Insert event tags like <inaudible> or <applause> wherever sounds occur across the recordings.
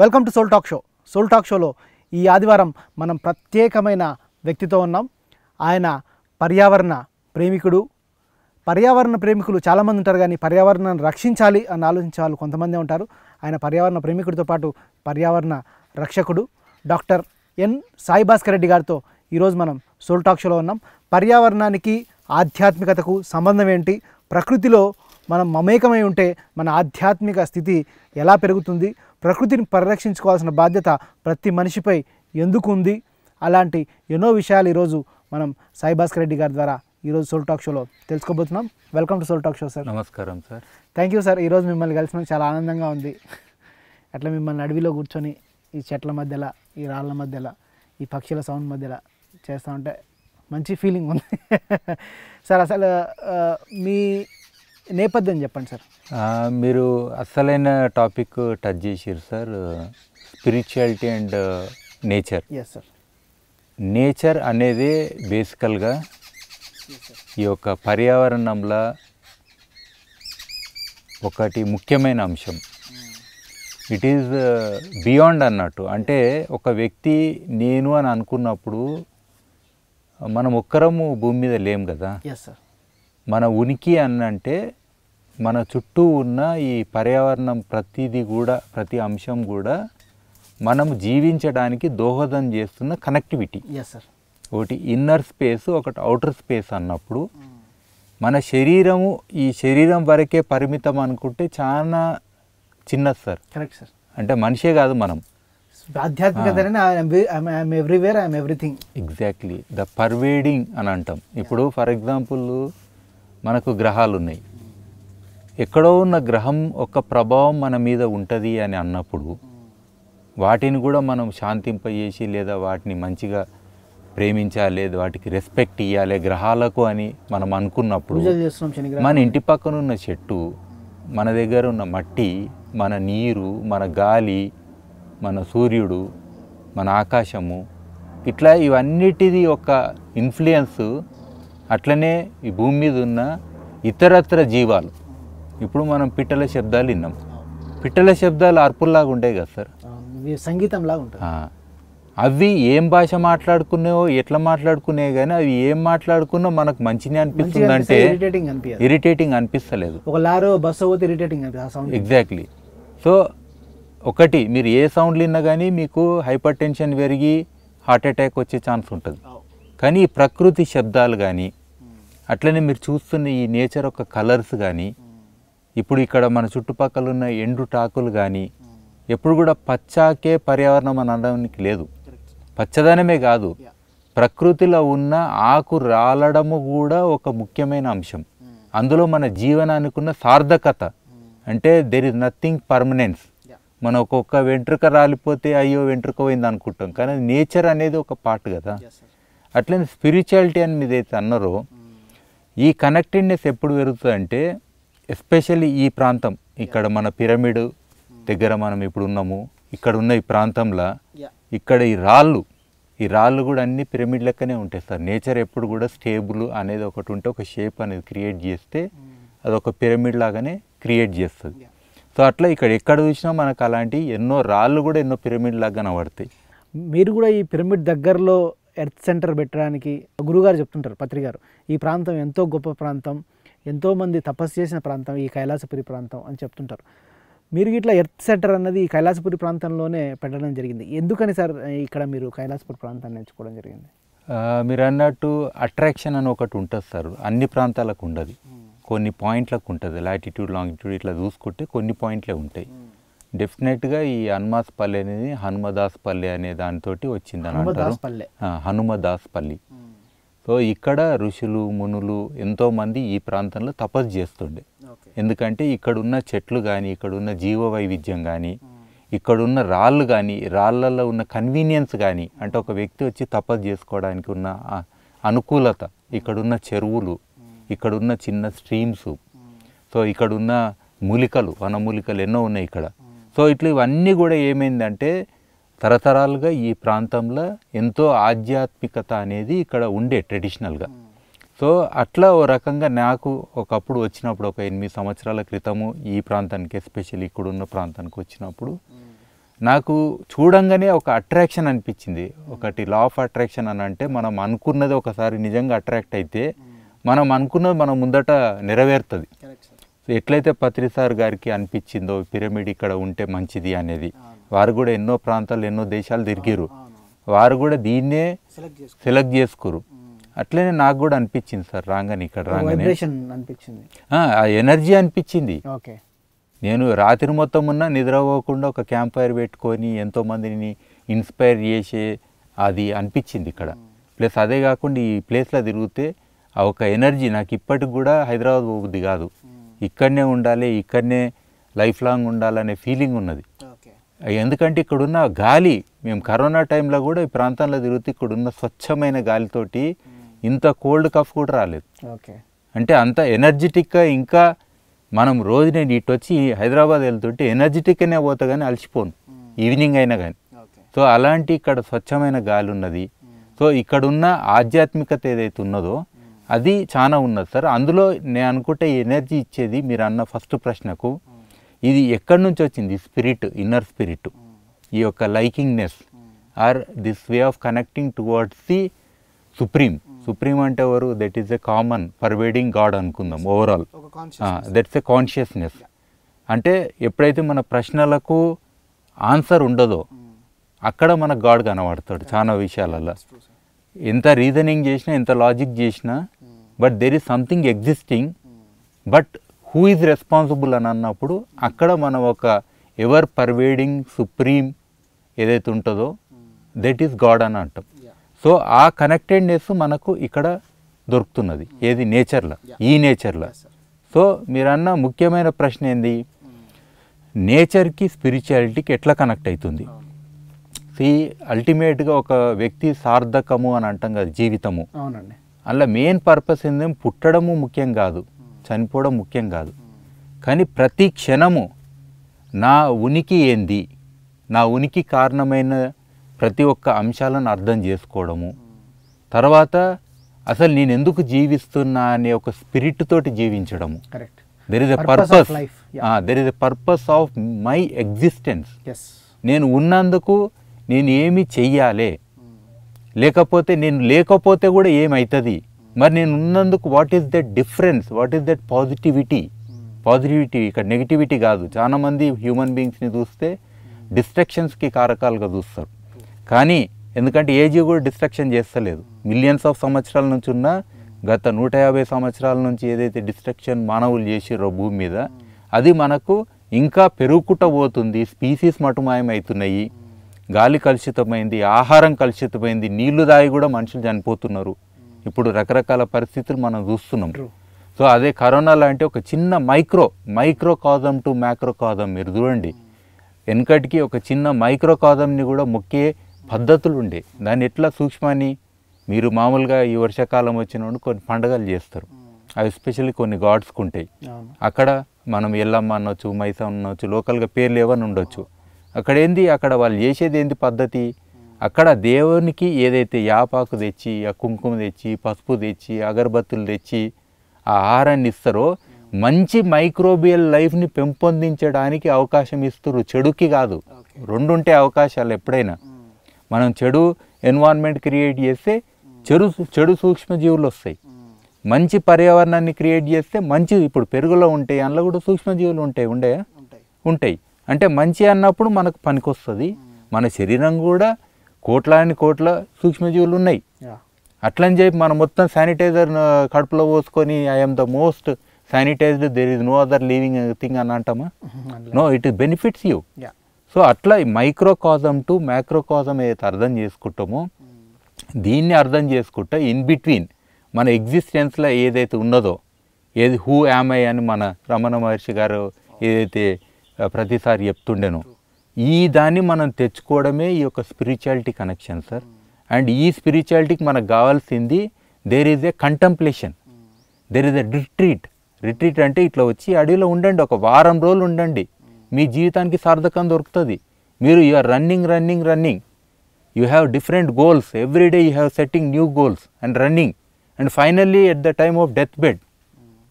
Welcome to soul talk show soul talk షోలో ఈ ఆదివారం మనం ప్రత్యేకమైన వ్యక్తితో ఉన్నాం ఆయన పర్యావరణ ప్రేమికుడు పర్యావరణ ప్రేమికులు చాలామంది ఉంటారు కానీ పర్యావరణాన్ని రక్షించాలి అని ఆలోచించే వాళ్ళు కొంతమంది ఉంటారు ఆయన పర్యావరణ ప్రేమికుడితో పాటు పర్యావరణ రక్షకుడు డాక్టర్ ఎన్ సాయి భాస్కర్ రెడ్డి గారితో ఈరోజు మనం సోల్ టాక్ షోలో ఉన్నాం పర్యావరణానికి ఆధ్యాత్మికతకు సంబంధం ఏంటి ప్రకృతిలో మనం మమేకమై ఉంటే మన ఆధ్యాత్మిక స్థితి ఎలా పెరుగుతుంది ప్రకృతిని పరిరక్షించుకోవాల్సిన బాధ్యత ప్రతి మనిషిపై ఎందుకు ఉంది అలాంటి ఎన్నో విషయాలు ఈరోజు మనం సాయిభాస్కర్ రెడ్డి గారి ద్వారా ఈరోజు సోల్ టాక్ షోలో తెలుసుకోబోతున్నాం welcome to soul talk show sir నమస్కారం సార్ థ్యాంక్ యూ సార్ ఈరోజు మిమ్మల్ని కలిసిన చాలా ఆనందంగా ఉంది అట్లా మిమ్మల్ని అడవిలో కూర్చొని ఈ చెట్ల మధ్యలో ఈ రాళ్ళ మధ్యలో ఈ పక్షుల సౌండ్ మధ్యలో చేస్తూ ఉంటే మంచి ఫీలింగ్ ఉంది <laughs> సార్ అసలు మీ నేపథ్యం చెప్పండి సార్ మీరు అసలైన టాపిక్ టచ్ చేసారు sir spirituality and nature yes sir nature అనేది బేసికల్గా ఈ యొక్క పర్యావరణంలో ఒకటి ముఖ్యమైన అంశం ఇట్ ఈజ్ బియాండ్ అన్నట్టు అంటే ఒక వ్యక్తి నేను అని అనుకున్నప్పుడు మనం ఒక్కరము భూమి మీద లేం కదా మన ఉనికి అన్నంటే మన చుట్టూ ఉన్న ఈ పర్యావరణం ప్రతిదీ కూడా ప్రతి అంశం కూడా మనం జీవించడానికి దోహదం చేస్తున్న కనెక్టివిటీ సార్ ఒకటి ఇన్నర్ స్పేస్ ఒకటి అవుటర్ స్పేస్ అన్నప్పుడు మన శరీరము ఈ శరీరం వరకే పరిమితం అనుకుంటే చాలా చిన్నది సార్ కరెక్ట్ సార్ అంటే మనిషే కాదు మనం ఎవ్రీథింగ్ ఎగ్జాక్ట్లీ ద పర్వేడింగ్ అని అంటాం ఇప్పుడు ఫర్ ఎగ్జాంపుల్ మనకు గ్రహాలు ఉన్నాయి ఎక్కడో ఉన్న గ్రహం ఒక ప్రభావం మన మీద ఉంటుంది అని అన్నప్పుడు వాటిని కూడా మనం శాంతింపజేసి లేదా వాటిని మంచిగా ప్రేమించాలి వాటికి రెస్పెక్ట్ ఇవ్వాలి గ్రహాలకు అని మనం అనుకున్నప్పుడు మన ఇంటి పక్కన ఉన్న చెట్టు మన దగ్గర ఉన్న మట్టి మన నీరు మన గాలి మన సూర్యుడు మన ఆకాశము ఇట్లా ఇవన్నిటిది ఒక ఇన్ఫ్లుయెన్స్ అట్లనే ఈ భూమి మీద ఉన్న ఇతరత్ర జీవాలు ఇప్పుడు మనం పిట్టల శబ్దాలు విన్నాం పిట్టల శబ్దాలు అర్పుల్లాగా ఉంటాయి కదా సార్ సంగీతంలాగా ఉంటాయి అవి ఏం భాష మాట్లాడుకునేవో ఎట్లా మాట్లాడుకునేవి కానీ అవి ఏం మాట్లాడుకున్నా మనకు మంచిగా అనిపిస్తుంది అంటే ఇరిటేటింగ్ అనిపిస్తలేదు ఒక లారో బస్సు పోతే ఇరిటేటింగ్ ఎగ్జాక్ట్లీ సో ఒకటి మీరు ఏ సౌండ్లు విన్నా కానీ మీకు హైపర్ టెన్షన్ పెరిగి హార్ట్ అటాక్ వచ్చే ఛాన్స్ ఉంటుంది కానీ ప్రకృతి శబ్దాలు కానీ అట్లనే మీరు చూస్తున్న ఈ నేచర్ యొక్క కలర్స్ కానీ ఇప్పుడు ఇక్కడ మన చుట్టుపక్కల ఉన్న ఎండు టాకులు కానీ ఎప్పుడు కూడా పచ్చాకే పర్యావరణం అని అనడానికి లేదు పచ్చదనమే కాదు ప్రకృతిలో ఉన్న ఆకు రాలడము కూడా ఒక ముఖ్యమైన అంశం hmm. అందులో మన జీవనానికి ఉన్న సార్థకత hmm. అంటే దెర్ ఇస్ నథింగ్ పర్మనెన్స్ మనం ఒక్కొక్క వెంట్రుక రాలిపోతే అయ్యో వెంట్రుక పోయింది అనుకుంటాం కానీ నేచర్ అనేది ఒక పార్ట్ కదా అట్లనే స్పిరిచువాలిటీ అని మీద అయితే అన్నారో hmm. ఈ కనెక్టెడ్నెస్ ఎప్పుడు పెరుగుతుంది అంటే ఎస్పెషల్లీ ఈ ప్రాంతం ఇక్కడ మన పిరమిడ్ దగ్గర మనం ఇప్పుడు ఉన్నాము ఇక్కడ ఉన్న ఈ ప్రాంతంలో ఇక్కడ ఈ రాళ్ళు ఈ రాళ్ళు కూడా అన్ని పిరమిడ్ లెక్కనే ఉంటాయి సార్ నేచర్ ఎప్పుడు కూడా స్టేబుల్ అనేది ఒకటి ఉంటే ఒక షేప్ అనేది క్రియేట్ చేస్తే hmm. అది ఒక పిరమిడ్ లాగానే క్రియేట్ చేస్తుంది సో అట్లా ఇక్కడ ఎక్కడ చూసినా మనకు అలాంటి ఎన్నో రాళ్ళు కూడా ఎన్నో పిరమిడ్ లాగా కనబడతాయి మీరు కూడా ఈ పిరమిడ్ దగ్గరలో ఎర్త్ సెంటర్ పెట్టడానికి గురుగారు చెప్తుంటారు పత్రికారు ఈ ప్రాంతం ఎంతో గొప్ప ప్రాంతం ఎంతోమంది తపస్సు చేసిన ప్రాంతం ఈ కైలాసపురి ప్రాంతం అని చెప్తుంటారు మీరు ఇట్లా ఎర్త్ సెంటర్ అన్నది ఈ కైలాసపురి ప్రాంతంలోనే పెట్టడం జరిగింది ఎందుకని సార్ ఇక్కడ మీరు కైలాసపురి ప్రాంతాన్ని ఎంచుకోవడం జరిగింది మీరు అన్నట్టు అట్రాక్షన్ అని ఒకటి ఉంటుంది సార్ అన్ని ప్రాంతాలకు ఉండదు కొన్ని పాయింట్లకు ఉంటుంది లాటిట్యూడ్ లాంగిట్యూడ్ ఇట్లా చూసుకుంటే కొన్ని పాయింట్లే ఉంటాయి డెఫినెట్గా ఈ హనుమాస్ పల్లె అనేది హనుమదాస్ పల్లె అనే దానితోటి వచ్చిందని అంటారు హనుమదాస్ పల్లి సో ఇక్కడ ఋషులు మునులు ఎంతోమంది ఈ ప్రాంతంలో తపస్సు చేస్తుండే ఎందుకంటే ఇక్కడున్న చెట్లు కానీ ఇక్కడున్న జీవ వైవిధ్యం కానీ ఇక్కడున్న రాళ్ళు కానీ రాళ్ళల్లో ఉన్న కన్వీనియన్స్ కానీ అంటే ఒక వ్యక్తి వచ్చి తపస్సు చేసుకోవడానికి ఉన్న అనుకూలత ఇక్కడున్న చెరువులు ఇక్కడున్న చిన్న స్ట్రీమ్స్ సో ఇక్కడున్న మూలికలు వనమూలికలు ఎన్నో ఉన్నాయి ఇక్కడ సో ఇట్లా ఇవన్నీ కూడా ఏమైందంటే తరతరాలుగా ఈ ప్రాంతంలో ఎంతో ఆధ్యాత్మికత అనేది ఇక్కడ ఉండే ట్రెడిషనల్గా సో అట్లా ఓ రకంగా నాకు ఒకప్పుడు వచ్చినప్పుడు ఒక ఎనిమిది సంవత్సరాల క్రితము ఈ ప్రాంతానికి ఎస్పెషల్ ఇక్కడున్న ప్రాంతానికి వచ్చినప్పుడు నాకు చూడంగానే ఒక అట్రాక్షన్ అనిపించింది ఒకటి లా ఆఫ్ అట్రాక్షన్ అని అంటే మనం అనుకున్నది ఒకసారి నిజంగా అట్రాక్ట్ అయితే మనం అనుకున్నది మనం ముందట నెరవేరుతుంది ఎట్లయితే పత్రిసార్ గారికి అనిపించిందో పిరమిడ్ ఇక్కడ ఉంటే మంచిది అనేది వారు కూడా ఎన్నో ప్రాంతాలు ఎన్నో దేశాలు తిరిగిరు వారు కూడా దీన్నే సెలెక్ట్ చేసుకోరు అట్లనే నాకు కూడా అనిపించింది సార్ రాగానే ఇక్కడ రాగానే అనిపించింది ఆ ఎనర్జీ అనిపించింది నేను రాత్రి మొత్తం ఉన్న నిద్రపోకుండా ఒక క్యాంప్ ఫైర్ పెట్టుకొని ఎంతోమందిని ఇన్స్పైర్ చేసే అది అనిపించింది ఇక్కడ ప్లస్ అదే కాకుండా ఈ ప్లేస్లో తిరిగితే ఆ ఒక ఎనర్జీ నాకు ఇప్పటికి కూడా హైదరాబాద్ పోబుద్ది కాదు hmm. ఇక్కడనే ఉండాలి ఇక్కడనే లైఫ్ లాంగ్ ఉండాలనే ఫీలింగ్ ఉన్నది ఎందుకంటే ఇక్కడున్న గాలి మేము కరోనా టైంలో కూడా ఈ ప్రాంతంలో తిరుగుతూ ఇక్కడున్న స్వచ్ఛమైన గాలితోటి ఇంత కోల్డ్ కఫ్ కూడా రాలేదు ఓకే అంటే అంత ఎనర్జెటిక్గా ఇంకా మనం రోజు నేను ఇటు వచ్చి హైదరాబాద్ వెళ్తుంటే ఎనర్జెటిక్గానే పోతా కానీ అలసిపోను ఈవినింగ్ అయినా కానీ సో అలాంటి ఇక్కడ స్వచ్ఛమైన గాలి ఉన్నది సో ఇక్కడున్న ఆధ్యాత్మికత ఏదైతే ఉన్నదో అది చాలా ఉన్నది సార్ అందులో నేను అనుకుంటే ఎనర్జీ ఇచ్చేది మీరు అన్న ఫస్ట్ ప్రశ్నకు ఇది ఎక్కడి నుంచి వచ్చింది స్పిరిట్ ఇన్నర్ స్పిరిట్ ఈ యొక్క likingness or this way of connecting towards the supreme supreme అంటే ఎవరు that is a common pervading god అనుకుందాం ఓవరాల్ దట్స్ ఎ కాన్షియస్నెస్ అంటే ఎప్పుడైతే మన ప్రశ్నలకు ఆన్సర్ ఉండదో hmm. అక్కడ మన గాడ్ కనబడతాడు చాలా విషయాలలో ఎంత రీజనింగ్ చేసినా ఎంత లాజిక్ చేసినా but there is something existing but who is responsible అని అన్నప్పుడు అక్కడ మనం ఒక ఎవర్ పర్వేడింగ్ సుప్రీం ఏదైతే ఉంటుందో దట్ ఈస్ గాడ్ అని అంటాం సో ఆ కనెక్టెడ్నెస్ మనకు ఇక్కడ దొరుకుతున్నది hmm. ఏది నేచర్లో ఈ నేచర్లో సో మీరన్న ముఖ్యమైన ప్రశ్న ఏంది hmm. నేచర్కి స్పిరిచువాలిటీకి ఎట్లా కనెక్ట్ అవుతుంది సీ అల్టిమేట్గా ఒక వ్యక్తి సార్థకము అని అంటాం కదా జీవితము అవునండి మెయిన్ పర్పస్ ఏందేం పుట్టడము ముఖ్యం కాదు చనిపోవడం ముఖ్యం కాదు కానీ ప్రతి క్షణము నా ఉనికి ఏంది నా ఉనికి కారణమైన ప్రతి ఒక్క అంశాలను అర్థం చేసుకోవడము తర్వాత అసలు నేను ఎందుకు జీవిస్తున్నా అనే ఒక స్పిరిట్ తోటి జీవించడము there is a purpose there is a purpose of my existence నేను ఉన్నందుకు నేను ఏమి చెయ్యాలి hmm. లేకపోతే నేను లేకపోతే కూడా ఏమవుతుంది మరి నేను ఉన్నందుకు what is that difference what is that positivity positivity ఇక్కడ నెగిటివిటీ కాదు చాలామంది హ్యూమన్ బీయింగ్స్ని చూస్తే డిస్ట్రక్షన్స్కి కారకాలుగా చూస్తారు కానీ ఎందుకంటే ఏజీ కూడా డిస్ట్రక్షన్ చేస్తలేదు మిలియన్స్ ఆఫ్ సంవత్సరాల నుంచి ఉన్న గత నూట యాభై సంవత్సరాల నుంచి ఏదైతే డిస్ట్రక్షన్ మానవులు చేసిరో భూమి మీద అది మనకు ఇంకా పెరుగుకుట పోతుంది స్పీసీస్ మటుమాయమవుతున్నాయి గాలి కలుషితమైంది ఆహారం కలుషితమైంది నీళ్లు దాగి కూడా మనుషులు చనిపోతున్నారు ఇప్పుడు రకరకాల పరిస్థితులు మనం చూస్తున్నాం సో అదే కరోనా లాంటి ఒక చిన్న micro microcosm to macrocosm మీరు చూడండి వెనకటికి ఒక చిన్న మైక్రో కాజంని కూడా ముఖ్యే పద్ధతులు ఉండే దాన్ని ఎట్లా సూక్ష్మాన్ని మీరు మామూలుగా ఈ వర్షాకాలం వచ్చినప్పుడు కొన్ని పండగలు చేస్తారు hmm. అవి ఎస్పెషల్లీ కొన్ని గాడ్స్కి ఉంటాయి అక్కడ మనం ఎల్లమ్మ అనొచ్చు మైసమ్ అనొచ్చు లోకల్గా పేర్లు ఏమని ఉండొచ్చు అక్కడ ఏంది అక్కడ వాళ్ళు చేసేది ఏంది పద్ధతి అక్కడ దేవునికి ఏదైతే యాపాకు తెచ్చి ఆ కుంకుమ తెచ్చి పసుపు తెచ్చి అగరబత్తులు తెచ్చి ఆ ఆహారాన్ని ఇస్తారో మంచి మైక్రోబియల్ లైఫ్ని పెంపొందించడానికి అవకాశం ఇస్తారు చెడుకి కాదు రెండు ఉంటే అవకాశాలు ఎప్పుడైనా మనం చెడు ఎన్వాన్మెంట్ క్రియేట్ చేస్తే చెడు చెడు సూక్ష్మజీవులు వస్తాయి మంచి పర్యావరణాన్ని క్రియేట్ చేస్తే మంచి ఇప్పుడు పెరుగులో ఉంటాయి అందులో కూడా సూక్ష్మజీవులు ఉంటాయి ఉండే ఉంటాయి అంటే మంచి అన్నప్పుడు మనకు పనికొస్తుంది మన శరీరం కూడా కోట్లాని కోట్ల సూక్ష్మజీవులు ఉన్నాయి అట్లని చెప్పి మనం మొత్తం శానిటైజర్ కడుపులో పోసుకొని I'm the most sanitized there is no other living thing అని అంటామా no it benefits you so అట్లా మైక్రోకాజం టు మ్యాక్రోకాజం ఏదైతే అర్థం చేసుకుంటామో దీన్ని అర్థం చేసుకుంటే ఇన్ బిట్వీన్ మన ఎగ్జిస్టెన్స్లో ఏదైతే ఉన్నదో ఏది హూ యామ్ ఐ అని మన రమణ మహర్షి గారు ఏదైతే ప్రతిసారి చెప్తుండెనో ఈ దాన్ని మనం తెచ్చుకోవడమే ఈ యొక్క స్పిరిచువాలిటీ కనెక్షన్ సార్ అండ్ ఈ స్పిరిచువాలిటీకి మనకు కావాల్సింది there is a contemplation there is a retreat retreat అంటే ఇట్లా వచ్చి అడవిలో ఉండండి ఒక వారం రోజులు ఉండండి మీ జీవితానికి సార్థకం దొరుకుతుంది మీరు you are running running running you have different goals every day you have setting new goals and running and finally at the time of death bed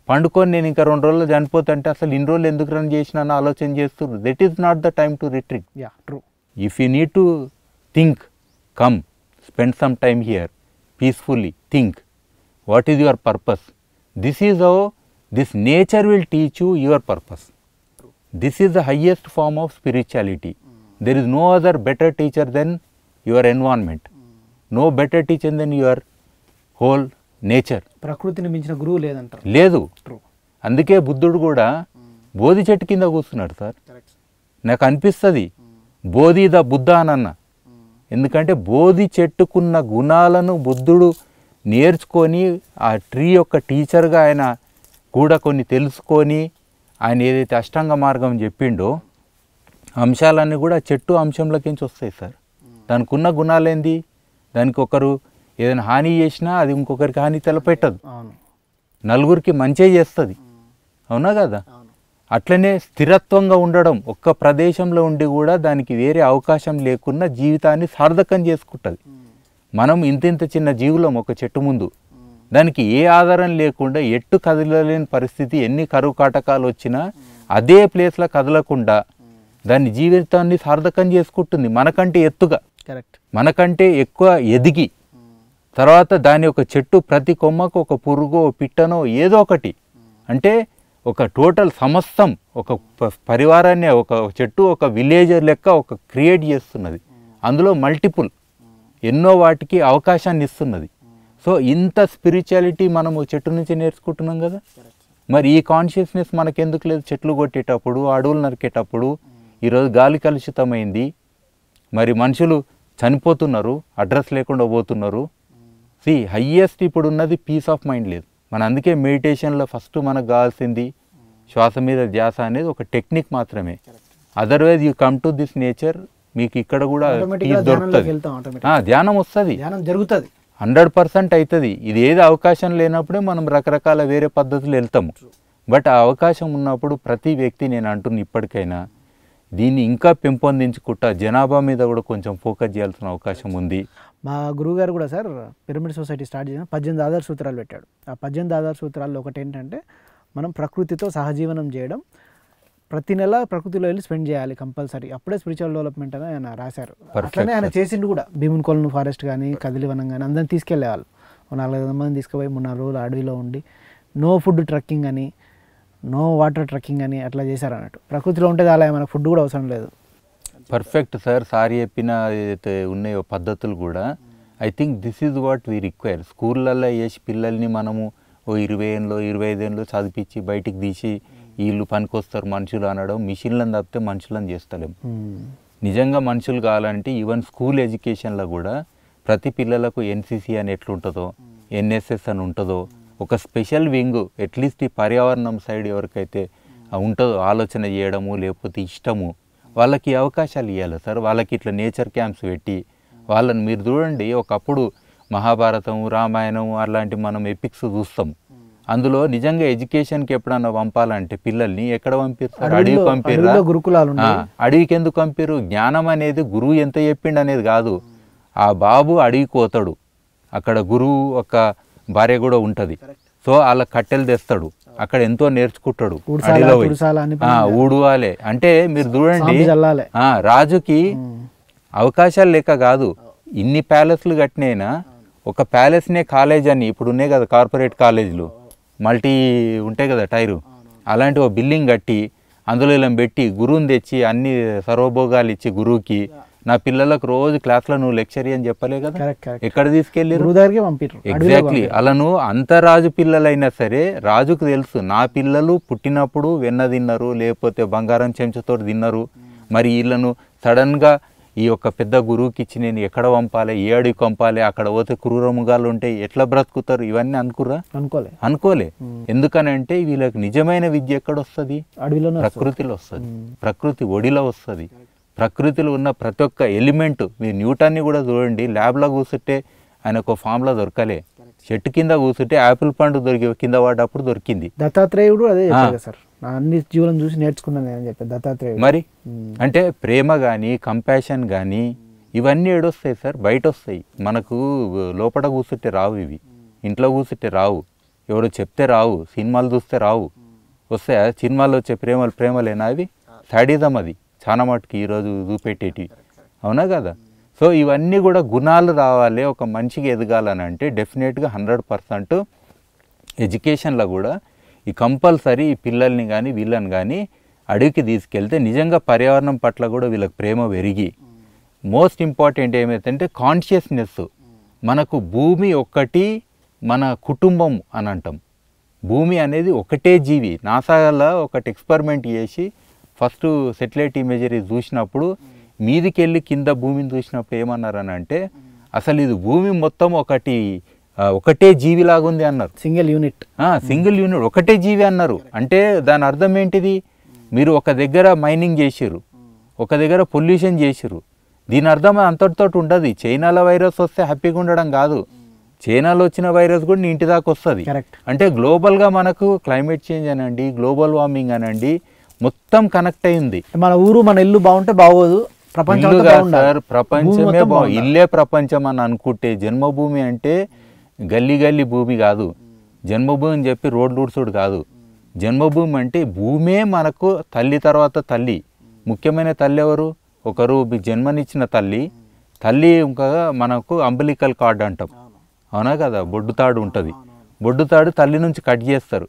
పండుకొని నేను ఇంకా రెండు రోజులు చనిపోతుంటే అసలు ఇన్ని రోజులు ఎందుకు రన్ చేసిన ఆలోచన చేస్తున్నారు that is not the time to retreat ya true if you need to think come spend some time here peacefully think what is your purpose this is uh this nature will teach you your purpose this is the highest form of spirituality there is no other better teacher than your environment no better teacher than your whole nature ప్రకృతిని మించిన గురువు లేదంట లేదు అందుకే బుద్ధుడు కూడా hmm. బోధి చెట్టు కింద కూర్చున్నాడు సార్ నాకు అనిపిస్తుంది hmm. బోధి ద బుద్ధ అనన్న hmm. ఎందుకంటే బోధి చెట్టుకున్న గుణాలను బుద్ధుడు నేర్చుకొని ఆ ట్రీ యొక్క టీచర్గా ఆయన కూడా కొన్ని తెలుసుకొని ఆయన ఏదైతే అష్టాంగ మార్గం చెప్పిండో అంశాలన్నీ కూడా చెట్టు అంశంలోకించి వస్తాయి సార్ దానికి ఉన్న గుణాలేంది దానికి ఒకరు ఏదైనా హాని చేసినా అది ఇంకొకరికి హాని తెలపెట్టదు నలుగురికి మంచే చేస్తుంది అవునా కదా అట్లనే స్థిరత్వంగా ఉండడం ఒక్క ప్రదేశంలో ఉండి కూడా దానికి వేరే అవకాశం లేకుండా జీవితాన్ని సార్థకం చేసుకుంటుంది మనం ఇంత ఇంత చిన్న జీవులం ఒక చెట్టు ముందు దానికి ఏ ఆధారం లేకుండా ఎట్టు కదలలేని పరిస్థితి ఎన్ని కరువు కాటకాలు వచ్చినా అదే ప్లేస్లో కదలకుండా దాని జీవితాన్ని సార్థకం చేసుకుంటుంది మనకంటే ఎత్తుగా కరెక్ట్ మనకంటే ఎక్కువ ఎదిగి తర్వాత దాని యొక్క చెట్టు ప్రతి కొమ్మకు ఒక పురుగో పిట్టనో ఏదో ఒకటి అంటే ఒక టోటల్ సమస్తం ఒక పరివారాన్ని ఒక చెట్టు ఒక విలేజర్ లెక్క ఒక క్రియేట్ చేస్తున్నది అందులో మల్టిపుల్ ఎన్నో వాటికి అవకాశాన్ని ఇస్తున్నది సో ఇంత స్పిరిచువాలిటీ మనము చెట్టు నుంచి నేర్చుకుంటున్నాం కదా మరి ఈ కాన్షియస్నెస్ మనకెందుకు లేదు చెట్లు కొట్టేటప్పుడు అడవులు నరికేటప్పుడు ఈరోజు గాలి కలుషితమైంది మరి మనుషులు చనిపోతున్నారు అడ్రస్ లేకుండా పోతున్నారు సి హయ్యెస్ట్ ఇప్పుడు ఉన్నది పీస్ ఆఫ్ మైండ్ లేదు మన అందుకే మెడిటేషన్లో ఫస్ట్ మనకు కావాల్సింది శ్వాస మీద ధ్యాస అనేది ఒక టెక్నిక్ మాత్రమే otherwise you come to this nature మీకు ఇక్కడ కూడా దొరుకుతుంది ధ్యానం వస్తుంది జరుగుతుంది హండ్రెడ్ పర్సెంట్ అవుతుంది ఇది ఏది అవకాశం లేనప్పుడే మనం రకరకాల వేరే పద్ధతులు వెళ్తాము బట్ ఆ అవకాశం ఉన్నప్పుడు ప్రతి వ్యక్తి నేను అంటున్న ఇప్పటికైనా దీన్ని ఇంకా పెంపొందించుకుంటా జనాభా మీద కూడా కొంచెం ఫోకస్ చేయాల్సిన అవకాశం ఉంది మా గురువుగారు కూడా సార్ పిరమిడ్ సొసైటీ స్టార్ట్ చేసిన పద్దెనిమిది ఆధార సూత్రాలు పెట్టాడు ఆ పద్దెనిమిది ఆధార సూత్రాల్లో ఒకటి ఏంటంటే మనం ప్రకృతితో సహజీవనం చేయడం ప్రతి నెల ప్రకృతిలో వెళ్ళి స్పెండ్ చేయాలి కంపల్సరీ అప్పుడే స్పిరిచువల్ డెవలప్మెంట్ అని ఆయన రాశారు అట్లనే ఆయన చేసిండు కూడా భీమున్ కొలను ఫారెస్ట్ కానీ కదిలివనం కానీ అందరిని తీసుకెళ్ళేవాళ్ళు నాలుగైదు మంది తీసుకుపోయి మూడు నాలుగు రోజులు అడవిలో ఉండి నో ఫుడ్ ట్రక్కింగ్ అని నో వాటర్ ట్రెక్కింగ్ అని అట్లా చేశారు అన్నట్టు ప్రకృతిలో ఉంటే చాలా మనకు ఫుడ్ కూడా అవసరం లేదు పర్ఫెక్ట్ సార్ సార్ చెప్పిన ఏదైతే ఉన్నాయో పద్ధతులు కూడా I think this is what we require స్కూళ్ళల్లో వేసి పిల్లల్ని మనము ఓ ఇరవై ఏళ్ళు ఇరవై ఐదేళ్ళు చదివించి బయటికి తీసి వీళ్ళు పనికొస్తారు మనుషులు అనడం మిషన్లను తప్పితే మనుషులను చేస్తలేం hmm. నిజంగా మనుషులు కావాలంటే ఈవెన్ స్కూల్ ఎడ్యుకేషన్లో కూడా ప్రతి పిల్లలకు ఎన్సీసీ అని ఎట్లుంటుందో ఎన్ఎస్ఎస్ అని ఉంటుందో ఒక స్పెషల్ వింగ్ అట్లీస్ట్ ఈ పర్యావరణం సైడ్ ఎవరికైతే ఉంటుందో ఆలోచన చేయడము లేకపోతే ఇష్టము వాళ్ళకి అవకాశాలు ఇవ్వాలి సార్ వాళ్ళకి ఇట్లా నేచర్ క్యాంప్స్ పెట్టి వాళ్ళని మీరు చూడండి ఒకప్పుడు మహాభారతం రామాయణం అలాంటి మనం ఎపిక్స్ చూస్తాం అందులో నిజంగా ఎడ్యుకేషన్కి ఎప్పుడన్నా పంపాలంటే పిల్లల్ని ఎక్కడ పంపిస్తారు అడవి పంపారు గురుకులాలు అడవికి ఎందుకు పంపిరు జ్ఞానం అనేది గురువు ఎంత చెప్పిండు అనేది కాదు ఆ బాబు అడవి కోతాడు అక్కడ గురువు ఒక భార్య కూడా ఉంటుంది సో వాళ్ళకి కట్టెలు తెస్తాడు అక్కడ ఎంతో నేర్చుకుంటాడు ఊడవాలే అంటే మీరు చూడండి రాజుకి అవకాశాలు లేక కాదు ఇన్ని ప్యాలెస్లు కట్టినైనా ఒక ప్యాలెస్నే కాలేజ్ అని ఇప్పుడు ఉన్నాయి కదా కార్పొరేట్ కాలేజీలు మల్టీ ఉంటాయి కదా టైరు అలాంటి ఓ బిల్డింగ్ కట్టి అందులో ఇలా పెట్టి గురువుని తెచ్చి అన్ని సర్వభోగాలు ఇచ్చి గురువుకి నా పిల్లలకు రోజు లో నువ్వు లెక్చర్ అని చెప్పలే కదా ఎక్కడ తీసుకెళ్ళి ఎగ్జాక్ట్లీ అలా నువ్వు అంతరాజు పిల్లలైనా సరే రాజుకు తెలుసు నా పిల్లలు పుట్టినప్పుడు వెన్న తిన్నారు లేకపోతే బంగారం చెంచతో తిన్నారు మరి వీళ్ళను సడన్గా ఈ యొక్క పెద్ద గురువుకి ఇచ్చి నేను ఎక్కడ పంపాలి ఏడికి పంపాలి అక్కడ పోతే క్రూరముగాలు ఉంటాయి ఎట్లా బ్రతుకుతారు ఇవన్నీ అనుకురా అనుకోలే అనుకోలే ఎందుకనంటే వీళ్ళకి నిజమైన విద్య ఎక్కడ వస్తుంది ప్రకృతిలో వస్తుంది ప్రకృతి ఒడిలో వస్తుంది ప్రకృతిలో ఉన్న ప్రతి ఒక్క ఎలిమెంట్ మీ న్యూటన్ని కూడా చూడండి ల్యాబ్లో కూర్చుంటే ఆయన ఒక ఫామ్లో దొరకలే చెట్టు కింద కూర్చుంటే యాపిల్ పండు దొరికి కింద వాడప్పుడు దొరికింది దత్తాత్రేయుడు అదే సార్ అన్ని జీవనం చూసి నేర్చుకున్నాను అని చెప్పి దత్తాత్రేయుడు మరి అంటే ప్రేమ కానీ కంపాషన్ కానీ ఇవన్నీ ఏడొస్తాయి సార్ బయట వస్తాయి మనకు లోపల కూర్చుంటే రావు ఇవి ఇంట్లో కూర్చుంటే రావు ఎవరు చెప్తే రావు సినిమాలు చూస్తే రావు వస్తాయా సినిమాల్లో వచ్చే ప్రేమలు ప్రేమలేనా అవి సాడిజం అది చాలా మటుకు ఈరోజు చూపెట్టేటివి అవునా కదా సో ఇవన్నీ కూడా గుణాలు రావాలి ఒక మనిషికి ఎదగాలని అంటే డెఫినెట్గా హండ్రెడ్ పర్సెంట్ ఎడ్యుకేషన్లో కూడా ఈ కంపల్సరీ ఈ పిల్లల్ని కానీ వీళ్ళని కానీ అడుగుకి తీసుకెళ్తే నిజంగా పర్యావరణం పట్ల కూడా వీళ్ళకి ప్రేమ పెరిగి మోస్ట్ ఇంపార్టెంట్ ఏమైతే కాన్షియస్నెస్ మనకు భూమి ఒక్కటి మన కుటుంబం అని అంటాం భూమి అనేది ఒకటే జీవి నాసాల ఒకటి ఎక్స్పెరిమెంట్ చేసి ఫస్ట్ సెటిలైట్ ఇమేజరీ చూసినప్పుడు మీదికెళ్ళి కింద భూమిని చూసినప్పుడు ఏమన్నారని అంటే అసలు ఇది భూమి మొత్తం ఒకటి ఒకటే జీవిలాగా ఉంది అన్నారు సింగిల్ యూనిట్ సింగిల్ యూనిట్ ఒకటే జీవి అన్నారు అంటే దాని అర్థం ఏంటిది మీరు ఒక దగ్గర మైనింగ్ చేసిరు hmm. ఒక దగ్గర పొల్యూషన్ చేసిరు దీని అర్థం అంతటితో ఉండదు చైనాలో వైరస్ వస్తే హ్యాపీగా ఉండడం కాదు hmm. చైనాలో వచ్చిన వైరస్ కూడా నీ ఇంటి దాకా వస్తుంది అంటే గ్లోబల్గా మనకు క్లైమేట్ చేంజ్ అనండి గ్లోబల్ వార్మింగ్ అనండి మొత్తం కనెక్ట్ అయింది మన ఊరు మన ఇల్లు బాగుంటే బాగోదు ప్రపంచం ప్రపంచమే బాగుంది ఇల్లే ప్రపంచం అని అనుకుంటే జన్మభూమి అంటే గల్లీ గల్లీ భూమి కాదు జన్మభూమి అని చెప్పి రోడ్లు ఊడ్చుడు కాదు జన్మభూమి అంటే భూమే మనకు తల్లి తర్వాత తల్లి ముఖ్యమైన తల్లి ఎవరు ఒకరు జన్మనిచ్చిన తల్లి తల్లి ఇంకా మనకు అంబలికల్ కార్డు అంటాం అవునా కదా బొడ్డుతాడు ఉంటుంది బొడ్డుతాడు తల్లి నుంచి కట్ చేస్తారు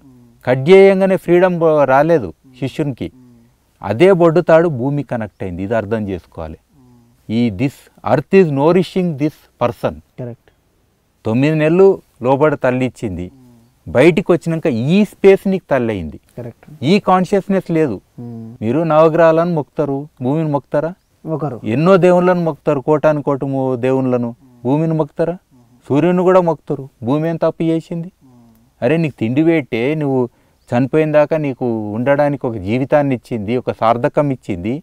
కట్ చేయంగానే ఫ్రీడమ్ రాలేదు శిష్యునికి అదే తాడు భూమి కనెక్ట్ అయింది ఇది అర్థం చేసుకోవాలి ఈ this earth is nourishing this person correct తొమ్మిది నెలలు లోబడ తల్లిచ్చింది బయటికి వచ్చినాక ఈ స్పేస్ నీకు తల్లయింది ఈ కాన్షియస్నెస్ లేదు మీరు నవగ్రహాలను మొక్తారు భూమిని మొక్తారా ఒకరు ఎన్నో దేవుళ్ళను మొక్తారు కోటాను కోట దేవుళ్ళను భూమిని మొక్తారా సూర్యుని కూడా మొక్తారు భూమి ఏం తప్పు చేసింది అరే నీకు తిండి పెట్టే నువ్వు చనిపోయిన దాకా నీకు ఉండడానికి ఒక జీవితాన్ని ఇచ్చింది ఒక సార్థకం ఇచ్చింది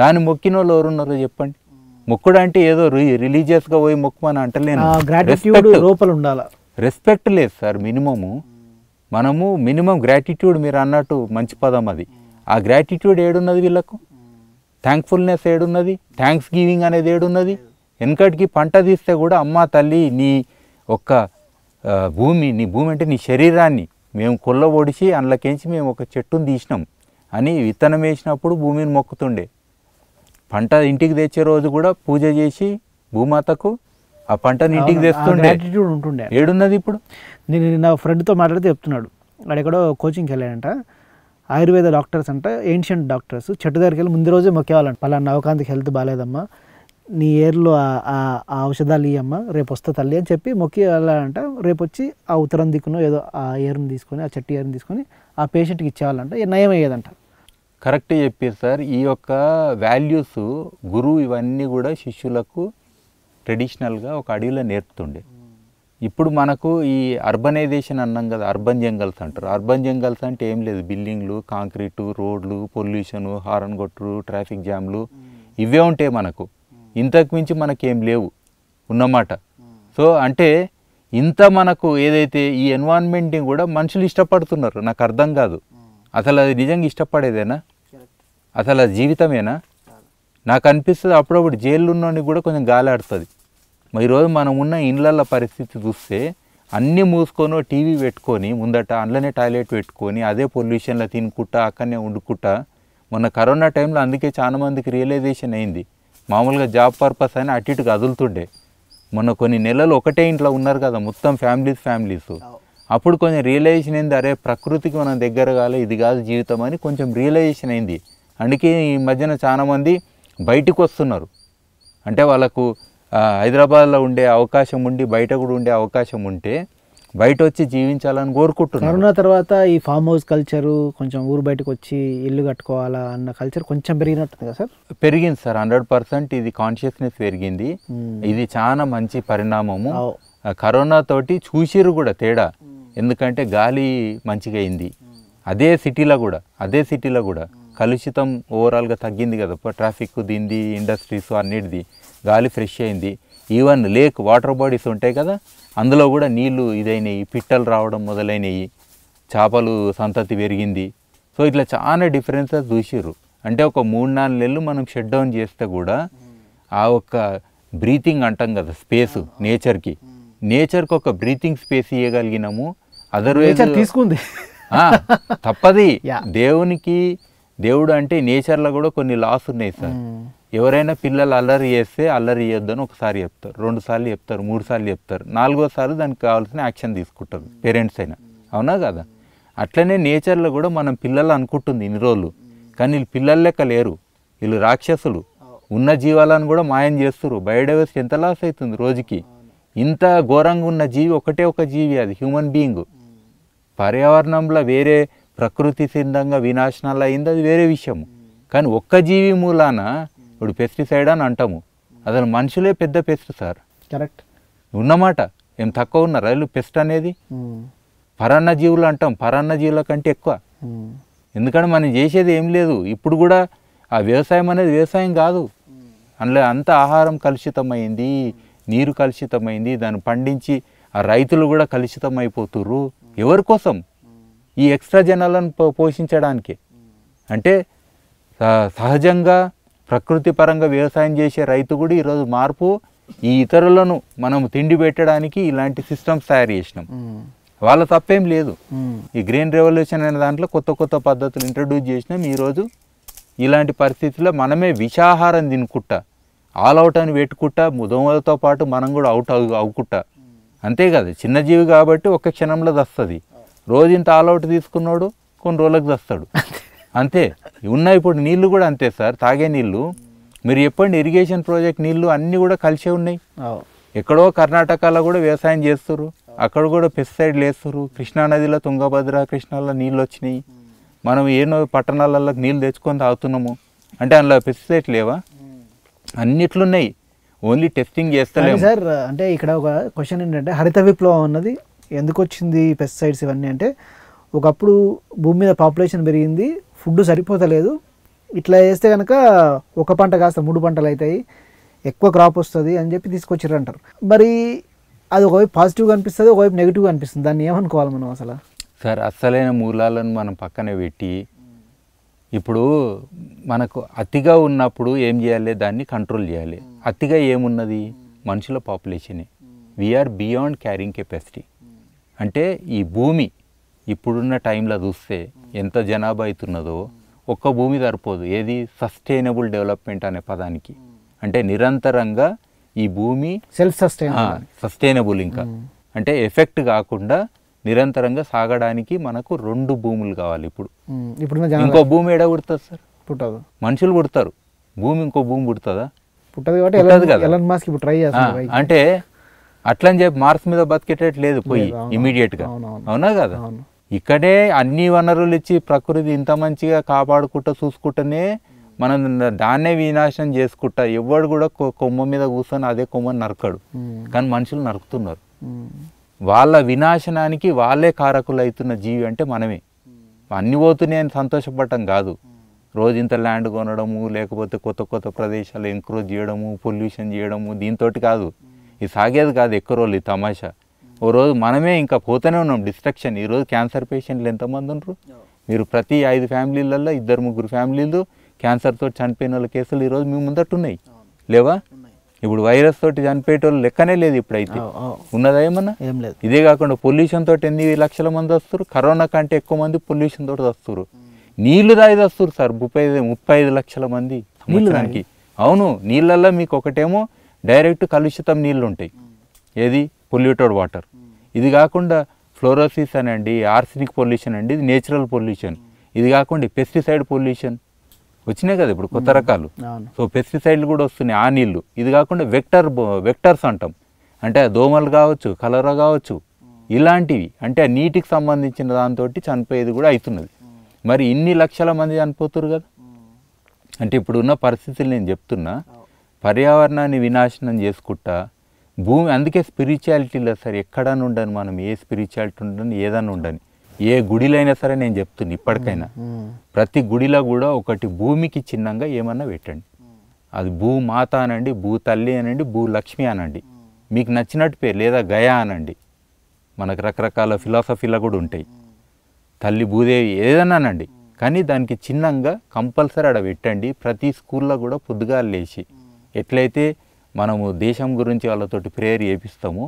దాన్ని మొక్కిన వాళ్ళు ఎవరున్నారో చెప్పండి మొక్కుడు అంటే ఏదో రిలీజియస్గా పోయి మొక్కుమని అంటలేను రెస్పెక్ట్ లేదు సార్ మినిమము మనము మినిమం గ్రాటిట్యూడ్ మీరు అన్నట్టు మంచి పదం అది ఆ గ్రాటిట్యూడ్ ఏడున్నది వీళ్ళకు థ్యాంక్ఫుల్నెస్ ఏడున్నది థ్యాంక్స్ గివింగ్ అనేది ఏడున్నది వెనకటికి పంట తీస్తే కూడా అమ్మ తల్లి నీ ఒక్క భూమి నీ భూమి అంటే నీ శరీరాన్ని మేము కుళ్ళ ఒడిచి అందులోకించి మేము ఒక చెట్టును తీసినాం అని విత్తనం వేసినప్పుడు భూమిని మొక్కుతుండే పంట ఇంటికి తెచ్చే రోజు కూడా పూజ చేసి భూమాతకు ఆ పంటని ఇంటికి తెస్తుండే ఉంటుండే ఏడున్నది ఇప్పుడు నేను నా ఫ్రెండ్తో మాట్లాడితే చెప్తున్నాడు ఎక్కడో కోచింగ్కి వెళ్ళాడంట ఆయుర్వేద డాక్టర్స్ అంట ఏన్షియంట్ డాక్టర్స్ చెట్టు దగ్గరికి వెళ్ళి ముందు రోజే మొక్కేవాళ్ళంట పలానా నవకాంత్కి హెల్త్ బాగాలేదమ్మా నీ ఏర్లో ఆ ఔషధాలు ఇవ్వమ్మ రేపు వస్తా తల్లి అని చెప్పి మొక్కి వెళ్ళాలంట రేపు వచ్చి ఆ ఉత్తరం దిక్కునో ఏదో ఆ ఏర్ని తీసుకొని ఆ చెట్టు ఏర్ని తీసుకొని ఆ పేషెంట్కి ఇచ్చేవాళ్ళంట నయం అయ్యేదంట కరెక్ట్ చెప్పారు సార్ ఈ యొక్క వాల్యూస్ గురువు ఇవన్నీ కూడా శిష్యులకు ట్రెడిషనల్గా ఒక అడవిలో నేర్పుతుండే ఇప్పుడు మనకు ఈ అర్బనైజేషన్ అన్నాం కదా అర్బన్ జంగల్స్ అంటారు అర్బన్ జంగల్స్ అంటే ఏం లేదు బిల్డింగ్లు కాంక్రీటు రోడ్లు పొల్యూషను హారన్ కొట్టు ట్రాఫిక్ జామ్లు ఇవే ఉంటాయి మనకు ఇంతకు మించి మనకేం లేవు ఉన్నమాట సో అంటే ఇంత మనకు ఏదైతే ఈ ఎన్వాన్మెంట్ని కూడా మనుషులు ఇష్టపడుతున్నారు నాకు అర్థం కాదు అసలు అది నిజంగా ఇష్టపడేదేనా అసలు అది జీవితమేనా నాకు అనిపిస్తుంది అప్పుడప్పుడు జైల్లో ఉన్నోని కూడా కొంచెం గాలాడుతుంది ఈరోజు మనం ఉన్న ఇండ్లల పరిస్థితి చూస్తే అన్నీ మూసుకొని టీవీ పెట్టుకొని ముందట అందులోనే టాయిలెట్ పెట్టుకొని అదే పొల్యూషన్లో తినుకుంటా అక్కడనే వండుకుంటా మొన్న కరోనా టైంలో అందుకే చాలామందికి రియలైజేషన్ అయింది మామూలుగా జాబ్ పర్పస్ అని అటు ఇటు కదులుతుండే మొన్న కొన్ని నెలలు ఒకటే ఇంట్లో ఉన్నారు కదా మొత్తం ఫ్యామిలీస్ ఫ్యామిలీస్ అప్పుడు కొంచెం రియలైజేషన్ అయింది అరే ప్రకృతికి మనం దగ్గర కాలే ఇది కాదు జీవితం అని కొంచెం రియలైజేషన్ అయింది అందుకే ఈ మధ్యన చాలామంది బయటకు వస్తున్నారు అంటే వాళ్ళకు హైదరాబాద్లో ఉండే అవకాశం ఉండి బయట కూడా ఉండే అవకాశం ఉంటే బయట వచ్చి జీవించాలని కోరుకుంటున్నారు కరోనా తర్వాత ఈ ఫామ్ హౌస్ కల్చరు కొంచెం ఊరు బయటకు వచ్చి ఇల్లు కట్టుకోవాలా అన్న కల్చర్ కొంచెం పెరిగినట్టు కదా సార్ పెరిగింది సార్ హండ్రెడ్ పర్సెంట్ ఇది కాన్షియస్నెస్ పెరిగింది ఇది చాలా మంచి పరిణామము కరోనా తోటి చూసిరు కూడా తేడా ఎందుకంటే గాలి మంచిగా అయింది అదే సిటీలో కూడా అదే సిటీలో కూడా కలుషితం ఓవరాల్గా తగ్గింది కదా ట్రాఫిక్ దీనిది ఇండస్ట్రీస్ అన్నిటిది గాలి ఫ్రెష్ అయింది ఈవెన్ లేక్ వాటర్ బాడీస్ ఉంటాయి కదా అందులో కూడా నీళ్లు ఇదైనవి పిట్టలు రావడం మొదలైనవి చేపలు సంతతి పెరిగింది సో ఇట్లా చాలా డిఫరెన్సెస్ చూసిర్రు అంటే ఒక మూడు నాలుగు నెలలు మనం షట్ డౌన్ చేస్తే కూడా ఆ ఒక్క బ్రీతింగ్ అంటాం కదా స్పేస్ నేచర్కి నేచర్కి ఒక బ్రీతింగ్ స్పేస్ ఇవ్వగలిగినాము అదర్వైజ్ తీసుకుంది తప్పది <laughs> దేవునికి దేవుడు అంటే నేచర్లో కూడా కొన్ని లాస్ ఉన్నాయి సార్ ఎవరైనా పిల్లలు అల్లరి చేస్తే అల్లరి చేయొద్దని ఒకసారి చెప్తారు రెండు సార్లు చెప్తారు మూడు సార్లు చెప్తారు నాలుగోసారి దానికి కావాల్సిన యాక్షన్ తీసుకుంటారు పేరెంట్స్ అయినా అవునా కదా అట్లనే నేచర్లో కూడా మనం పిల్లలు అనుకుంటుంది ఇన్ని రోజులు కానీ వీళ్ళు పిల్లలు లెక్క లేరు వీళ్ళు రాక్షసులు ఉన్న జీవాలను కూడా మాయం చేస్తారు బయోడైవర్సిటీ ఎంత లాస్ అవుతుంది రోజుకి ఇంత ఘోరంగా ఉన్న జీవి ఒకటే ఒక జీవి అది హ్యూమన్ బీయింగ్ పర్యావరణంలో వేరే ప్రకృతి సిద్ధంగా వినాశనాలు అయింది అది వేరే విషయం కానీ ఒక్క జీవి మూలాన ఇప్పుడు పెస్టిసైడ్ అని అంటాము అసలు మనుషులే పెద్ద పెస్ట్ సార్ కరెక్ట్ ఉన్నమాట ఏం తక్కువ ఉన్నారు అసలు పెస్ట్ అనేది hmm. పరాన్న జీవులు అంటాం పరాన్న జీవుల కంటే ఎక్కువ hmm. ఎందుకంటే మనం చేసేది ఏం లేదు ఇప్పుడు కూడా ఆ వ్యవసాయం అనేది వ్యవసాయం కాదు అందులో అంత ఆహారం కలుషితమైంది నీరు కలుషితమైంది దాన్ని పండించి ఆ రైతులు కూడా కలుషితం అయిపోతుర్రు ఎవరి కోసం ఈ ఎక్స్ట్రా జనాలను పోషించడానికి అంటే సహజంగా ప్రకృతి పరంగా వ్యవసాయం చేసే రైతు కూడా ఈరోజు మార్పు ఈ ఇతరులను మనం తిండి పెట్టడానికి ఇలాంటి సిస్టమ్స్ తయారు చేసినాం వాళ్ళ తప్పేం లేదు ఈ గ్రీన్ రెవల్యూషన్ అనే దాంట్లో కొత్త కొత్త పద్ధతులు ఇంట్రడ్యూస్ చేసినాం ఈరోజు ఇలాంటి పరిస్థితుల్లో మనమే విషాహారం తినుకుంటా ఆల్ అవుట్ అని పెట్టుకుంటా దోమలతో పాటు మనం కూడా అవుట్ అవు అవుకుంటా అంతే కదా జీవి కాబట్టి ఒక్క క్షణంలో దస్తుంది రోజు ఇంత ఆల్ అవుట్ తీసుకున్నాడు కొన్ని రోజులకు దస్తాడు అంతే ఉన్నాయి ఇప్పుడు నీళ్లు కూడా అంతే సార్ తాగే నీళ్లు మీరు చెప్పండి ఇరిగేషన్ ప్రాజెక్ట్ నీళ్లు అన్నీ కూడా కలిసే ఉన్నాయి ఎక్కడో కర్ణాటకలో కూడా వ్యవసాయం చేస్తారు అక్కడ కూడా పెస్టిసైడ్లు వేస్తారు కృష్ణానదిలో తుంగభద్ర కృష్ణాలో నీళ్ళు వచ్చినాయి మనం ఏనో పట్టణాలలో నీళ్ళు తెచ్చుకొని తాగుతున్నాము అంటే అందులో సైడ్ లేవా అన్నిట్లున్నాయి ఓన్లీ టెస్టింగ్ చేస్తలేదు సార్ అంటే ఇక్కడ ఒక క్వశ్చన్ ఏంటంటే హరిత విప్లవం అన్నది ఎందుకు వచ్చింది పెస్టిసైడ్స్ ఇవన్నీ అంటే ఒకప్పుడు భూమి మీద పాపులేషన్ పెరిగింది ఫుడ్ సరిపోతలేదు ఇట్లా చేస్తే కనుక ఒక పంట కాస్త మూడు పంటలు అవుతాయి ఎక్కువ క్రాప్ వస్తుంది అని చెప్పి తీసుకొచ్చారు అంటారు మరి అది ఒకవైపు పాజిటివ్గా అనిపిస్తుంది ఒకవైపు నెగిటివ్గా అనిపిస్తుంది దాన్ని ఏమనుకోవాలి మనం అసలు సార్ అస్సలైన మూలాలను మనం పక్కన పెట్టి ఇప్పుడు మనకు అతిగా ఉన్నప్పుడు ఏం చేయాలి దాన్ని కంట్రోల్ చేయాలి అతిగా ఏమున్నది మనుషుల పాపులేషనే వీఆర్ బియాండ్ క్యారింగ్ కెపాసిటీ అంటే ఈ భూమి ఇప్పుడున్న టైంలో చూస్తే ఎంత జనాభా అవుతున్నదో ఒక్క భూమి సరిపోదు ఏది సస్టైనబుల్ డెవలప్మెంట్ అనే పదానికి అంటే నిరంతరంగా ఈ భూమి సెల్ఫ్ సస్టైన్ సస్టైనబుల్ ఇంకా hmm. అంటే ఎఫెక్ట్ కాకుండా నిరంతరంగా సాగడానికి మనకు రెండు భూములు కావాలి ఇప్పుడు hmm. ఇప్పుడు ఇంకో భూమి ఎడ పుడుతుంది సార్ పుట్టదు మనుషులు పుడతారు భూమి ఇంకో భూమి పుడుతుందా పుట్టదు అంటే అట్లని చెప్పి మార్స్ మీద బతికేటట్టు లేదు పోయి ఇమీడియట్ గా అవునా కదా ఇక్కడే అన్ని వనరులు ఇచ్చి ప్రకృతి ఇంత మంచిగా కాపాడుకుంటూ చూసుకుంటూనే మనం దాన్నే వినాశనం చేసుకుంటా ఎవడు కూడా కొమ్మ మీద కూర్చొని అదే కొమ్మని నరకడు కానీ మనుషులు నరుకుతున్నారు వాళ్ళ వినాశనానికి వాళ్ళే కారకులు అవుతున్న జీవి అంటే మనమే అన్ని పోతున్నాయని సంతోషపడటం కాదు రోజు ఇంత ల్యాండ్ కొనడము లేకపోతే కొత్త కొత్త ప్రదేశాలు ఎంక్రోజ్ చేయడము పొల్యూషన్ చేయడము దీంతో కాదు ఇది సాగేది కాదు ఎక్కువ రోజులు ఈ తమాషా ఓ రోజు మనమే ఇంకా పోతూనే ఉన్నాం డిస్ట్రక్షన్ ఈరోజు క్యాన్సర్ పేషెంట్లు ఎంతమంది ఉన్నారు మీరు ప్రతి ఐదు ఫ్యామిలీలలో ఇద్దరు ముగ్గురు ఫ్యామిలీలు క్యాన్సర్తో చనిపోయిన వాళ్ళ కేసులు ఈరోజు మీ ముందట్టు ఉన్నాయి లేవా ఇప్పుడు వైరస్ తోటి చనిపోయేటోళ్ళు లెక్కనే లేదు ఇప్పుడైతే ఉన్నదా ఏమన్నా ఏం లేదు ఇదే కాకుండా పొల్యూషన్ తోటి ఎనిమిది లక్షల మంది వస్తారు కరోనా కంటే ఎక్కువ మంది పొల్యూషన్ తోటి వస్తారు నీళ్లు దాయిది వస్తారు సార్ ముప్పై ముప్పై ఐదు లక్షల మంది సంవత్సరానికి అవును నీళ్ళల్లో మీకు ఒకటేమో డైరెక్ట్ కలుషితం నీళ్ళు ఉంటాయి ఏది పొల్యూటెడ్ వాటర్ ఇది కాకుండా ఫ్లోరోసిస్ అనండి ఆర్సినిక్ పొల్యూషన్ అండి ఇది నేచురల్ పొల్యూషన్ ఇది కాకుండా పెస్టిసైడ్ పొల్యూషన్ వచ్చినాయి కదా ఇప్పుడు కొత్త రకాలు సో పెస్టిసైడ్లు కూడా వస్తున్నాయి ఆ నీళ్ళు ఇది కాకుండా వెక్టర్ వెక్టర్స్ అంటాం అంటే దోమలు కావచ్చు కలర కావచ్చు ఇలాంటివి అంటే ఆ నీటికి సంబంధించిన దాంతో చనిపోయేది కూడా అవుతున్నది మరి ఇన్ని లక్షల మంది చనిపోతురు కదా అంటే ఇప్పుడున్న పరిస్థితులు నేను చెప్తున్నా పర్యావరణాన్ని వినాశనం చేసుకుంటా భూమి అందుకే స్పిరిచువాలిటీ లేదు సార్ ఎక్కడ ఉండను మనం ఏ స్పిరిచువాలిటీ ఉండని ఏదైనా ఉండని ఏ గుడిలైనా సరే నేను చెప్తున్నా ఇప్పటికైనా ప్రతి గుడిలో కూడా ఒకటి భూమికి చిన్నంగా ఏమన్నా పెట్టండి అది భూమాత అనండి భూ తల్లి అనండి భూలక్ష్మి అనండి మీకు నచ్చినట్టు పేరు లేదా గయా అనండి మనకు రకరకాల ఫిలాసఫీలు కూడా ఉంటాయి తల్లి భూదేవి ఏదన్నానండి కానీ దానికి చిన్నంగా కంపల్సరీ అక్కడ పెట్టండి ప్రతి స్కూల్లో కూడా పొద్దుగాలు లేచి ఎట్లయితే మనము దేశం గురించి వాళ్ళతోటి ప్రేయర్ చేపిస్తాము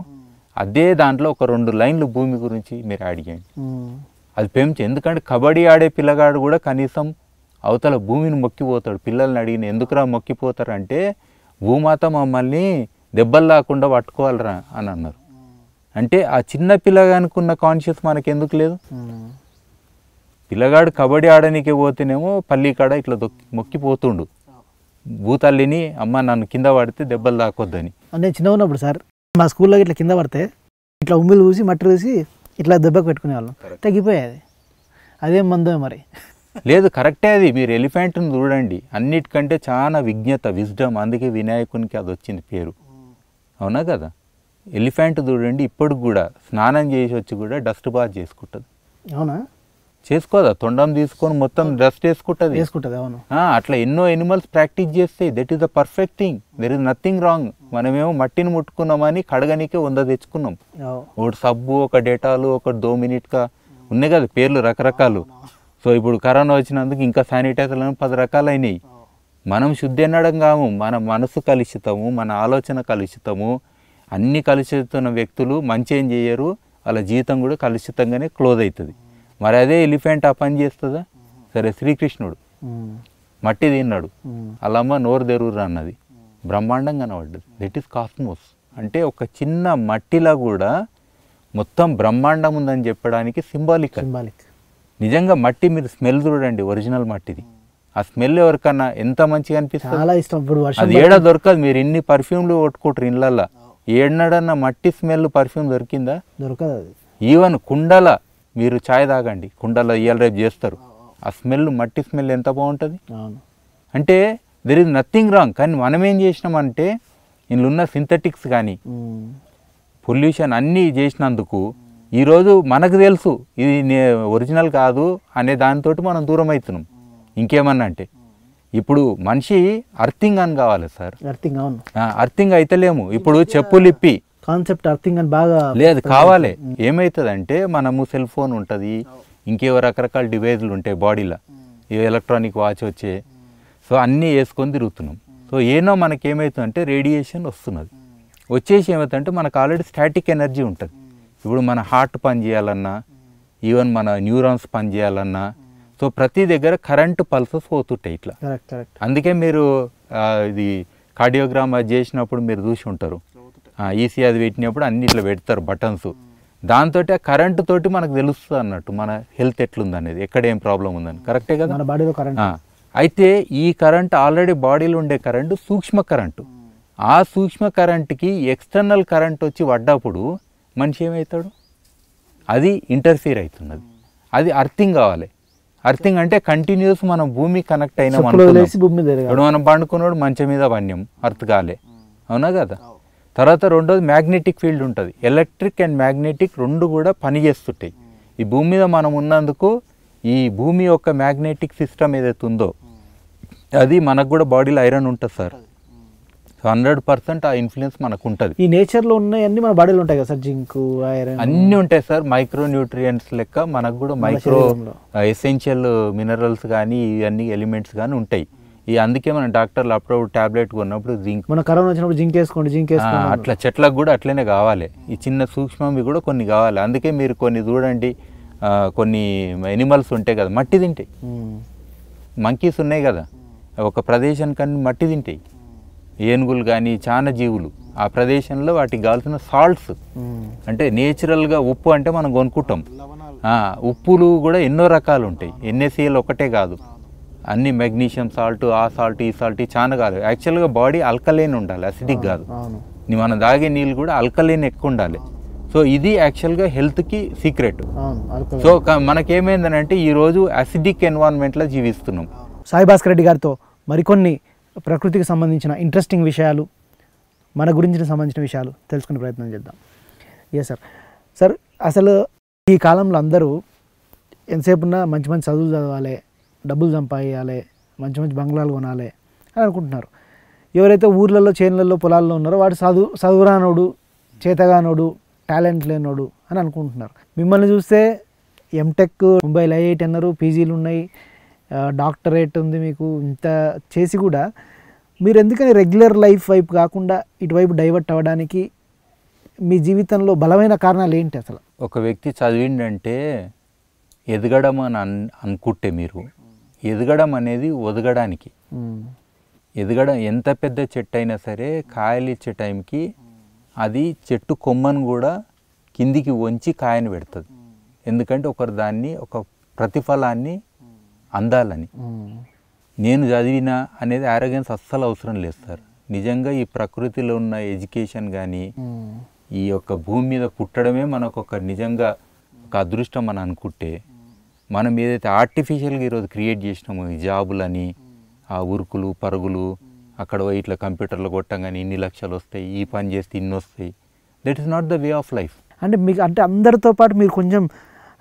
అదే దాంట్లో ఒక రెండు లైన్లు భూమి గురించి మీరు అడిగండి అది పెంచి ఎందుకంటే కబడ్డీ ఆడే పిల్లగాడు కూడా కనీసం అవతల భూమిని మొక్కిపోతాడు పిల్లల్ని అడిగిన ఎందుకురా మొక్కిపోతారంటే భూమాత మమ్మల్ని దెబ్బలు లేకుండా పట్టుకోవాలరా అని అన్నారు అంటే ఆ చిన్న పిల్లగా అనుకున్న కాన్షియస్ మనకి ఎందుకు లేదు పిల్లగాడు కబడ్డీ ఆడనీకే పోతేనేమో పల్లి కాడ ఇట్లా మొక్కిపోతుండు భూతల్లిని అమ్మ నన్ను కింద పడితే దెబ్బలు తాకొద్దని నేను చిన్న ఉన్నప్పుడు సార్ మా స్కూల్లో ఇట్లా కింద పడితే ఇట్లా ఉమ్మిలు పూసి మట్టి చూసి ఇట్లా దెబ్బకు పెట్టుకునేవాళ్ళం తగ్గిపోయేది అదేం మందో మరి లేదు కరెక్టే అది మీరు ఎలిఫెంట్ని చూడండి అన్నిటికంటే చాలా విజ్ఞత విజ్డమ్ అందుకే వినాయకునికి అది వచ్చింది పేరు అవునా కదా ఎలిఫెంట్ చూడండి ఇప్పటికి కూడా స్నానం చేసి వచ్చి కూడా డస్ట్ బాత్ చేసుకుంటుంది అవునా చేసుకోదా తొండం తీసుకొని మొత్తం డస్ట్ చేసుకుంటుంది చేసుకుంటుంది అవును అట్లా ఎన్నో ఎనిమల్స్ ప్రాక్టీస్ చేస్తాయి that is the perfect thing there is nothing wrong మనమేమో మట్టిని ముట్టుకున్నామని కడగనికే వంద తెచ్చుకున్నాం ఒకటి సబ్బు ఒక డేటాలు ఒక దో మినిట్గా ఉన్నాయి కదా పేర్లు రకరకాలు సో ఇప్పుడు కరోనా వచ్చినందుకు ఇంకా శానిటైజర్లను పది రకాలైనవి మనం శుద్ధి అనడం కాము మన మనసు కలుషితము మన ఆలోచన కలుషితము అన్ని కలుషితున్న వ్యక్తులు మంచి ఏం చేయరు వాళ్ళ జీవితం కూడా కలుషితంగానే క్లోజ్ అవుతుంది మరి అదే ఎలిఫెంట్ ఆ పని చేస్తుందా సరే శ్రీకృష్ణుడు మట్టి తిన్నాడు అల్లమ్మ నోరు తెరువురు అన్నది బ్రహ్మాండం కనబడ్డది దట్ ఈస్ కాస్మోస్ అంటే ఒక చిన్న మట్టిలా కూడా మొత్తం బ్రహ్మాండం ఉందని చెప్పడానికి సింబాలిక్ సింబాలిక్ నిజంగా మట్టి మీరు స్మెల్ చూడండి ఒరిజినల్ మట్టిది ఆ స్మెల్ ఎవరికన్నా ఎంత మంచిగా అనిపిస్తుంది ఇష్టం అది ఏడ దొరకదు మీరు ఇన్ని పర్ఫ్యూమ్లు కొట్టుకుంటారు ఇళ్ళల్లో ఏడనడన్న మట్టి స్మెల్ పర్ఫ్యూమ్ దొరికిందా దొరకదు ఈవెన్ కుండల మీరు ఛాయ్ తాగండి కుండల్లో ఇయ్యాల రేపు చేస్తారు ఆ స్మెల్ మట్టి స్మెల్ ఎంత బాగుంటుంది అంటే దెర్ ఇస్ నథింగ్ రాంగ్ కానీ మనం ఏం చేసినామంటే ఇందులో ఉన్న సింథటిక్స్ కానీ పొల్యూషన్ అన్నీ చేసినందుకు ఈరోజు మనకు తెలుసు ఇది ఒరిజినల్ కాదు అనే దానితో మనం దూరం అవుతున్నాం ఇంకేమన్నా అంటే ఇప్పుడు మనిషి అర్థింగ్ అని కావాలి సార్ అర్థింగ్ అవును అర్థింగ్ లేము ఇప్పుడు చెప్పులిప్పి కాన్సెప్ట్ అర్థింగ్ అని బాగా లేదు కావాలి ఏమవుతుందంటే మనము సెల్ ఫోన్ ఉంటుంది ఇంకేవో రకరకాల డివైజ్లు ఉంటాయి బాడీలో ఎలక్ట్రానిక్ వాచ్ వచ్చే సో అన్నీ వేసుకొని తిరుగుతున్నాం సో ఏనో మనకి ఏమవుతుందంటే రేడియేషన్ వస్తున్నది వచ్చేసి ఏమవుతుందంటే మనకు ఆల్రెడీ స్టాటిక్ ఎనర్జీ ఉంటుంది ఇప్పుడు మన హార్ట్ పని చేయాలన్నా ఈవెన్ మన న్యూరాన్స్ పని చేయాలన్నా సో ప్రతి దగ్గర కరెంటు పల్సెస్ పోతుంటాయి ఇట్లా అందుకే మీరు ఇది కార్డియోగ్రామ్ అది చేసినప్పుడు మీరు చూసి ఉంటారు ఈసీ e అది పెట్టినప్పుడు అన్నిట్లో పెడతారు బటన్స్ దాంతో ఆ కరెంట్ తోటి మనకు తెలుస్తుంది అన్నట్టు మన హెల్త్ ఎట్లుంది అనేది ఎక్కడ ఏం ప్రాబ్లం ఉందని కరెక్టే కదా మన బాడీలో కరెంట్ అయితే ఈ కరెంట్ ఆల్రెడీ బాడీలో ఉండే కరెంటు సూక్ష్మ కరెంటు ఆ సూక్ష్మ కరెంట్కి ఎక్స్టర్నల్ కరెంట్ వచ్చి పడ్డప్పుడు మనిషి ఏమవుతాడు అది ఇంటర్ఫీర్ అవుతున్నది అది అర్థింగ్ కావాలి అర్థింగ్ అంటే కంటిన్యూస్ మనం భూమి కనెక్ట్ అయినా మనం పండుకున్నాడు మంచం మీద వన్యం అర్థ కాలే అవునా కదా తర్వాత రెండోది మ్యాగ్నెటిక్ ఫీల్డ్ ఉంటుంది ఎలక్ట్రిక్ అండ్ మ్యాగ్నెటిక్ రెండు కూడా పనిచేస్తుంటాయి ఈ భూమి మీద మనం ఉన్నందుకు ఈ భూమి యొక్క మ్యాగ్నెటిక్ సిస్టమ్ ఏదైతే ఉందో అది మనకు కూడా బాడీలో ఐరన్ ఉంటుంది సార్ hmm. హండ్రెడ్ పర్సెంట్ ఆ ఇన్ఫ్లుయెన్స్ మనకు ఉంటుంది ఈ నేచర్లో ఉన్నాయన్నీ మన బాడీలో ఉంటాయి కదా సార్ జింక్ ఐరన్ అన్నీ ఉంటాయి సార్ మైక్రో న్యూట్రియంట్స్ లెక్క మనకు కూడా మైక్రో ఎసెన్షియల్ మినరల్స్ కానీ ఇవన్నీ ఎలిమెంట్స్ కానీ ఉంటాయి ఈ అందుకే మనం డాక్టర్లు అప్పుడప్పుడు టాబ్లెట్ కొన్నప్పుడు జింక్ మన కరోనా వచ్చినప్పుడు జింక్ వేసుకోండి జింక్ అట్లా చెట్లకు కూడా అట్లనే కావాలి ఈ చిన్న సూక్ష్మవి కూడా కొన్ని కావాలి అందుకే మీరు కొన్ని చూడండి కొన్ని ఎనిమల్స్ ఉంటాయి కదా మట్టి తింటాయి మంకీస్ ఉన్నాయి కదా ఒక ప్రదేశానికి అన్ని మట్టి తింటాయి ఏనుగులు కానీ చాలా జీవులు ఆ ప్రదేశంలో వాటికి కావాల్సిన సాల్ట్స్ అంటే నేచురల్గా ఉప్పు అంటే మనం కొనుక్కుంటాం ఉప్పులు కూడా ఎన్నో రకాలు ఉంటాయి ఎన్ఎస్సీఎల్ ఒకటే కాదు అన్ని మెగ్నీషియం సాల్ట్ ఆ సాల్ట్ ఈ సాల్ట్ చాలా కాదు యాక్చువల్గా బాడీ అల్కలైన్ ఉండాలి అసిడిక్ కాదు మనం తాగే నీళ్ళు కూడా అల్కలైన్ ఎక్కువ ఉండాలి సో ఇది యాక్చువల్గా హెల్త్కి సీక్రెట్ సో మనకేమైందనంటే ఈరోజు అసిడిక్ ఎన్వైరన్మెంట్లో జీవిస్తున్నాం సాయి భాస్కర్ రెడ్డి గారితో మరికొన్ని ప్రకృతికి సంబంధించిన ఇంట్రెస్టింగ్ విషయాలు మన గురించి సంబంధించిన విషయాలు తెలుసుకునే ప్రయత్నం చేద్దాం ఎస్ సార్ సార్ అసలు ఈ కాలంలో అందరూ ఎంతసేపు ఉన్నా మంచి మంచి చదువులు చదవాలి డబ్బులు సంపాదించాలి మంచి మంచి బంగ్లాలు కొనాలి అని అనుకుంటున్నారు ఎవరైతే ఊర్లలో చేనులలో పొలాల్లో ఉన్నారో వాడు చదువు చదువురానోడు చేతగానోడు టాలెంట్ లేనోడు అని అనుకుంటున్నారు మిమ్మల్ని చూస్తే ఎంటెక్ ముంబైలో ఐఐటి అన్నారు పీజీలు ఉన్నాయి డాక్టరేట్ ఉంది మీకు ఇంత చేసి కూడా మీరు ఎందుకని రెగ్యులర్ లైఫ్ వైపు కాకుండా ఇటువైపు డైవర్ట్ అవ్వడానికి మీ జీవితంలో బలమైన కారణాలు ఏంటి అసలు ఒక వ్యక్తి చదివిండంటే ఎదగడం అని అనుకుంటే మీరు ఎదగడం అనేది ఒదగడానికి ఎదగడం ఎంత పెద్ద చెట్టు అయినా సరే కాయలిచ్చే టైంకి అది చెట్టు కొమ్మను కూడా కిందికి వంచి కాయను పెడుతుంది ఎందుకంటే ఒకరు దాన్ని ఒక ప్రతిఫలాన్ని అందాలని నేను చదివిన అనేది ఆరోగ్యం అస్సలు అవసరం లేదు సార్ నిజంగా ఈ ప్రకృతిలో ఉన్న ఎడ్యుకేషన్ కానీ ఈ యొక్క భూమి మీద పుట్టడమే మనకు ఒక నిజంగా ఒక అదృష్టం అని అనుకుంటే మనం ఏదైతే ఆర్టిఫిషియల్గా ఈరోజు క్రియేట్ చేసినామో ఈ జాబులని ఆ ఉరుకులు పరుగులు అక్కడ ఇట్లా కంప్యూటర్లు కొట్టంగాని ఇన్ని లక్షలు వస్తాయి ఈ పని చేస్తే ఇన్ని వస్తాయి that is not the way of life అంటే మీకు అంటే అందరితో పాటు మీరు కొంచెం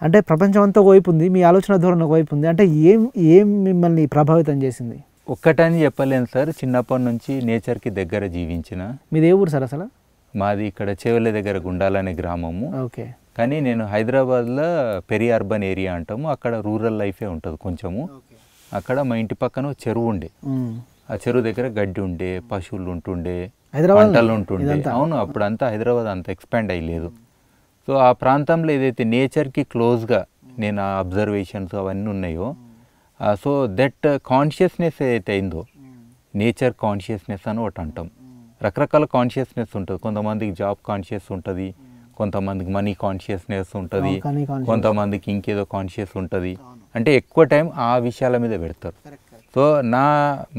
అంటే ప్రపంచం అంతా వైపు ఉంది మీ ఆలోచన ధోరణి వైపు ఉంది అంటే ఏం ఏం మిమ్మల్ని ప్రభావితం చేసింది ఒక్కటని చెప్పలేను సార్ చిన్నప్పటి నుంచి నేచర్కి దగ్గర జీవించిన మీది ఏ ఊరు సార్ అసలు మాది ఇక్కడ చెవుల దగ్గర గుండాలనే గ్రామము ఓకే కానీ నేను హైదరాబాద్లో పెరి అర్బన్ ఏరియా అంటాము అక్కడ రూరల్ లైఫే ఉంటుంది కొంచెము అక్కడ మా ఇంటి పక్కన చెరువు ఉండే ఆ చెరువు దగ్గర గడ్డి ఉండే పశువులు ఉంటుండే పంటలు ఉంటుండే అవును అప్పుడు అంతా హైదరాబాద్ అంత ఎక్స్పాండ్ అయ్యలేదు సో ఆ ప్రాంతంలో ఏదైతే నేచర్కి క్లోజ్గా నేను ఆ అబ్జర్వేషన్స్ అవన్నీ ఉన్నాయో సో దట్ కాన్షియస్నెస్ ఏదైతే అయిందో నేచర్ కాన్షియస్నెస్ అని ఒకటి అంటాం రకరకాల కాన్షియస్నెస్ ఉంటుంది కొంతమందికి జాబ్ కాన్షియస్ ఉంటుంది కొంతమందికి మనీ కాన్షియస్నెస్ ఉంటుంది కొంతమందికి ఇంకేదో కాన్షియస్ ఉంటుంది అంటే ఎక్కువ టైం ఆ విషయాల మీద పెడతారు సో నా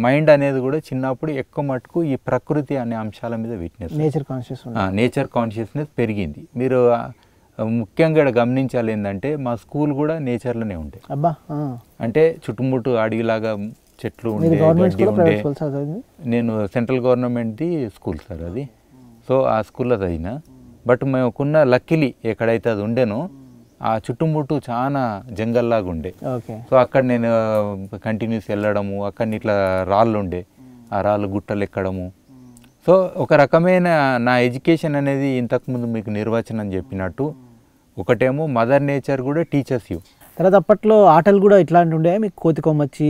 మైండ్ అనేది కూడా చిన్నప్పుడు ఎక్కువ మటుకు ఈ ప్రకృతి అనే అంశాల మీద witness nature conscious nature consciousness పెరిగింది మీరు ముఖ్యంగా ఇక్కడ గమనించాలి ఏంటంటే మా స్కూల్ కూడా నేచర్లోనే ఉండే అబ్బా అంటే చుట్టుముట్టు అడవిలాగా చెట్లు ఉండే ఉండే నేను సెంట్రల్ గవర్నమెంట్ది స్కూల్ సార్ అది సో ఆ స్కూల్లో చదివిన బట్ మేముకున్న లక్కిలి ఎక్కడైతే అది ఉండేనో hmm. ఆ చుట్టుముట్టు చాలా జంగల్లాగా ఉండే సో అక్కడ నేను కంటిన్యూస్ వెళ్ళడము అక్కడ ఇట్లా రాళ్ళు ఉండే hmm. ఆ రాళ్ళు గుట్టలు ఎక్కడము hmm. సో ఒక రకమైన నా ఎడ్యుకేషన్ అనేది ఇంతకుముందు మీకు నిర్వచనం చెప్పినట్టు ఒకటేమో మదర్ నేచర్ కూడా టీచర్స్ యూ తర్వాత అప్పట్లో ఆటలు కూడా ఇట్లాంటి ఉండే మీకు కోతి కొమ్మచ్చి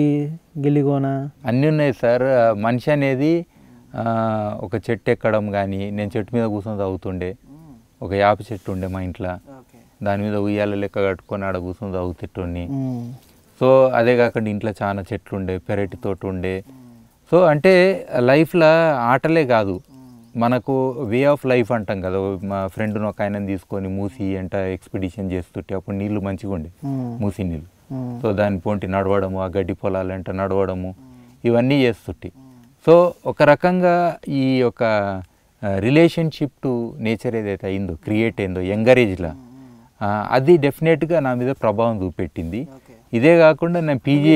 గిల్లిగోన అన్నీ ఉన్నాయి సార్ మనిషి అనేది ఒక చెట్టు ఎక్కడం కానీ నేను చెట్టు మీద కూర్చొని చదువుతుండే ఒక యాప చెట్టు ఉండే మా ఇంట్లో దాని మీద ఉయ్యాల లెక్క కట్టుకొని ఆడ కూర్చొని తాగుతిట్టుని సో అదే కాకుండా ఇంట్లో చాలా చెట్లు ఉండే పెరటి తోట ఉండే సో అంటే లైఫ్లో ఆటలే కాదు మనకు వే ఆఫ్ లైఫ్ అంటాం కదా మా ఫ్రెండ్ను ఒక ఆయన తీసుకొని మూసి అంట ఎక్స్పెడిషన్ చేస్తుంటే అప్పుడు నీళ్లు మంచిగా ఉండే మూసి నీళ్ళు సో దాని పోంటి నడవడము ఆ గడ్డి పొలాలంట నడవడము ఇవన్నీ చేస్తుంటే సో ఒక రకంగా ఈ యొక్క రిలేషన్షిప్ టు నేచర్ ఏదైతే అయిందో క్రియేట్ అయిందో ఎంగరేజ్లా అది డెఫినెట్గా నా మీద ప్రభావం చూపెట్టింది ఇదే కాకుండా నేను పీజీ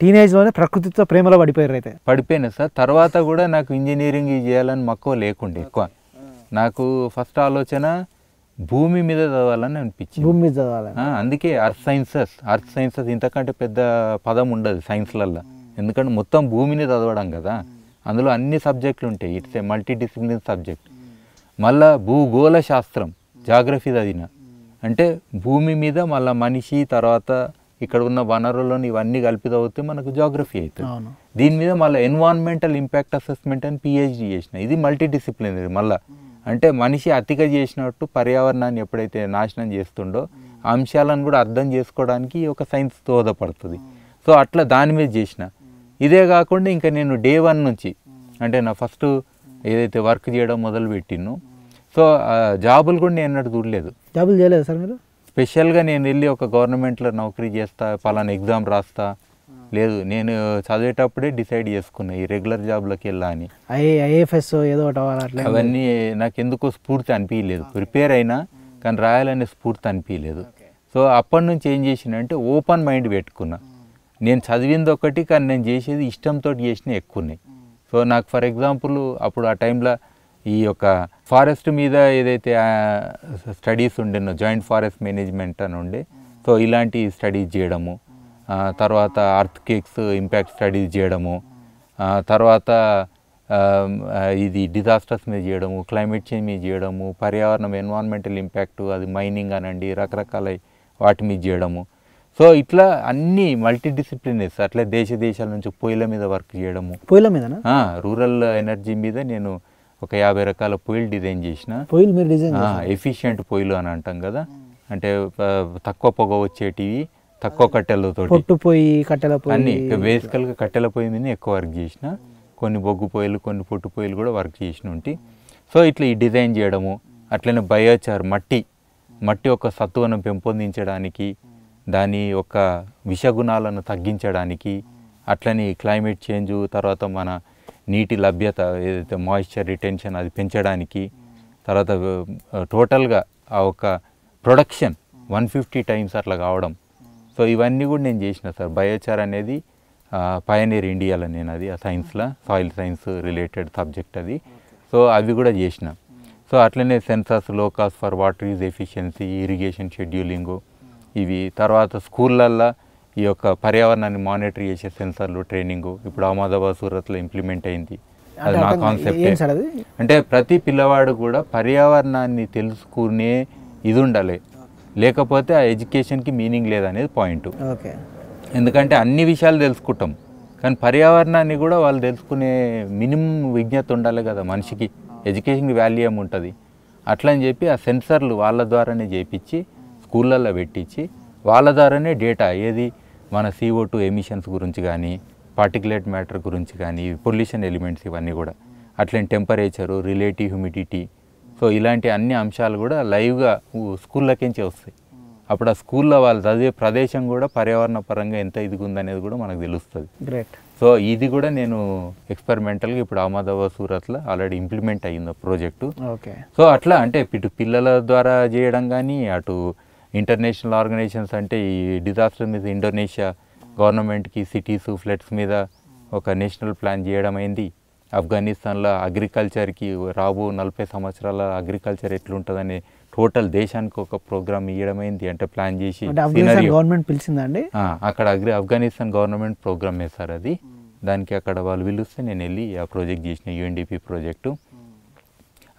టీనేజ్లోనే ప్రకృతితో ప్రేమలో పడిపోయారు అయితే పడిపోయినా సార్ తర్వాత కూడా నాకు ఇంజనీరింగ్ చేయాలని మక్కువ లేకుండే ఎక్కువ నాకు ఫస్ట్ ఆలోచన భూమి మీద చదవాలని అనిపించింది భూమి మీద చదవాలి అందుకే అర్త్ సైన్సెస్ అర్త్ సైన్సెస్ ఇంతకంటే పెద్ద పదం ఉండదు సైన్స్లల్లో ఎందుకంటే మొత్తం భూమిని చదవడం కదా అందులో అన్ని సబ్జెక్టులు ఉంటాయి it's a multi discipline subject మళ్ళా భూగోళ శాస్త్రం జాగ్రఫీ చదివిన అంటే భూమి మీద మళ్ళీ మనిషి తర్వాత ఇక్కడ ఉన్న వనరులను ఇవన్నీ కలిపి చదివితే మనకు జాగ్రఫీ అవుతుంది దీని మీద మళ్ళీ ఎన్వాన్మెంటల్ ఇంపాక్ట్ అసెస్మెంట్ అని పిహెచ్డి చేసిన ఇది మల్టీ ఇది మళ్ళీ అంటే మనిషి అతిగా చేసినట్టు పర్యావరణాన్ని ఎప్పుడైతే నాశనం చేస్తుండో అంశాలను కూడా అర్థం చేసుకోవడానికి ఒక సైన్స్ తోదపడుతుంది సో అట్లా దాని మీద చేసిన ఇదే కాకుండా ఇంకా నేను డే వన్ నుంచి అంటే నా ఫస్ట్ ఏదైతే వర్క్ చేయడం మొదలు పెట్టినో సో జాబులు కూడా నేను అన్నట్టు చూడలేదు జాబులు చేయలేదు సార్ మీరు స్పెషల్గా నేను వెళ్ళి ఒక గవర్నమెంట్లో నౌకరీ చేస్తా పలానా ఎగ్జామ్ రాస్తా లేదు నేను చదివేటప్పుడే డిసైడ్ చేసుకున్నా ఈ రెగ్యులర్ జాబ్లోకి వెళ్ళా అని ఐఏఎఫ్ఎస్ ఏదో అవన్నీ నాకు ఎందుకో స్ఫూర్తి అనిపించలేదు ప్రిపేర్ అయినా కానీ రాయాలనే స్ఫూర్తి అనిపించలేదు సో అప్పటి నుంచి ఏం చేసిన అంటే ఓపెన్ మైండ్ పెట్టుకున్నా నేను చదివింది ఒకటి కానీ నేను చేసేది ఇష్టంతో చేసినవి ఎక్కువ ఉన్నాయి సో నాకు ఫర్ ఎగ్జాంపుల్ అప్పుడు ఆ టైంలో ఈ యొక్క ఫారెస్ట్ మీద ఏదైతే స్టడీస్ ఉండేనో జాయింట్ ఫారెస్ట్ మేనేజ్మెంట్ అని ఉండే సో ఇలాంటి స్టడీస్ చేయడము తర్వాత అర్త్ కేక్స్ ఇంపాక్ట్ స్టడీస్ చేయడము తర్వాత ఇది డిజాస్టర్స్ మీద చేయడము క్లైమేట్ చేంజ్ మీద చేయడము పర్యావరణం ఎన్వాన్మెంటల్ ఇంపాక్టు అది మైనింగ్ అనండి రకరకాల వాటి మీద చేయడము సో ఇట్లా అన్ని మల్టీ డిసిప్లినరీస్ అట్లా దేశ దేశాల నుంచి పొయ్యిల మీద వర్క్ చేయడము పొయ్యిల మీద రూరల్ ఎనర్జీ మీద నేను ఒక యాభై రకాల పొయ్యిలు డిజైన్ చేసిన పొయ్యిలు మీరు డిజైన్ ఎఫిషియంట్ పొయ్యిలు అని అంటాం కదా అంటే తక్కువ పొగ వచ్చేటివి తక్కువ కట్టెలతో కట్టెల అన్ని బేసికల్ గా కట్టెల పొయ్యి మీద ఎక్కువ వర్క్ చేసిన కొన్ని బొగ్గు పొయ్యిలు కొన్ని పొట్టు పొయ్యిలు కూడా వర్క్ చేసిన ఉంటే సో ఇట్లా ఈ డిజైన్ చేయడము అట్లనే బయోచార్ మట్టి మట్టి యొక్క సత్వను పెంపొందించడానికి దాని యొక్క విషగుణాలను తగ్గించడానికి అట్లని క్లైమేట్ చేంజ్ తర్వాత మన నీటి లభ్యత ఏదైతే మాయిశ్చర్ రిటెన్షన్ అది పెంచడానికి తర్వాత టోటల్గా ఆ ఒక ప్రొడక్షన్ వన్ ఫిఫ్టీ టైమ్స్ అట్లా కావడం సో ఇవన్నీ కూడా నేను చేసిన సార్ బయోచార్ అనేది పయనీర్ ఇండియాలో నేను అది ఆ సైన్స్లో సాయిల్ సైన్స్ రిలేటెడ్ సబ్జెక్ట్ అది సో అవి కూడా చేసిన సో అట్లనే sensors low cost for water use efficiency irrigation scheduling ఇవి తర్వాత స్కూళ్ళల్లో ఈ యొక్క పర్యావరణాన్ని మానిటర్ చేసే సెన్సార్లు ట్రైనింగ్ ఇప్పుడు అహ్మదాబాద్ సూరత్లో ఇంప్లిమెంట్ అయింది అది నా కాన్సెప్ట్ అంటే ప్రతి పిల్లవాడు కూడా పర్యావరణాన్ని తెలుసుకునే ఇది ఉండాలి లేకపోతే ఆ ఎడ్యుకేషన్కి మీనింగ్ లేదనేది పాయింట్ ఎందుకంటే అన్ని విషయాలు తెలుసుకుంటాం కానీ పర్యావరణాన్ని కూడా వాళ్ళు తెలుసుకునే మినిమం విజ్ఞత ఉండాలి కదా మనిషికి ఎడ్యుకేషన్కి వాల్యూ ఉంటుంది అట్లని చెప్పి ఆ సెన్సర్లు వాళ్ళ ద్వారానే చేయించి స్కూళ్ళల్లో పెట్టించి వాళ్ళ ద్వారానే డేటా ఏది మన సీఓ టూ ఎమిషన్స్ గురించి కానీ పార్టికులేట్ మ్యాటర్ గురించి కానీ పొల్యూషన్ ఎలిమెంట్స్ ఇవన్నీ కూడా అట్లనే టెంపరేచరు రిలేటివ్ హ్యూమిడిటీ సో ఇలాంటి అన్ని అంశాలు కూడా లైవ్గా స్కూళ్ళకించే వస్తాయి అప్పుడు ఆ స్కూల్లో వాళ్ళు చదివే ప్రదేశం కూడా పర్యావరణ పరంగా ఎంత ఇదిగుందనేది కూడా మనకు తెలుస్తుంది గ్రేట్ సో ఇది కూడా నేను ఎక్స్పెరిమెంటల్గా ఇప్పుడు అహ్మదాబాద్ సూరత్లో ఆల్రెడీ ఇంప్లిమెంట్ అయ్యింది ప్రాజెక్టు ఓకే సో అట్లా అంటే ఇటు పిల్లల ద్వారా చేయడం కానీ అటు ఇంటర్నేషనల్ ఆర్గనైజేషన్స్ అంటే ఈ డిజాస్టర్ మీద ఇండోనేషియా గవర్నమెంట్కి సిటీస్ ఫ్లడ్స్ మీద ఒక నేషనల్ ప్లాన్ చేయడం అయింది ఆఫ్ఘనిస్తాన్లో అగ్రికల్చర్కి రాబో నలభై సంవత్సరాల అగ్రికల్చర్ ఎట్లుంటుందనే టోటల్ దేశానికి ఒక ప్రోగ్రామ్ ఇవ్వడమైంది అంటే ప్లాన్ చేసి గవర్నమెంట్ పిలిచిందండి అక్కడ అగ్రి ఆఫ్ఘనిస్తాన్ గవర్నమెంట్ ప్రోగ్రామ్ వేస్తారు అది దానికి అక్కడ వాళ్ళు పిలుస్తే నేను వెళ్ళి ఆ ప్రాజెక్ట్ చేసిన యూఎన్డిపి ప్రాజెక్టు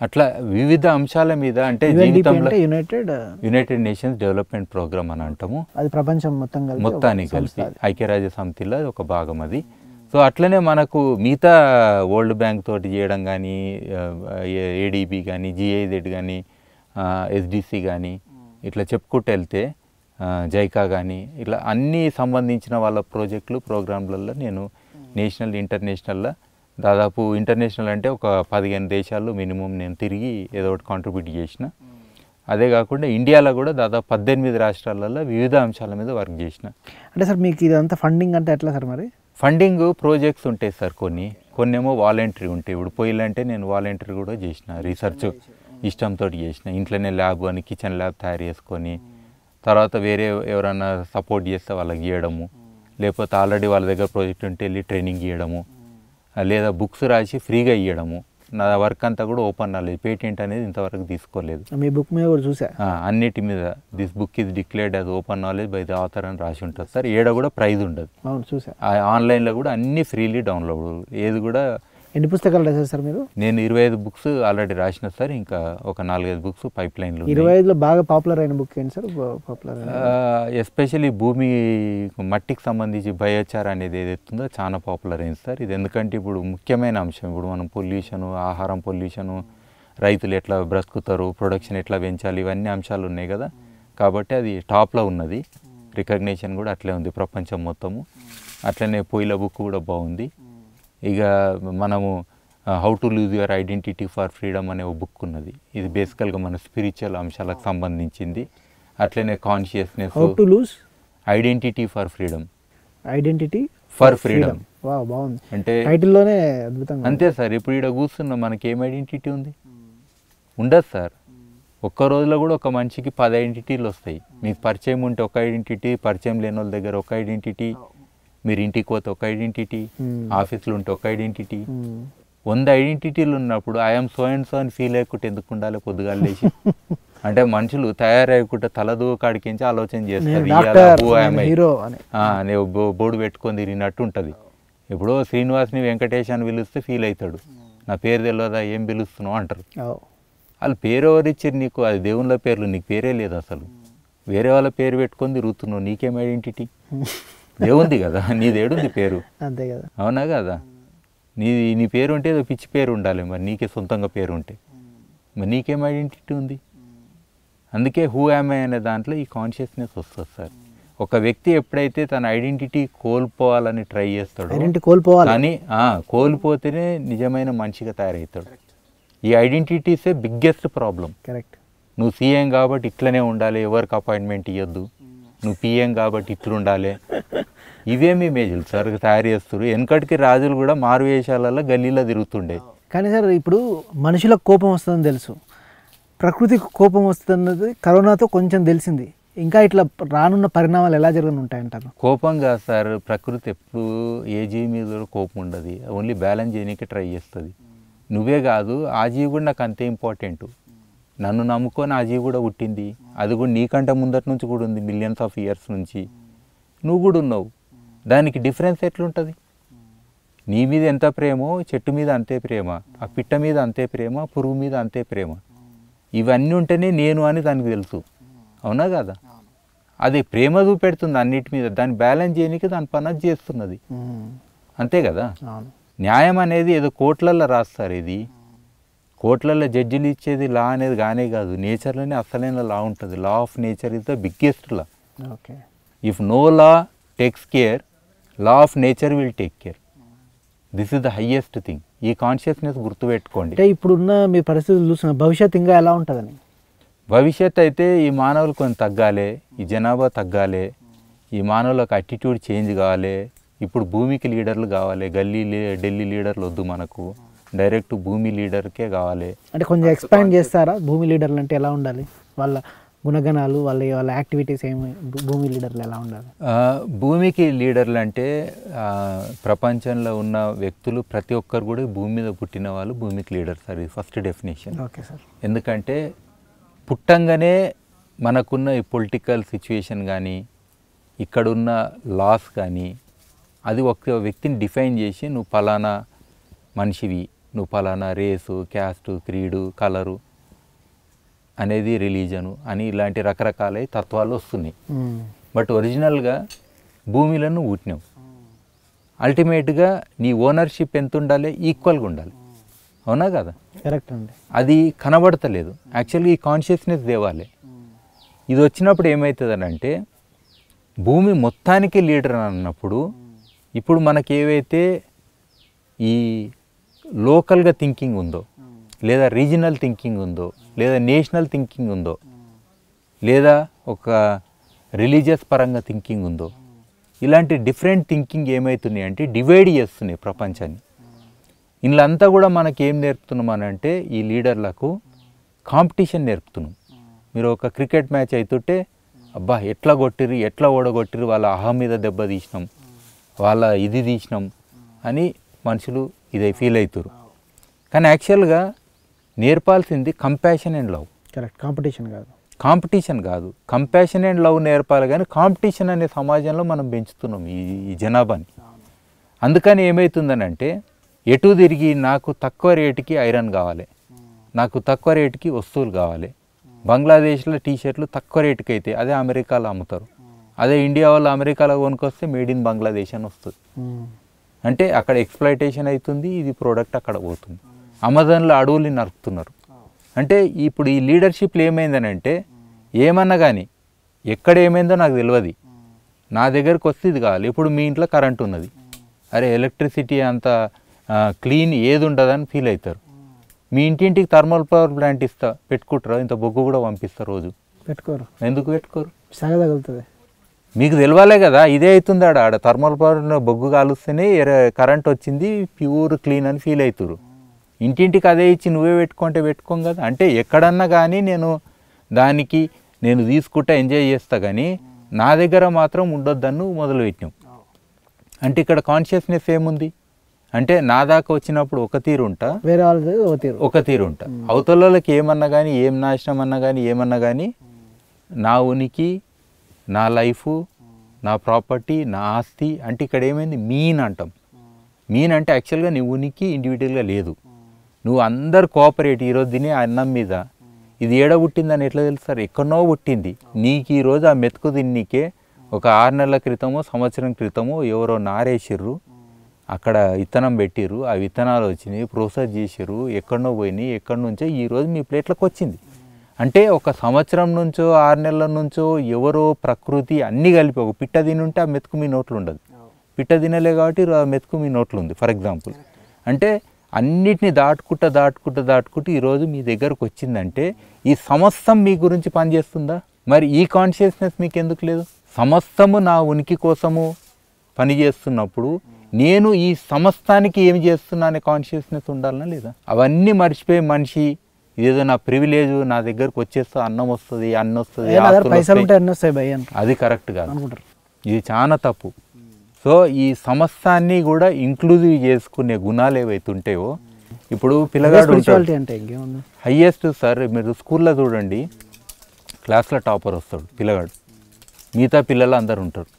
అట్లా వివిధ అంశాల మీద అంటే జీవితంలో united united nations development programme అని అంటాము అది ప్రపంచం మొత్తం మొత్తానికి కలిసి ఐక్యరాజ్య సమితిలో ఒక భాగం అది సో అట్లనే మనకు మిగతా వరల్డ్ బ్యాంక్ తోటి చేయడం కానీ ఏడీబీ uh, కానీ జిఐజెడ్ కానీ ఎస్డిసి uh, కానీ ఇట్లా చెప్పుకుంటూ వెళ్తే జైకా uh, కానీ ఇట్లా అన్నీ సంబంధించిన వాళ్ళ ప్రాజెక్టులు ప్రోగ్రాంలలో నేను నేషనల్ hmm. ఇంటర్నేషనల్లో దాదాపు ఇంటర్నేషనల్ అంటే ఒక పదిహేను దేశాల్లో మినిమం నేను తిరిగి ఏదో ఒకటి కాంట్రిబ్యూట్ చేసిన అదే కాకుండా ఇండియాలో కూడా దాదాపు పద్దెనిమిది రాష్ట్రాలలో వివిధ అంశాల మీద వర్క్ చేసిన అంటే సార్ మీకు ఇదంతా ఫండింగ్ అంటే ఎట్లా సార్ మరి ఫండింగ్ ప్రాజెక్ట్స్ ఉంటాయి సార్ కొన్ని కొన్ని ఏమో వాలంటరీ ఉంటాయి ఇప్పుడు పోయిలంటే నేను వాలంటరీ కూడా చేసిన రీసెర్చ్ ఇష్టంతో చేసిన ఇంట్లోనే ల్యాబ్ అని కిచెన్ ల్యాబ్ తయారు చేసుకొని తర్వాత వేరే ఎవరైనా సపోర్ట్ చేస్తే వాళ్ళకి ఇవ్వడము లేకపోతే ఆల్రెడీ వాళ్ళ దగ్గర ప్రాజెక్ట్ ఉంటే వెళ్ళి ట్రైనింగ్ ఇవ్వడము లేదా బుక్స్ రాసి ఫ్రీగా ఇవ్వడము నా వర్క్ అంతా కూడా ఓపెన్ నాలెడ్జ్ పేటెంట్ అనేది ఇంతవరకు తీసుకోలేదు మీ బుక్ మీద కూడా చూసా అన్నిటి మీద దిస్ బుక్ ఇస్ డిక్లేర్డ్ అది open knowledge by the author అని రాసి ఉంటుంది సార్ ఏడ కూడా ప్రైజ్ ఉండదు అవును చూసా ఆన్లైన్లో కూడా అన్ని ఫ్రీలీ డౌన్లోడ్ ఏది కూడా ఎన్ని పుస్తకాలు రాశారు సార్ మీరు నేను ఇరవై ఐదు బుక్స్ ఆల్రెడీ రాసిన సార్ ఇంకా ఒక నాలుగైదు బుక్స్ పైప్ లో ఇరవై ఐదులో బాగా పాపులర్ అయిన బుక్ ఏంటి సార్ పాపులర్ ఎస్పెషలీ భూమి మట్టికి సంబంధించి భయోచార అనేది ఏదైతుందో చాలా పాపులర్ అయింది సార్ ఇది ఎందుకంటే ఇప్పుడు ముఖ్యమైన అంశం ఇప్పుడు మనం పొల్యూషన్ ఆహారం పొల్యూషన్ రైతులు ఎట్లా బ్రతుకుతారు ప్రొడక్షన్ ఎట్లా పెంచాలి ఇవన్నీ అంశాలు ఉన్నాయి కదా కాబట్టి అది టాప్లో ఉన్నది రికగ్నేషన్ కూడా అట్లే ఉంది ప్రపంచం మొత్తము అట్లనే పొయ్యిల బుక్ కూడా బాగుంది ఇక మనము how to lose your identity for freedom అనే ఒక బుక్ ఉన్నది ఇది బేసికల్గా మన స్పిరిచువల్ అంశాలకు సంబంధించింది అట్లనే consciousness how to lose identity for freedom identity for freedom బాగుంది అంటే టైటిల్లోనే అద్భుతంగా అంతే సార్ ఇప్పుడు ఇక్కడ కూర్చున్నా మనకి ఏం ఐడెంటిటీ ఉంది ఉండదు సార్ ఒక్క రోజులో కూడా ఒక మనిషికి పది ఐడెంటిటీలు వస్తాయి మీకు పరిచయం ఉంటే ఒక ఐడెంటిటీ పరిచయం లేని వాళ్ళ దగ్గర ఒక ఐడెంటిటీ మీరు ఇంటికి పోతే ఒక ఐడెంటిటీ hmm. ఆఫీస్లో ఉంటే ఒక ఐడెంటిటీ hmm. వంద ఐడెంటిటీలు ఉన్నప్పుడు ఐఎమ్ సో అండ్ సో అని ఫీల్ అయ్యకుండా ఎందుకు ఉండాలి పొద్దుగా లేచి <laughs> అంటే మనుషులు తయారయ్యకుండా తలదూ కాడికించి ఆలోచన చేస్తారు బోర్డు పెట్టుకొని తిరిగినట్టు ఉంటుంది ఎప్పుడో శ్రీనివాస్ని వెంకటేష్ అని పిలిస్తే ఫీల్ అవుతాడు నా పేరు తెలియదా ఏం పిలుస్తున్నావు అంటారు వాళ్ళు పేరు ఇచ్చారు నీకు అది దేవుళ్ళ పేర్లు నీకు పేరే లేదు అసలు వేరే వాళ్ళ పేరు పెట్టుకొని తిరుగుతున్నావు నీకేం ఐడెంటిటీ <laughs> దేవుంది కదా నీదేడుంది పేరు అంతే కదా అవునా కదా నీ నీ పేరు ఉంటే ఏదో పిచ్చి పేరు ఉండాలి మరి నీకే సొంతంగా పేరు ఉంటే మరి నీకేం ఐడెంటిటీ ఉంది అందుకే హూ ఐ అనే దాంట్లో ఈ కాన్షియస్నెస్ వస్తుంది సార్ ఒక వ్యక్తి ఎప్పుడైతే తన ఐడెంటిటీ కోల్పోవాలని ట్రై చేస్తాడో కోల్పోవాలి కానీ కోల్పోతేనే నిజమైన మనిషిగా తయారవుతాడు ఈ ఐడెంటిటీసే బిగ్గెస్ట్ ప్రాబ్లం కరెక్ట్ నువ్వు సీఎం కాబట్టి ఇట్లనే ఉండాలి ఎవరికి అపాయింట్మెంట్ ఇవ్వద్దు నువ్వు పీఎం కాబట్టి ఇట్లుండాలి ఇవేమి ఇమేజ్లు సార్ తయారు చేస్తారు వెనకటికి రాజులు కూడా మారు వేషాలలో గల్లీలో తిరుగుతుండే కానీ సార్ ఇప్పుడు మనుషులకు కోపం వస్తుందని తెలుసు ప్రకృతికి కోపం వస్తుందన్నది కరోనాతో కొంచెం తెలిసింది ఇంకా ఇట్లా రానున్న పరిణామాలు ఎలా జరగను ఉంటాయంటారు కోపం కాదు సార్ ప్రకృతి ఎప్పుడు ఏ జీవి మీద కోపం ఉండదు ఓన్లీ బ్యాలెన్స్ చేయడానికి ట్రై చేస్తుంది నువ్వే కాదు ఆ జీవి కూడా నాకు అంతే ఇంపార్టెంట్ నన్ను నమ్ముకొని నా జీవి కూడా పుట్టింది అది కూడా నీకంటే ముందటి నుంచి కూడా ఉంది మిలియన్స్ ఆఫ్ ఇయర్స్ నుంచి నువ్వు కూడా ఉన్నావు దానికి డిఫరెన్స్ ఎట్లుంటుంది నీ మీద ఎంత ప్రేమో చెట్టు మీద అంతే ప్రేమ ఆ పిట్ట మీద అంతే ప్రేమ పురుగు మీద అంతే ప్రేమ ఇవన్నీ ఉంటేనే నేను అని దానికి తెలుసు అవునా కదా అది ప్రేమ చూపెడుతుంది అన్నిటి మీద దాన్ని బ్యాలెన్స్ చేయడానికి దాని పని చేస్తున్నది అంతే కదా న్యాయం అనేది ఏదో కోట్లల్లో రాస్తారు ఇది కోర్టులలో జడ్జిలు ఇచ్చేది లా అనేది కానే కాదు నేచర్లోనే అసలైన లా ఉంటుంది law of nature is the biggest law okay if no law takes care law of nature will take care this is the highest thing ఈ కాన్షియస్నెస్ గుర్తుపెట్టుకోండి అంటే ఇప్పుడున్న మీ పరిస్థితులు చూసిన భవిష్యత్ ఇంకా ఎలా ఉంటుందని భవిష్యత్ అయితే ఈ మానవులు కొంచెం తగ్గాలి ఈ జనాభా తగ్గాలి ఈ మానవులకు అటిట్యూడ్ చేంజ్ కావాలి ఇప్పుడు భూమికి లీడర్లు కావాలి గల్లీ ఢిల్లీ లీడర్లు వద్దు మనకు డైరెక్ట్ భూమి లీడర్కే కావాలి అంటే కొంచెం ఎక్స్పాండ్ చేస్తారా భూమి లీడర్లు అంటే ఎలా ఉండాలి వాళ్ళ గుణగణాలు వాళ్ళ వాళ్ళ యాక్టివిటీస్ ఏమి భూమి లీడర్లు ఎలా ఉండాలి భూమికి లీడర్లు అంటే ప్రపంచంలో ఉన్న వ్యక్తులు ప్రతి ఒక్కరు కూడా భూమి మీద పుట్టిన వాళ్ళు భూమికి లీడర్ సార్ ఇది ఫస్ట్ డెఫినేషన్ ఓకే సార్ ఎందుకంటే పుట్టంగానే మనకున్న ఈ పొలిటికల్ సిచ్యువేషన్ కానీ ఇక్కడున్న లాస్ కానీ అది ఒక వ్యక్తిని డిఫైన్ చేసి నువ్వు ఫలానా మనిషివి నువ్వు ఫలానా రేసు క్యాస్ట్ క్రీడు కలరు అనేది రిలీజను అని ఇలాంటి రకరకాల తత్వాలు వస్తున్నాయి బట్ ఒరిజినల్గా భూమిలను ఊటినావు అల్టిమేట్గా నీ ఓనర్షిప్ ఎంత ఉండాలి ఈక్వల్గా ఉండాలి అవునా కదా కరెక్ట్ అండి అది కనబడతలేదు యాక్చువల్గా ఈ కాన్షియస్నెస్ దేవాలి ఇది వచ్చినప్పుడు ఏమవుతుంది అంటే భూమి మొత్తానికి లీడర్ అన్నప్పుడు ఇప్పుడు మనకేవైతే ఈ లోకల్గా థింకింగ్ ఉందో లేదా రీజనల్ థింకింగ్ ఉందో లేదా నేషనల్ థింకింగ్ ఉందో లేదా ఒక రిలీజియస్ పరంగా థింకింగ్ ఉందో ఇలాంటి డిఫరెంట్ థింకింగ్ ఏమవుతున్నాయి అంటే డివైడ్ చేస్తున్నాయి ప్రపంచాన్ని ఇందులో కూడా మనకి ఏం నేర్పుతున్నాం అంటే ఈ లీడర్లకు కాంపిటీషన్ నేర్పుతున్నాం మీరు ఒక క్రికెట్ మ్యాచ్ అవుతుంటే అబ్బా ఎట్లా కొట్టిరు ఎట్లా ఓడగొట్టిరు వాళ్ళ అహం మీద దెబ్బ తీసినాం వాళ్ళ ఇది తీసినాం అని మనుషులు ఇది ఫీల్ అవుతారు కానీ యాక్చువల్గా నేర్పాల్సింది compassion and love correct competition కాదు కాంపిటీషన్ కాదు కంపాషన్ అండ్ లవ్ నేర్పాలి కానీ కాంపిటీషన్ అనే సమాజంలో మనం పెంచుతున్నాం ఈ ఈ జనాభాని అందుకని ఏమవుతుందనంటే ఎటు తిరిగి నాకు తక్కువ రేటుకి ఐరన్ కావాలి నాకు తక్కువ రేటుకి వస్తువులు కావాలి బంగ్లాదేశ్లో టీ షర్ట్లు తక్కువ రేటుకి అయితే అదే అమెరికాలో అమ్ముతారు అదే ఇండియా వాళ్ళు అమెరికాలో కొనుకొస్తే మేడ్ ఇన్ బంగ్లాదేశ్ అని వస్తుంది అంటే అక్కడ ఎక్స్ప్లైటేషన్ అవుతుంది ఇది ప్రోడక్ట్ అక్కడ పోతుంది అమెజాన్లో అడవుల్ని నరుకుతున్నారు అంటే ఇప్పుడు ఈ లీడర్షిప్లు ఏమైందని అంటే ఏమన్నా కానీ ఎక్కడ ఏమైందో నాకు తెలియదు నా దగ్గరకు వస్తే ఇది కావాలి ఇప్పుడు మీ ఇంట్లో కరెంట్ ఉన్నది అరే ఎలక్ట్రిసిటీ అంత క్లీన్ ఏది ఉండదని ఫీల్ అవుతారు మీ ఇంటింటికి థర్మల్ పవర్ ప్లాంట్ ఇస్తా పెట్టుకుంటారా ఇంత బొగ్గు కూడా పంపిస్తారు రోజు పెట్టుకోరు ఎందుకు పెట్టుకోరు సగ తగులుతుంది మీకు తెలియాలే కదా ఇదే అవుతుంది ఆడ ఆడ థర్మల్ పవర్ బొగ్గు కాలుస్తేనే కరెంట్ వచ్చింది ప్యూర్ క్లీన్ అని ఫీల్ అవుతురు ఇంటింటికి అదే ఇచ్చి నువ్వే పెట్టుకుంటే పెట్టుకోం కదా అంటే ఎక్కడన్నా కానీ నేను దానికి నేను తీసుకుంటే ఎంజాయ్ చేస్తా కానీ నా దగ్గర మాత్రం ఉండొద్దన్ను మొదలుపెట్టాం అంటే ఇక్కడ కాన్షియస్నెస్ ఏముంది అంటే నా దాకా వచ్చినప్పుడు ఒక తీరు ఉంటా వేరే వాళ్ళది ఒక తీరు ఉంటా అవతలకి ఏమన్నా కానీ ఏం నాశనం అన్నా కానీ ఏమన్నా కానీ నా ఉనికి నా లైఫ్ నా ప్రాపర్టీ నా ఆస్తి అంటే ఇక్కడ ఏమైంది మీన్ అంటాం మీన్ అంటే యాక్చువల్గా నీ ఉనికి ఇండివిజువల్గా లేదు నువ్వు అందరు కోఆపరేట్ ఈరోజు తినే అన్నం మీద ఇది ఏడ పుట్టిందని ఎట్లా తెలుస్తారు ఎక్కడనో పుట్టింది నీకు ఈరోజు ఆ మెతుకు తిన్నికే ఒక ఆరు నెలల క్రితమో సంవత్సరం క్రితమో ఎవరో నారేసిర్రు అక్కడ విత్తనం పెట్టిర్రు ఆ విత్తనాలు వచ్చినాయి ప్రోసెస్ చేసిర్రు ఎక్కడనో పోయినాయి ఎక్కడి నుంచో ఈరోజు మీ ప్లేట్లకు వచ్చింది అంటే ఒక సంవత్సరం నుంచో ఆరు నెలల నుంచో ఎవరో ప్రకృతి అన్నీ కలిపి ఒక పిట్ట తినుంటే ఆ మెతుకు మీ నోట్లు ఉండదు పిట్ట తినలే కాబట్టి మెతుకు మీ నోట్లు ఉంది ఫర్ ఎగ్జాంపుల్ అంటే అన్నిటిని దాటుకుంటా దాటుకుంటా దాటుకుంటూ ఈరోజు మీ దగ్గరకు వచ్చిందంటే ఈ సమస్తం మీ గురించి పనిచేస్తుందా మరి ఈ కాన్షియస్నెస్ మీకు ఎందుకు లేదు సమస్తము నా ఉనికి కోసము పనిచేస్తున్నప్పుడు నేను ఈ సమస్తానికి ఏమి చేస్తున్నా అనే కాన్షియస్నెస్ ఉండాలనా లేదా అవన్నీ మర్చిపోయి మనిషి ఇదేదో నా ప్రివిలేజ్ నా దగ్గరకు వచ్చేస్తే అన్నం వస్తుంది అన్నం వస్తుంది అది కరెక్ట్ కాదు ఇది చాలా తప్పు సో ఈ సమస్తాన్ని కూడా ఇంక్లూజివ్ చేసుకునే గుణాలు ఏవైతే ఉంటాయో ఇప్పుడు పిల్లగాడు హయ్యెస్ట్ సార్ మీరు స్కూల్లో చూడండి క్లాస్లో టాపర్ వస్తాడు పిల్లగాడు మిగతా పిల్లలు అందరు ఉంటారు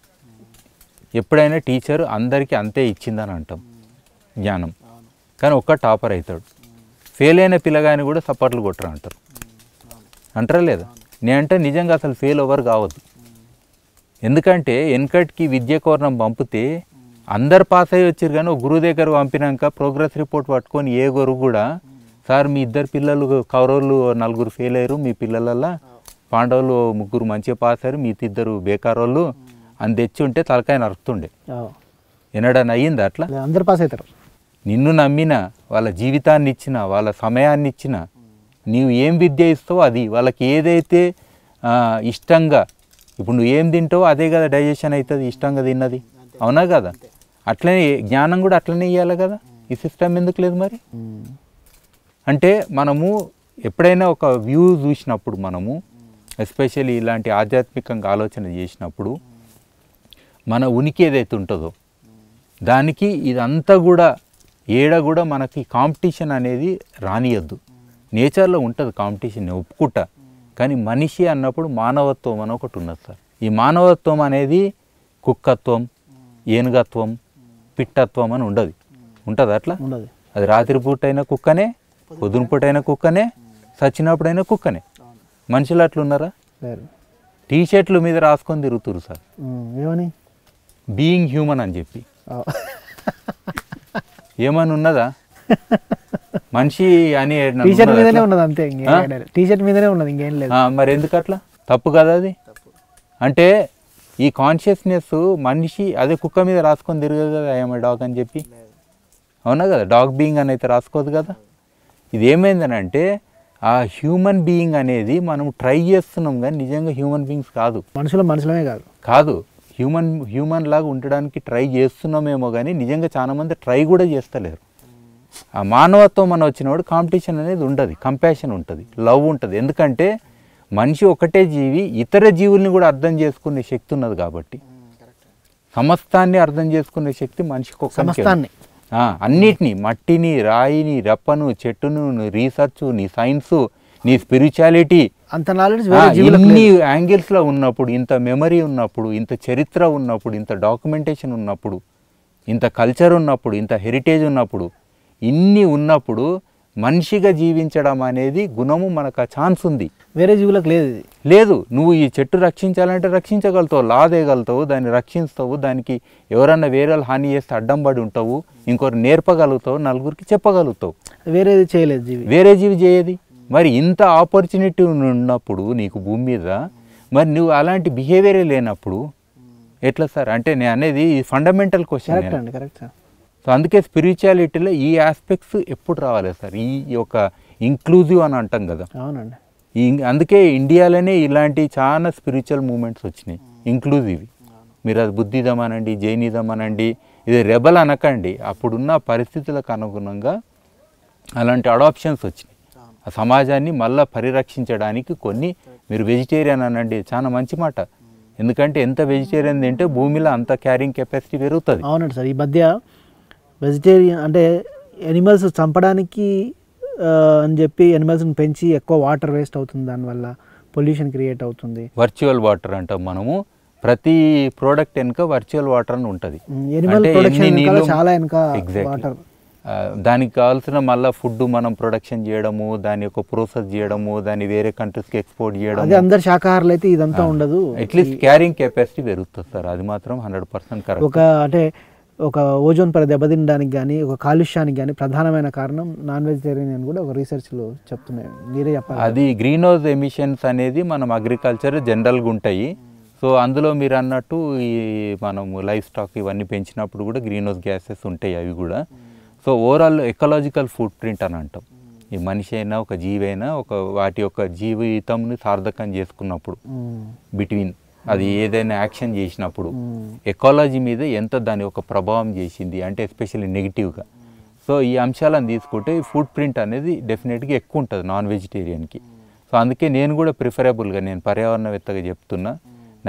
ఎప్పుడైనా టీచర్ అందరికీ అంతే ఇచ్చిందని అంటాం జ్ఞానం కానీ ఒక్క టాపర్ అవుతాడు ఫెయిల్ అయిన పిల్లగాని కూడా సపోర్ట్లు కొట్టరు అంటారు అంటారా లేదా నేనంటే నిజంగా అసలు ఫెయిల్ ఓవర్ కావద్దు ఎందుకంటే వెనకటికి విద్య కోరణం పంపితే అందరు పాస్ అయ్యి వచ్చారు కానీ ఒక గురువు దగ్గర పంపినాక ప్రోగ్రెస్ రిపోర్ట్ పట్టుకొని ఏ గురువు కూడా సార్ మీ ఇద్దరు పిల్లలు కౌరవులు నలుగురు ఫెయిల్ అయ్యారు మీ పిల్లలల్లో పాండవులు ముగ్గురు మంచిగా పాస్ అయ్యారు మీ ఇద్దరు బేకారోళ్ళు అని తెచ్చి ఉంటే తలకాయ నరుకుతుండే ఎన్నడని అయ్యింది అట్లా అందరు పాస్ అవుతారు నిన్ను నమ్మిన వాళ్ళ జీవితాన్ని ఇచ్చిన వాళ్ళ సమయాన్ని ఇచ్చిన నీవు ఏం విద్య ఇస్తావో అది వాళ్ళకి ఏదైతే ఇష్టంగా ఇప్పుడు నువ్వు ఏం తింటావో అదే కదా డైజెషన్ అవుతుంది ఇష్టంగా తిన్నది అవునా కదా అట్లనే జ్ఞానం కూడా అట్లనే ఇవ్వాలి కదా ఈ సిస్టమ్ ఎందుకు లేదు మరి అంటే మనము ఎప్పుడైనా ఒక వ్యూ చూసినప్పుడు మనము ఎస్పెషల్లీ ఇలాంటి ఆధ్యాత్మికంగా ఆలోచన చేసినప్పుడు మన ఉనికి ఏదైతే ఉంటుందో దానికి ఇదంతా కూడా ఏడ కూడా మనకి కాంపిటీషన్ అనేది రానియద్దు నేచర్లో ఉంటుంది కాంపిటీషన్ ఒప్పుకుంటా కానీ మనిషి అన్నప్పుడు మానవత్వం అని ఒకటి ఉన్నది సార్ ఈ మానవత్వం అనేది కుక్కత్వం ఏనుగత్వం పిట్టత్వం అని ఉండదు ఉంటుంది అట్లా ఉండదు అది రాత్రిపూట కుక్కనే పొద్దునపూట అయిన కుక్కనే చచ్చినప్పుడైనా కుక్కనే మనుషులు అట్లున్నారా టీ షర్ట్లు మీద రాసుకొని తిరుగుతురు సార్ ఏమని బీయింగ్ హ్యూమన్ అని చెప్పి ఏమని ఉన్నదా <laughs> మనిషి అని టీషర్ట్ మీదనే ఉన్నది అంతే టీషర్ట్ మీదనే ఉన్నది ఇంకేం లేదు మరి ఎందుకు అట్లా తప్పు కదా అది అంటే ఈ కాన్షియస్నెస్ మనిషి అదే కుక్క మీద రాసుకొని తిరగదు కదా ఏమో డాగ్ అని చెప్పి అవునా కదా డాగ్ బీయింగ్ అని అయితే రాసుకోదు కదా ఇది ఏమైందనంటే ఆ హ్యూమన్ బీయింగ్ అనేది మనం ట్రై చేస్తున్నాం కానీ నిజంగా హ్యూమన్ బీయింగ్స్ కాదు మనుషుల మనుషులమే కాదు కాదు హ్యూమన్ హ్యూమన్ లాగా ఉండడానికి ట్రై చేస్తున్నామేమో కానీ నిజంగా చాలామంది ట్రై కూడా చేస్తలేరు ఆ మానవత్వం మనం వచ్చినప్పుడు కాంపిటీషన్ అనేది ఉండదు కంపాషన్ ఉంటుంది లవ్ ఉంటుంది ఎందుకంటే మనిషి ఒకటే జీవి ఇతర జీవుల్ని కూడా అర్థం చేసుకునే శక్తి ఉన్నది కాబట్టి సమస్తాన్ని అర్థం చేసుకునే శక్తి మనిషికి ఒక అన్నిటినీ మట్టిని రాయిని రప్పను చెట్టును రీసెర్చ్ నీ సైన్సు నీ స్పిరిచువాలిటీ అంత నాలెడ్జ్ ఇన్ని యాంగిల్స్లో ఉన్నప్పుడు ఇంత మెమరీ ఉన్నప్పుడు ఇంత చరిత్ర ఉన్నప్పుడు ఇంత డాక్యుమెంటేషన్ ఉన్నప్పుడు ఇంత కల్చర్ ఉన్నప్పుడు ఇంత హెరిటేజ్ ఉన్నప్పుడు ఇన్ని ఉన్నప్పుడు మనిషిగా జీవించడం అనేది గుణము మనకు ఆ ఛాన్స్ ఉంది వేరే జీవులకు లేదు లేదు నువ్వు ఈ చెట్టు రక్షించాలంటే రక్షించగలుగుతావు లాదేయగలుగుతావు దాన్ని రక్షిస్తావు దానికి ఎవరన్నా వేరే హాని చేస్తే అడ్డం పడి ఉంటావు ఇంకొకరు నేర్పగలుగుతావు నలుగురికి చెప్పగలుగుతావు వేరేది చేయలేదు జీవి వేరే జీవి చేయది మరి ఇంత ఆపర్చునిటీ ఉన్నప్పుడు నీకు భూమి మీద మరి నువ్వు అలాంటి బిహేవియరే లేనప్పుడు ఎట్లా సార్ అంటే నేను అనేది ఫండమెంటల్ క్వశ్చన్ కరెక్ట్ సో అందుకే స్పిరిచువాలిటీలో ఈ ఆస్పెక్ట్స్ ఎప్పుడు రావాలి సార్ ఈ యొక్క ఇంక్లూజివ్ అని అంటాం కదా అవునండి అందుకే ఇండియాలోనే ఇలాంటి చాలా స్పిరిచువల్ మూమెంట్స్ వచ్చినాయి ఇంక్లూజివ్ మీరు అది బుద్ధిజం అనండి జైనిజం అనండి ఇది రెబల్ అనకండి అప్పుడున్న పరిస్థితులకు అనుగుణంగా అలాంటి అడాప్షన్స్ వచ్చినాయి సమాజాన్ని మళ్ళీ పరిరక్షించడానికి కొన్ని మీరు వెజిటేరియన్ అనండి చాలా మంచి మాట ఎందుకంటే ఎంత వెజిటేరియన్ తింటే భూమిలో అంత క్యారింగ్ కెపాసిటీ పెరుగుతుంది అవునండి సార్ ఈ మధ్య వెజిటేరియన్ అంటే ఎనిమల్స్ చంపడానికి అని చెప్పి ఎనిమల్స్ని పెంచి ఎక్కువ వాటర్ వేస్ట్ అవుతుంది దానివల్ల పొల్యూషన్ క్రియేట్ అవుతుంది వర్చువల్ వాటర్ అంటాం మనము ప్రతి ప్రోడక్ట్ వెనుక వర్చువల్ వాటర్ అని ఉంటుంది చాలా వెనుక వాటర్ దానికి కావాల్సిన మళ్ళీ ఫుడ్ మనం ప్రొడక్షన్ చేయడము దాని యొక్క ప్రోసెస్ చేయడము దాన్ని వేరే కంట్రీస్కి ఎక్స్పోర్ట్ చేయడం అది అందరు శాకాహారులు అయితే ఇదంతా ఉండదు అట్లీస్ట్ క్యారింగ్ కెపాసిటీ పెరుగుతుంది సార్ అది మాత్రం హండ్రెడ్ పర్సెంట్ కరెక్ట్ ఒక అంటే ఒక ఓజోన్ పర దెబ్బతినడానికి కానీ ఒక కాలుష్యానికి కానీ ప్రధానమైన కారణం నాన్ వెజిటేరియన్ అని కూడా ఒక రీసెర్చ్లో చెప్తున్నాయి మీరే చెప్పాలి అది గ్రీన్ హౌస్ ఎమిషన్స్ అనేది మనం అగ్రికల్చర్ జనరల్గా ఉంటాయి సో అందులో మీరు అన్నట్టు ఈ మనము లైఫ్ స్టాక్ ఇవన్నీ పెంచినప్పుడు కూడా గ్రీన్ హౌస్ గ్యాసెస్ ఉంటాయి అవి కూడా so overall ecological footprint అని అంటాం ఈ మనిషి అయినా ఒక జీవైనా ఒక వాటి యొక్క జీవితంని సార్థకం చేసుకున్నప్పుడు బిట్వీన్ అది ఏదైనా యాక్షన్ చేసినప్పుడు ఎకాలజీ మీద ఎంత దాని యొక్క ప్రభావం చేసింది అంటే ఎస్పెషల్లీ నెగిటివ్గా సో ఈ అంశాలను తీసుకుంటే ఫుడ్ ప్రింట్ అనేది డెఫినెట్గా ఎక్కువ ఉంటుంది నాన్ వెజిటేరియన్కి సో అందుకే నేను కూడా ప్రిఫరబుల్గా నేను పర్యావరణవేత్తగా చెప్తున్నా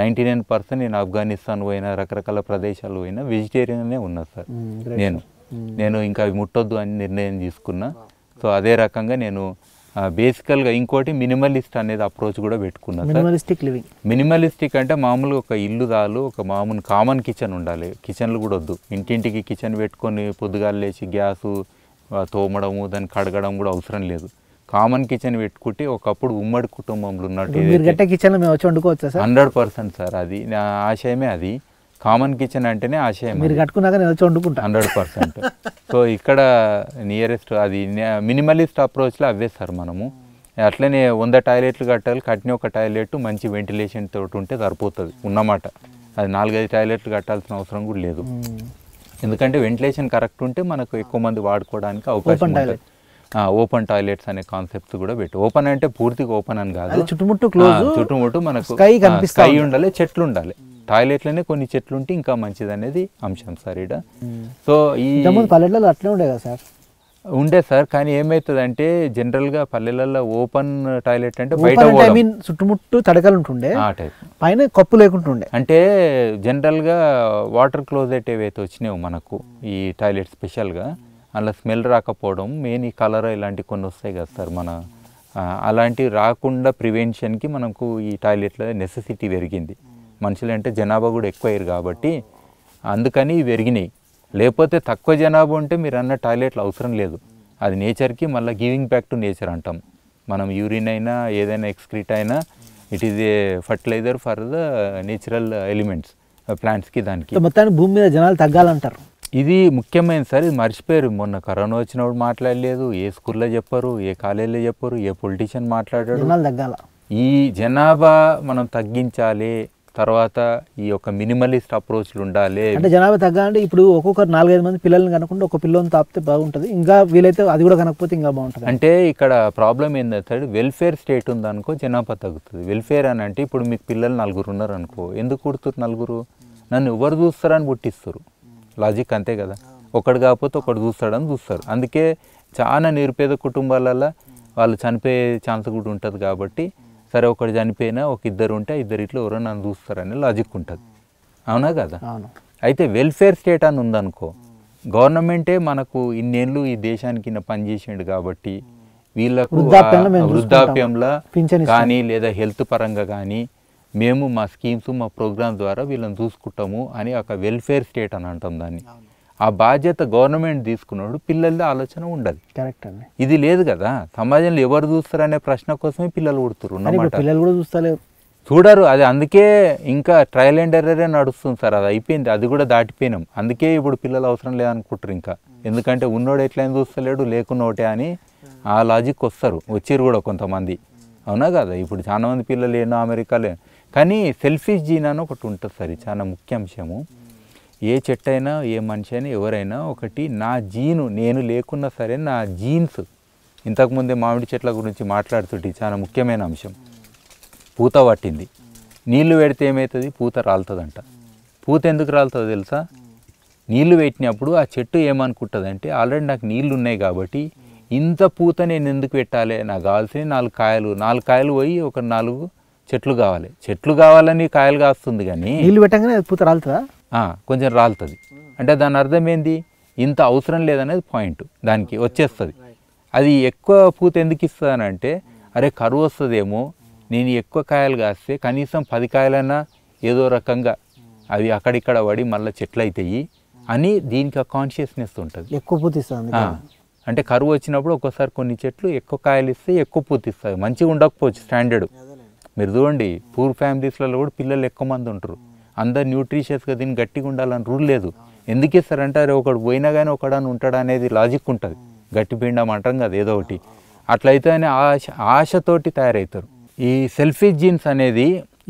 నైంటీ నైన్ పర్సెంట్ నేను ఆఫ్ఘనిస్తాన్ పోయినా రకరకాల ప్రదేశాలు పోయినా వెజిటేరియన్నే ఉన్నా సార్ నేను Hmm. నేను ఇంకా అవి ముట్టొద్దు అని నిర్ణయం తీసుకున్నా సో అదే రకంగా నేను బేసికల్గా ఇంకోటి మినిమలిస్ట్ అనేది అప్రోచ్ కూడా పెట్టుకున్నాను మినిమలిస్టిక్ లివింగ్ మినిమలిస్టిక్ అంటే మామూలుగా ఒక ఇల్లు దాలు ఒక మామూలు కామన్ కిచెన్ ఉండాలి కిచెన్లు కూడా వద్దు ఇంటింటికి కిచెన్ పెట్టుకొని పొద్దుగాలు లేచి గ్యాసు తోమడము దాన్ని కడగడం కూడా అవసరం లేదు కామన్ కిచెన్ పెట్టుకుంటే ఒకప్పుడు ఉమ్మడి కుటుంబంలో ఉన్నట్టు కిచెన్ హండ్రెడ్ పర్సెంట్ సార్ అది నా ఆశయమే అది కామన్ కిచెన్ అంటేనే ఆశయం మీరు కట్టుకున్నాక నేను వండుకుంటా హండ్రెడ్ పర్సెంట్ సో ఇక్కడ నియరెస్ట్ అది మినిమలిస్ట్ అప్రోచ్లో అవ్వేస్తారు మనము అట్లనే వంద టాయిలెట్లు కట్టాలి కట్టిన ఒక టాయిలెట్ మంచి వెంటిలేషన్ తోటి ఉంటే సరిపోతుంది ఉన్నమాట అది నాలుగైదు టాయిలెట్లు కట్టాల్సిన అవసరం కూడా లేదు ఎందుకంటే వెంటిలేషన్ కరెక్ట్ ఉంటే మనకు ఎక్కువ మంది వాడుకోవడానికి అవకాశం ఉంటుంది ఓపెన్ టాయిలెట్స్ అనే కాన్సెప్ట్ కూడా పెట్టి ఓపెన్ అంటే పూర్తిగా ఓపెన్ అని కాదు చుట్టుముట్టు చుట్టుముట్టు మనకు స్కై ఉండాలి చెట్లు ఉండాలి టాయిలెట్లనే కొన్ని చెట్లు ఉంటే ఇంకా మంచిది అనేది అంశం సార్ ఇక్కడ సో ఈ పల్లెటూళ్ళలో అట్లే ఉండే కదా సార్ ఉండే సార్ కానీ ఏమవుతుంది అంటే జనరల్ గా పల్లెలలో ఓపెన్ టాయిలెట్ అంటే బయట చుట్టుముట్టు తడకలు ఉంటుండే పైన కప్పు లేకుంటుండే అంటే జనరల్ గా వాటర్ క్లోజెట్ ఏవైతే వచ్చినాయో మనకు ఈ టాయిలెట్ స్పెషల్ గా అలా స్మెల్ రాకపోవడం మెయిన్ ఈ కలర్ ఇలాంటి కొన్ని వస్తాయి కదా సార్ మన అలాంటివి రాకుండా ప్రివెన్షన్కి మనకు ఈ టాయిలెట్లో నెసెసిటీ పెరిగింది మనుషులు అంటే జనాభా కూడా ఎక్కువ అయ్యారు కాబట్టి అందుకని ఇవి పెరిగినాయి లేకపోతే తక్కువ జనాభా ఉంటే మీరు అన్న టాయిలెట్లు అవసరం లేదు అది నేచర్కి మళ్ళీ గివింగ్ బ్యాక్ టు నేచర్ అంటాం మనం యూరిన్ అయినా ఏదైనా ఎక్స్క్రీట్ అయినా it is a fertilizer for the natural elements ప్లాంట్స్కి దానికి మొత్తానికి భూమి మీద జనాలు తగ్గాలంటారు ఇది ముఖ్యమైన సార్ ఇది మర్చిపోయారు మొన్న కరోనా వచ్చినప్పుడు మాట్లాడలేదు ఏ స్కూల్లో చెప్పరు ఏ కాలేజీలో చెప్పరు ఏ పొలిటీషియన్ మాట్లాడారు తగ్గాల ఈ జనాభా మనం తగ్గించాలి తర్వాత ఈ యొక్క మినిమలిస్ట్ అప్రోచ్లు ఉండాలి అంటే జనాభా తగ్గాలంటే ఇప్పుడు ఒక్కొక్కరు నాలుగైదు మంది పిల్లల్ని కనుకుంటే ఒక పిల్లల్ని తాపితే బాగుంటుంది ఇంకా వీలైతే అది కూడా కనకపోతే ఇంకా బాగుంటుంది అంటే ఇక్కడ ప్రాబ్లం ఏంటంటే వెల్ఫేర్ స్టేట్ ఉందనుకో జనాభా తగ్గుతుంది వెల్ఫేర్ అని అంటే ఇప్పుడు మీకు పిల్లలు నలుగురు ఉన్నారు అనుకో ఎందుకు కుడుతున్నారు నలుగురు నన్ను ఎవరు చూస్తారని పుట్టిస్తారు లాజిక్ అంతే కదా ఒకడు కాకపోతే ఒకడు చూస్తాడని చూస్తారు అందుకే చాలా నిరుపేద కుటుంబాలలో వాళ్ళు చనిపోయే ఛాన్స్ కూడా ఉంటుంది కాబట్టి సరే ఒకటి చనిపోయినా ఒక ఇద్దరు ఉంటే ఇద్దరు ఇట్లా ఎవరో నన్ను చూస్తారనే లాజిక్ ఉంటుంది అవునా కదా అయితే వెల్ఫేర్ స్టేట్ అని ఉందనుకో గవర్నమెంటే మనకు ఇన్నేళ్ళు ఈ దేశానికి పనిచేసిండు కాబట్టి వీళ్ళకు వృద్ధాప్యంలో కానీ లేదా హెల్త్ పరంగా కానీ మేము మా స్కీమ్స్ మా ప్రోగ్రామ్ ద్వారా వీళ్ళని చూసుకుంటాము అని ఒక వెల్ఫేర్ స్టేట్ అని అంటాం దాన్ని ఆ బాధ్యత గవర్నమెంట్ తీసుకున్నప్పుడు పిల్లల్లో ఆలోచన ఉండదు కరెక్ట్ అండి ఇది లేదు కదా సమాజంలో ఎవరు చూస్తారు అనే ప్రశ్న కోసమే పిల్లలు కొడుతున్నారు పిల్లలు కూడా చూస్తలేరు చూడరు అది అందుకే ఇంకా ట్రయల్ అండ్ ఎర్రరే నడుస్తుంది సార్ అది అయిపోయింది అది కూడా దాటిపోయినాం అందుకే ఇప్పుడు పిల్లలు అవసరం లేదనుకుంటారు ఇంకా ఎందుకంటే ఉన్నోడు ఎట్లయినా చూస్తలేడు లేకున్నోటే ఒకటే అని ఆ లాజిక్ వస్తారు వచ్చారు కూడా కొంతమంది అవునా కదా ఇప్పుడు చాలామంది పిల్లలు ఏనో అమెరికాలో కానీ సెల్ఫిష్ జీన్ అని ఒకటి ఉంటుంది సార్ చాలా ముఖ్య అంశము ఏ చెట్టు అయినా ఏ మనిషి అయినా ఎవరైనా ఒకటి నా జీను నేను లేకున్నా సరే నా జీన్స్ ఇంతకుముందే మామిడి చెట్ల గురించి మాట్లాడుతుంటే చాలా ముఖ్యమైన అంశం పూత పట్టింది నీళ్లు పెడితే ఏమవుతుంది పూత రాలుతుందంట పూత ఎందుకు రాలుతుందో తెలుసా నీళ్లు పెట్టినప్పుడు ఆ చెట్టు ఏమనుకుంటుందంటే ఆల్రెడీ నాకు నీళ్లు ఉన్నాయి కాబట్టి ఇంత పూత నేను ఎందుకు పెట్టాలి నాకు కావాల్సిన నాలుగు కాయలు నాలుగు కాయలు పోయి ఒక నాలుగు చెట్లు కావాలి చెట్లు కావాలని కాయలు కాస్తుంది కానీ నీళ్ళు పెట్టగానే పూత రాలుతుందా కొంచెం రాలుతుంది అంటే దాని అర్థం ఏంది ఇంత అవసరం లేదనేది పాయింట్ దానికి వచ్చేస్తుంది అది ఎక్కువ పూత ఎందుకు ఇస్తుంది అంటే అరే కరువు వస్తుందేమో నేను ఎక్కువ కాయలు కాస్తే కనీసం పది కాయలైనా ఏదో రకంగా అవి అక్కడిక్కడ పడి మళ్ళీ చెట్లు అవుతాయి అని దీనికి ఆ కాన్షియస్నెస్ ఉంటుంది ఎక్కువ పూతిస్తుంది అంటే కరువు వచ్చినప్పుడు ఒక్కోసారి కొన్ని చెట్లు ఎక్కువ కాయలు ఇస్తే ఎక్కువ ఇస్తుంది మంచిగా ఉండకపోవచ్చు స్టాండర్డ్ మీరు చూడండి పూర్ ఫ్యామిలీస్లలో కూడా పిల్లలు ఎక్కువ మంది ఉంటారు అందరు న్యూట్రిషియస్గా దీన్ని గట్టిగా ఉండాలని రూల్ లేదు ఎందుకు ఇస్తారంటే అరే ఒకడు పోయినా కానీ ఒకడని ఉంటాడు అనేది లాజిక్ ఉంటుంది గట్టి పిండం అంటాం కదా ఏదో ఒకటి అట్లయితే అని ఆశ ఆశతోటి తయారవుతారు ఈ సెల్ఫీ జీన్స్ అనేది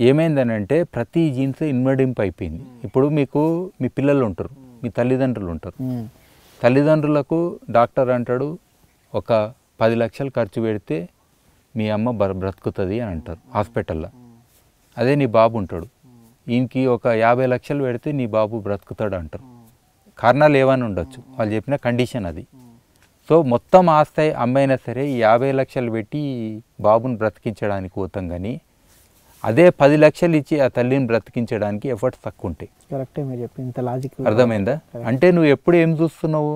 ఏమైందనంటే ప్రతి జీన్స్ ఇన్వడింపు అయిపోయింది ఇప్పుడు మీకు మీ పిల్లలు ఉంటారు మీ తల్లిదండ్రులు ఉంటారు తల్లిదండ్రులకు డాక్టర్ అంటాడు ఒక పది లక్షలు ఖర్చు పెడితే మీ అమ్మ బ్ర బ్రతుకుతుంది అని అంటారు హాస్పిటల్లో అదే నీ బాబు ఉంటాడు ఈయనకి ఒక యాభై లక్షలు పెడితే నీ బాబు బ్రతుకుతాడు అంటారు కారణాలు ఏమని ఉండొచ్చు వాళ్ళు చెప్పిన కండిషన్ అది సో మొత్తం ఆస్తి అమ్మైనా సరే యాభై లక్షలు పెట్టి బాబుని బ్రతికించడానికి పోతాం కానీ అదే పది లక్షలు ఇచ్చి ఆ తల్లిని బ్రతికించడానికి ఎఫర్ట్స్ తక్కువ ఉంటాయి లాజిక్ అర్థమైందా అంటే నువ్వు ఎప్పుడు ఏం చూస్తున్నావు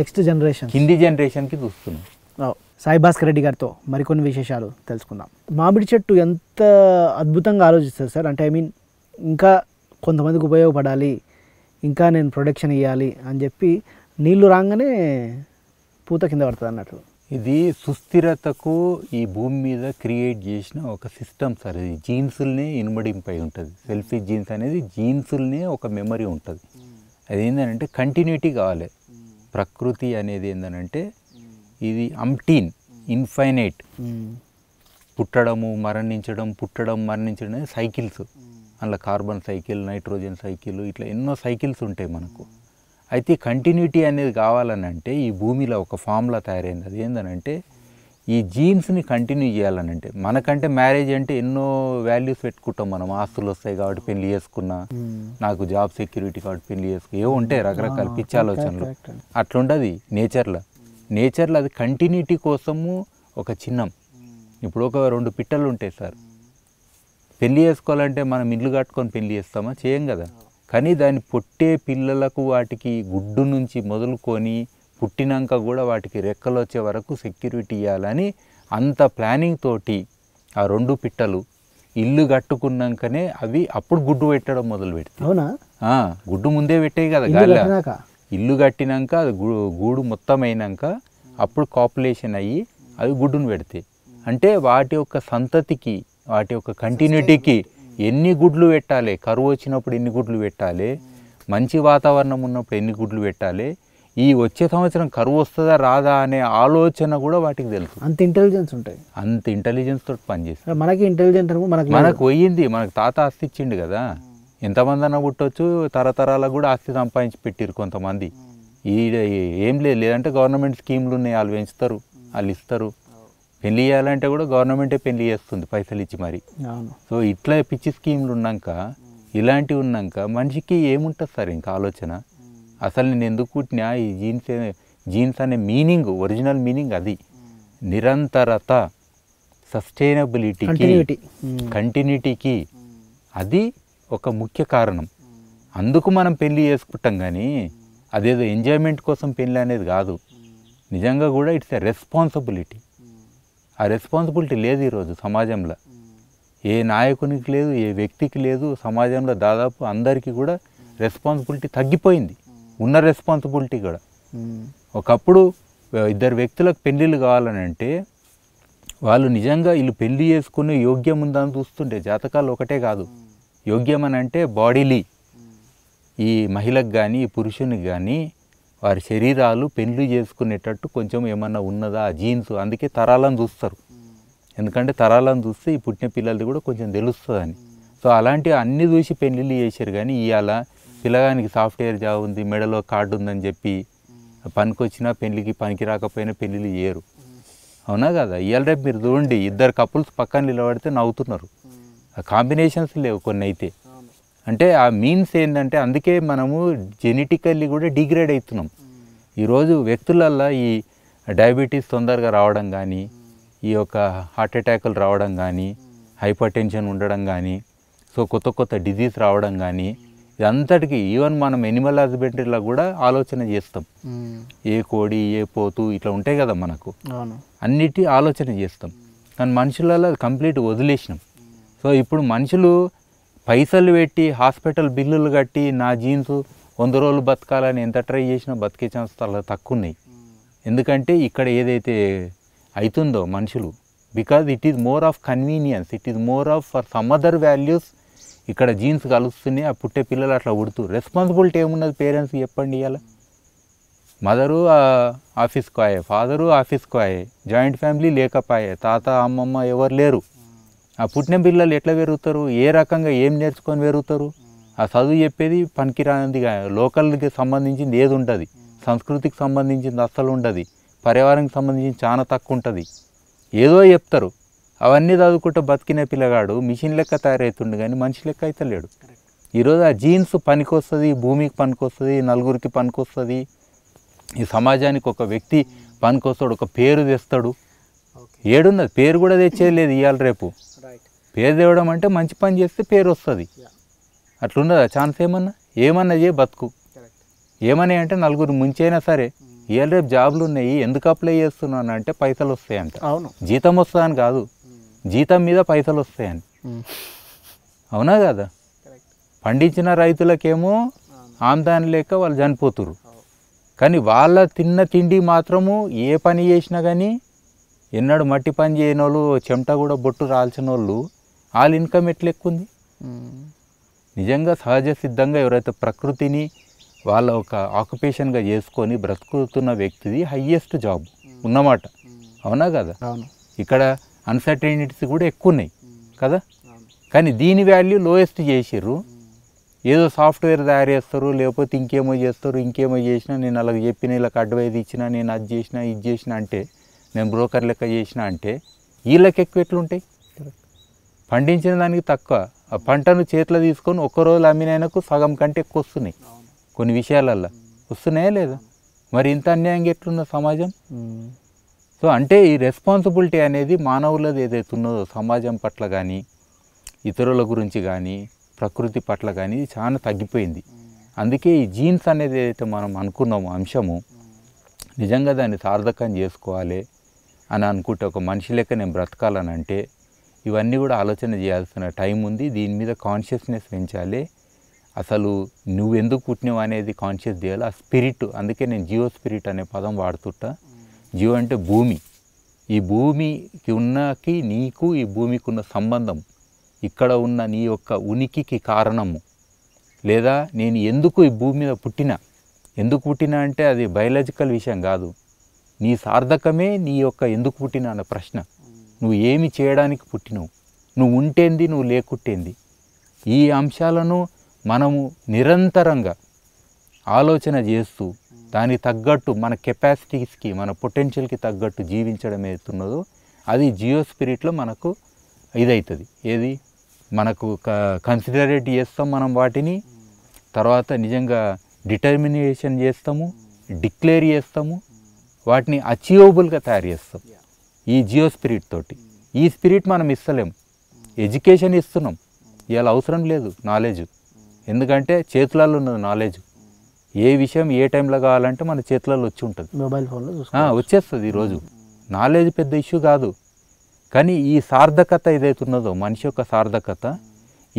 నెక్స్ట్ జనరేషన్ కింది జనరేషన్కి చూస్తున్నావు సాయి భాస్కర్ రెడ్డి గారితో మరికొన్ని విశేషాలు తెలుసుకుందాం మామిడి చెట్టు ఎంత అద్భుతంగా ఆలోచిస్తారు సార్ అంటే ఐ మీన్ ఇంకా కొంతమందికి ఉపయోగపడాలి ఇంకా నేను ప్రొడక్షన్ ఇవ్వాలి అని చెప్పి నీళ్లు రాగానే పూత కింద పడుతుంది అన్నట్లు ఇది సుస్థిరతకు ఈ భూమి మీద క్రియేట్ చేసిన ఒక సిస్టమ్ సార్ ఇది జీన్సులనే ఇనుమడింపై ఉంటుంది సెల్ఫీ జీన్స్ అనేది జీన్సులనే ఒక మెమరీ ఉంటుంది అది ఏంటంటే కంటిన్యూటీ కావాలి ప్రకృతి అనేది ఏంటంటే ఇది అంటీన్ ఇన్ఫైనైట్ పుట్టడము మరణించడం పుట్టడం మరణించడం సైకిల్స్ అందులో కార్బన్ సైకిల్ నైట్రోజన్ సైకిల్ ఇట్లా ఎన్నో సైకిల్స్ ఉంటాయి మనకు అయితే కంటిన్యూటీ అనేది కావాలని అంటే ఈ భూమిలో ఒక ఫామ్లా తయారైంది అది ఏంటనంటే ఈ జీన్స్ని కంటిన్యూ చేయాలనంటే మనకంటే మ్యారేజ్ అంటే ఎన్నో వాల్యూస్ పెట్టుకుంటాం మనం ఆస్తులు వస్తాయి కాబట్టి పెళ్లి చేసుకున్నా నాకు జాబ్ సెక్యూరిటీ కాబట్టి పెళ్లి చేసుకున్నా ఏవో ఉంటాయి రకరకాల పిచ్చి ఆలోచనలు అట్లుండదు నేచర్లో నేచర్లో అది కంటిన్యూటీ కోసము ఒక చిన్నం ఇప్పుడు ఒక రెండు పిట్టలు ఉంటాయి సార్ పెళ్ళి చేసుకోవాలంటే మనం ఇల్లు కట్టుకొని పెళ్ళి చేస్తామా చేయం కదా కానీ దాన్ని పుట్టే పిల్లలకు వాటికి గుడ్డు నుంచి మొదలుకొని పుట్టినాక కూడా వాటికి రెక్కలు వచ్చే వరకు సెక్యూరిటీ ఇవ్వాలని అంత ప్లానింగ్ తోటి ఆ రెండు పిట్టలు ఇల్లు కట్టుకున్నాకనే అవి అప్పుడు గుడ్డు పెట్టడం మొదలు పెడతాయి అవునా గుడ్డు ముందే పెట్టాయి కదా గాలి ఇల్లు కట్టినాక అది గూడు మొత్తం అయినాక అప్పుడు కాపులేషన్ అయ్యి అవి గుడ్డును పెడతాయి అంటే వాటి యొక్క సంతతికి వాటి యొక్క కంటిన్యూటీకి ఎన్ని గుడ్లు పెట్టాలి కరువు వచ్చినప్పుడు ఎన్ని గుడ్లు పెట్టాలి మంచి వాతావరణం ఉన్నప్పుడు ఎన్ని గుడ్లు పెట్టాలి ఈ వచ్చే సంవత్సరం కరువు వస్తుందా రాదా అనే ఆలోచన కూడా వాటికి తెలుసు అంత ఇంటెలిజెన్స్ ఉంటాయి అంత ఇంటెలిజెన్స్ తోటి పనిచేస్తుంది మనకి ఇంటెలిజెంట్ మనకు మనకు పోయింది మనకు తాత ఆస్తి ఇచ్చిండు కదా ఎంతమంది అన్న పుట్టొచ్చు తరతరాలకు కూడా ఆస్తి సంపాదించి పెట్టిరు కొంతమంది ఈ ఏం లేదు లేదంటే గవర్నమెంట్ స్కీమ్లు ఉన్నాయి వాళ్ళు పెంచుతారు వాళ్ళు ఇస్తారు పెళ్లి చేయాలంటే కూడా గవర్నమెంటే పెళ్లి చేస్తుంది పైసలు ఇచ్చి మరి సో ఇట్లా పిచ్చి స్కీమ్లు ఉన్నాక ఇలాంటివి ఉన్నాక మనిషికి ఏముంటుంది సార్ ఇంకా ఆలోచన అసలు నేను ఎందుకు పుట్టినా ఈ జీన్స్ జీన్స్ అనే మీనింగ్ ఒరిజినల్ మీనింగ్ అది నిరంతరత సస్టైనబిలిటీకి కంటిన్యూటీకి అది ఒక ముఖ్య కారణం అందుకు మనం పెళ్ళి చేసుకుంటాం కానీ అదేదో ఎంజాయ్మెంట్ కోసం పెళ్ళి అనేది కాదు నిజంగా కూడా ఇట్స్ ఎ రెస్పాన్సిబిలిటీ ఆ రెస్పాన్సిబిలిటీ లేదు ఈరోజు సమాజంలో ఏ నాయకునికి లేదు ఏ వ్యక్తికి లేదు సమాజంలో దాదాపు అందరికీ కూడా రెస్పాన్సిబిలిటీ తగ్గిపోయింది ఉన్న రెస్పాన్సిబిలిటీ కూడా ఒకప్పుడు ఇద్దరు వ్యక్తులకు పెళ్ళిళ్ళు కావాలని అంటే వాళ్ళు నిజంగా వీళ్ళు పెళ్లి చేసుకునే యోగ్యం ఉందని చూస్తుంటే జాతకాలు ఒకటే కాదు యోగ్యమని అంటే బాడీలీ ఈ మహిళకు కానీ పురుషునికి కానీ వారి శరీరాలు పెళ్లి చేసుకునేటట్టు కొంచెం ఏమన్నా ఉన్నదా జీన్స్ అందుకే తరాలను చూస్తారు ఎందుకంటే తరాలను చూస్తే ఈ పుట్టిన పిల్లలది కూడా కొంచెం తెలుస్తుందని సో అలాంటి అన్నీ చూసి పెళ్లిళ్ళు చేశారు కానీ ఇవాళ పిల్లగానికి సాఫ్ట్వేర్ జాబ్ ఉంది మెడలో కార్డు ఉందని చెప్పి పనికొచ్చినా పెళ్లికి పనికి రాకపోయినా పెళ్ళిళ్ళు చేయరు అవునా కదా ఇవాళ రేపు మీరు చూడండి ఇద్దరు కపుల్స్ పక్కన నిలబడితే నవ్వుతున్నారు కాంబినేషన్స్ లేవు కొన్ని అయితే అంటే ఆ మీన్స్ ఏంటంటే అందుకే మనము జెనెటికల్లీ కూడా డిగ్రేడ్ అవుతున్నాం ఈరోజు వ్యక్తులల్లో ఈ డయాబెటీస్ తొందరగా రావడం కానీ ఈ యొక్క హార్ట్ అటాకులు రావడం కానీ హైపర్ టెన్షన్ ఉండడం కానీ సో కొత్త కొత్త డిజీజ్ రావడం కానీ ఇదంతటికి ఈవెన్ మనం ఎనిమల్ హస్బెండరీలో కూడా ఆలోచన చేస్తాం ఏ కోడి ఏ పోతు ఇట్లా ఉంటాయి కదా మనకు అన్నిటి ఆలోచన చేస్తాం కానీ మనుషులలో కంప్లీట్ వదిలేసినాం సో ఇప్పుడు మనుషులు పైసలు పెట్టి హాస్పిటల్ బిల్లులు కట్టి నా జీన్స్ వంద రోజులు బతకాలని ఎంత ట్రై చేసినా బతికే ఛాన్స్ చాలా తక్కువ ఉన్నాయి hmm. ఎందుకంటే ఇక్కడ ఏదైతే అవుతుందో మనుషులు because it is more of convenience it is more of for some other values ఇక్కడ జీన్స్ కలుస్తున్నాయి ఆ పుట్టే పిల్లలు అట్లా ఉడుతూ రెస్పాన్సిబిలిటీ ఏమున్నది పేరెంట్స్ చెప్పండి ఇవాళ మదరు ఆఫీస్కి ఆయే ఫాదరు ఆఫీస్కి ఆయే జాయింట్ ఫ్యామిలీ లేకపోయే తాత అమ్మమ్మ ఎవరు లేరు ఆ పుట్టిన పిల్లలు ఎట్లా పెరుగుతారు ఏ రకంగా ఏం నేర్చుకొని పెరుగుతారు ఆ చదువు చెప్పేది పనికిరానిది లోకల్కి సంబంధించింది ఏది ఉంటుంది సంస్కృతికి సంబంధించింది అస్సలు ఉండదు పర్యావరణానికి సంబంధించి చాలా తక్కువ ఉంటుంది ఏదో చెప్తారు అవన్నీ చదువుకుంటూ బతికిన పిల్లగాడు మిషన్ లెక్క తయారవుతుండు కానీ మనిషి లెక్క అయితే లేడు ఈరోజు ఆ జీన్స్ పనికొస్తుంది భూమికి పనికొస్తుంది నలుగురికి పనికొస్తుంది ఈ సమాజానికి ఒక వ్యక్తి పనికొస్తాడు ఒక పేరు తెస్తాడు ఏడున్నది పేరు కూడా తెచ్చేది లేదు ఇవాళ రేపు పేరు తేవడం అంటే మంచి పని చేస్తే పేరు వస్తుంది అట్లుండదా ఛాన్స్ ఏమన్నా ఏమన్నా చేయ బతుకు ఏమన్నా అంటే నలుగురు ముంచైనా సరే ఏళ్ళ hmm. రేపు జాబులు ఉన్నాయి ఎందుకు అప్లై చేస్తున్నాను అంటే పైసలు వస్తాయంట అవును జీతం వస్తుందని కాదు hmm. జీతం మీద పైసలు వస్తాయని hmm. అవునా కదా పండించిన రైతులకేమో ఆమ్దాని లేక వాళ్ళు చనిపోతురు కానీ వాళ్ళ తిన్న తిండి మాత్రము ఏ పని చేసినా కానీ ఎన్నడూ మట్టి పని చేయని వాళ్ళు చెమట కూడా బొట్టు రాల్చిన వాళ్ళు వాళ్ళ ఇన్కమ్ ఎట్లా ఎక్కువ ఉంది నిజంగా సహజ సిద్ధంగా ఎవరైతే ప్రకృతిని వాళ్ళ ఒక ఆక్యుపేషన్గా చేసుకొని బ్రతుకుతున్న వ్యక్తిది హయ్యెస్ట్ జాబ్ ఉన్నమాట అవునా కదా ఇక్కడ అన్సర్టైనిటీస్ కూడా ఎక్కువ ఉన్నాయి కదా కానీ దీని వాల్యూ లోయెస్ట్ చేసిర్రు ఏదో సాఫ్ట్వేర్ తయారు చేస్తారు లేకపోతే ఇంకేమో చేస్తారు ఇంకేమో చేసినా నేను అలా చెప్పిన ఇలాగ అడ్వైజ్ ఇచ్చినా నేను అది చేసినా ఇది చేసినా అంటే నేను బ్రోకర్ లెక్క చేసినా అంటే వీళ్ళకి ఎక్కువ ఎట్లుంటాయి పండించిన దానికి తక్కువ ఆ పంటను చేతిలో తీసుకొని ఒక్కరోజు అమ్మినాయనకు సగం కంటే ఎక్కువ వస్తున్నాయి కొన్ని విషయాలల్లో వస్తున్నాయా లేదా మరి ఇంత అన్యాయంగా ఎట్లున్న సమాజం సో అంటే ఈ రెస్పాన్సిబిలిటీ అనేది మానవులది ఏదైతే ఉన్నదో సమాజం పట్ల కానీ ఇతరుల గురించి కానీ ప్రకృతి పట్ల కానీ చాలా తగ్గిపోయింది అందుకే ఈ జీన్స్ అనేది ఏదైతే మనం అనుకున్నాము అంశము నిజంగా దాన్ని సార్థకం చేసుకోవాలి అని అనుకుంటే ఒక మనిషి లెక్క నేను బ్రతకాలనంటే ఇవన్నీ కూడా ఆలోచన చేయాల్సిన టైం ఉంది దీని మీద కాన్షియస్నెస్ పెంచాలి అసలు నువ్వెందుకు పుట్టినవు అనేది కాన్షియస్ చేయాలి ఆ స్పిరిట్ అందుకే నేను జియో స్పిరిట్ అనే పదం వాడుతుంటా జియో అంటే భూమి ఈ భూమికి ఉన్నకి నీకు ఈ భూమికి ఉన్న సంబంధం ఇక్కడ ఉన్న నీ యొక్క ఉనికికి కారణము లేదా నేను ఎందుకు ఈ భూమి మీద పుట్టినా ఎందుకు పుట్టినా అంటే అది బయలాజికల్ విషయం కాదు నీ సార్థకమే నీ యొక్క ఎందుకు పుట్టినా అన్న ప్రశ్న నువ్వు ఏమి చేయడానికి పుట్టినవు నువ్వు ఉంటేంది నువ్వు లేకుంటేంది ఈ అంశాలను మనము నిరంతరంగా ఆలోచన చేస్తూ దానికి తగ్గట్టు మన కెపాసిటీస్కి మన పొటెన్షియల్కి తగ్గట్టు జీవించడం ఏదైతున్నదో అది జియో స్పిరిట్లో మనకు ఇదవుతుంది ఏది మనకు క కన్సిడరేట్ చేస్తాం మనం వాటిని తర్వాత నిజంగా డిటర్మినేషన్ చేస్తాము డిక్లేర్ చేస్తాము వాటిని అచీవబుల్గా తయారు చేస్తాం ఈ జియో స్పిరిట్ తోటి ఈ స్పిరిట్ మనం ఇస్తలేం ఎడ్యుకేషన్ ఇస్తున్నాం ఇవాళ అవసరం లేదు నాలెడ్జ్ ఎందుకంటే చేతులలో ఉన్నది నాలెడ్జ్ ఏ విషయం ఏ టైంలో కావాలంటే మన చేతులలో వచ్చి ఉంటుంది మొబైల్ ఫోన్లో వచ్చేస్తుంది ఈరోజు నాలెడ్జ్ పెద్ద ఇష్యూ కాదు కానీ ఈ సార్థకత ఏదైతే ఉన్నదో మనిషి యొక్క సార్థకత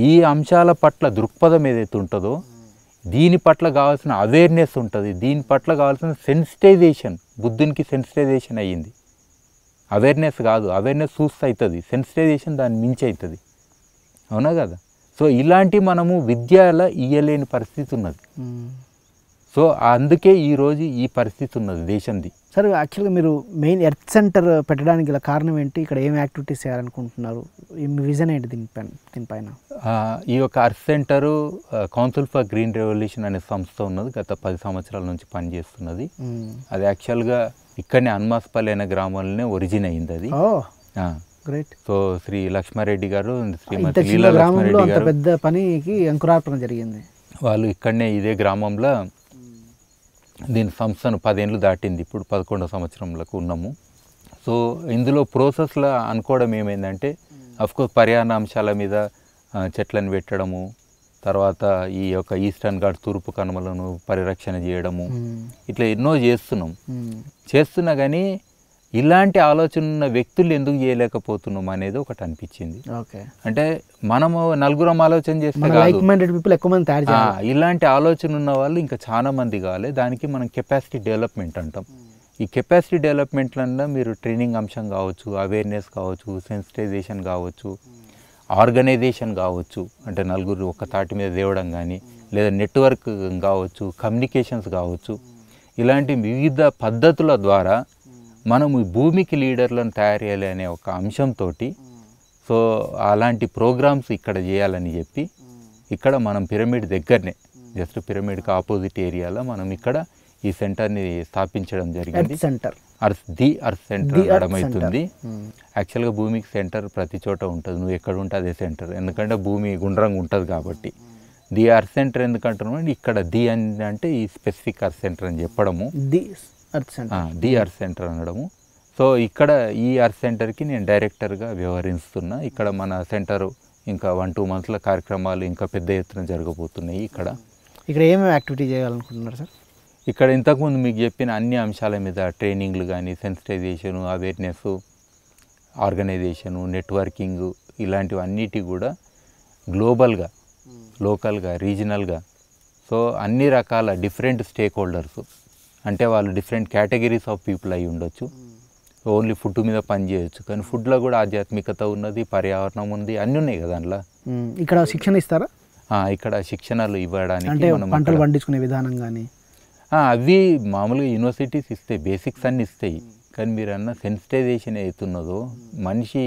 ఈ అంశాల పట్ల దృక్పథం ఏదైతే ఉంటుందో దీని పట్ల కావాల్సిన అవేర్నెస్ ఉంటుంది దీని పట్ల కావాల్సిన సెన్సిటైజేషన్ బుద్ధునికి సెన్సిటైజేషన్ అయ్యింది అవేర్నెస్ కాదు అవేర్నెస్ చూస్తే అవుతుంది సెన్సిటైజేషన్ దాన్ని మించి అవుతుంది అవునా కదా సో ఇలాంటి మనము విద్యలో ఇయ్యలేని పరిస్థితి ఉన్నది సో అందుకే ఈరోజు ఈ పరిస్థితి ఉన్నది దేశంది సార్ యాక్చువల్గా మీరు మెయిన్ ఎర్త్ సెంటర్ పెట్టడానికి గల కారణం ఏంటి ఇక్కడ ఏం యాక్టివిటీస్ చేయాలనుకుంటున్నారు మీ విజన్ ఏంటి పైన దీనిపైన ఈ యొక్క earth centre council for green revolution అనే సంస్థ ఉన్నది గత పది సంవత్సరాల నుంచి పనిచేస్తున్నది అది యాక్చువల్గా ఇక్కడనే అన్మాస్పల్లి అనే గ్రామంలోనే ఒరిజిన్ అయింది అది గ్రేట్ సో శ్రీ లక్ష్మారెడ్డి గారు శ్రీమతి లీలా గారు పెద్ద పనికి అంకురార్పణ జరిగింది వాళ్ళు ఇక్కడనే ఇదే గ్రామంలో దీని సంస్థను పదేళ్ళు దాటింది ఇప్పుడు పదకొండు సంవత్సరంలకు ఉన్నాము సో ఇందులో ప్రోసెస్లో అనుకోవడం ఏమైందంటే అఫ్కోర్స్ పర్యావరణ అంశాల మీద చెట్లను పెట్టడము తర్వాత ఈ యొక్క ఈస్టర్న్ ఘాట్ తూర్పు కనుమలను పరిరక్షణ చేయడము ఇట్లా ఎన్నో చేస్తున్నాం చేస్తున్నా కానీ ఇలాంటి ఆలోచన ఉన్న వ్యక్తులు ఎందుకు చేయలేకపోతున్నాం అనేది ఒకటి అనిపించింది అంటే మనము నలుగురం ఆలోచన చేస్తే ఇలాంటి ఆలోచన ఉన్న వాళ్ళు ఇంకా చాలా మంది కావాలి దానికి మనం కెపాసిటీ డెవలప్మెంట్ అంటాం ఈ కెపాసిటీ డెవలప్మెంట్లన్నా మీరు ట్రైనింగ్ అంశం కావచ్చు అవేర్నెస్ కావచ్చు సెన్సిటైజేషన్ కావచ్చు ఆర్గనైజేషన్ కావచ్చు అంటే నలుగురు ఒక తాటి మీద దేవడం కానీ లేదా నెట్వర్క్ కావచ్చు కమ్యూనికేషన్స్ కావచ్చు ఇలాంటి వివిధ పద్ధతుల ద్వారా మనము భూమికి లీడర్లను తయారు చేయాలి అనే ఒక అంశంతో సో అలాంటి ప్రోగ్రామ్స్ ఇక్కడ చేయాలని చెప్పి ఇక్కడ మనం పిరమిడ్ దగ్గరనే జస్ట్ పిరమిడ్కి ఆపోజిట్ ఏరియాలో మనం ఇక్కడ ఈ సెంటర్ని స్థాపించడం జరిగింది centre earth the earth centre అడమవుతుంది యాక్చువల్గా భూమికి సెంటర్ ప్రతి చోట ఉంటుంది నువ్వు ఎక్కడ ఉంటే అదే సెంటర్ ఎందుకంటే భూమి గుండ్రంగా ఉంటుంది కాబట్టి ది అర్త్ సెంటర్ ఎందుకంటున్నాం ఇక్కడ ది అని అంటే ఈ స్పెసిఫిక్ అర్త్ సెంటర్ అని చెప్పడము the earth centre the earth centre అనడము సో ఇక్కడ ఈ అర్త్ సెంటర్కి నేను డైరెక్టర్గా వ్యవహరిస్తున్నా ఇక్కడ మన సెంటర్ ఇంకా వన్ టూ మంత్స్ల కార్యక్రమాలు ఇంకా పెద్ద ఎత్తున జరగబోతున్నాయి ఇక్కడ ఇక్కడ ఏమేమి యాక్టివిటీ చేయాలనుకుంటున్నారు సార్ ఇక్కడ ఇంతకుముందు మీకు చెప్పిన అన్ని అంశాల మీద ట్రైనింగ్లు కానీ సెన్సిటైజేషను అవేర్నెస్ ఆర్గనైజేషను నెట్వర్కింగ్ ఇలాంటివన్నిటి కూడా గ్లోబల్గా లోకల్గా రీజనల్గా సో అన్ని రకాల డిఫరెంట్ స్టేక్ హోల్డర్స్ అంటే వాళ్ళు డిఫరెంట్ కేటగిరీస్ ఆఫ్ పీపుల్ అయి ఉండొచ్చు ఓన్లీ ఫుడ్ మీద పని చేయొచ్చు కానీ ఫుడ్లో కూడా ఆధ్యాత్మికత ఉన్నది పర్యావరణం ఉంది అన్నీ ఉన్నాయి కదా దాంట్లో ఇక్కడ శిక్షణ ఇస్తారా ఇక్కడ శిక్షణలు ఇవ్వడానికి పంటలు పండించుకునే విధానం కానీ అవి మామూలుగా యూనివర్సిటీస్ ఇస్తాయి బేసిక్స్ అన్నీ ఇస్తాయి కానీ మీరు అన్న సెన్సిటైజేషన్ అవుతున్నదో మనిషి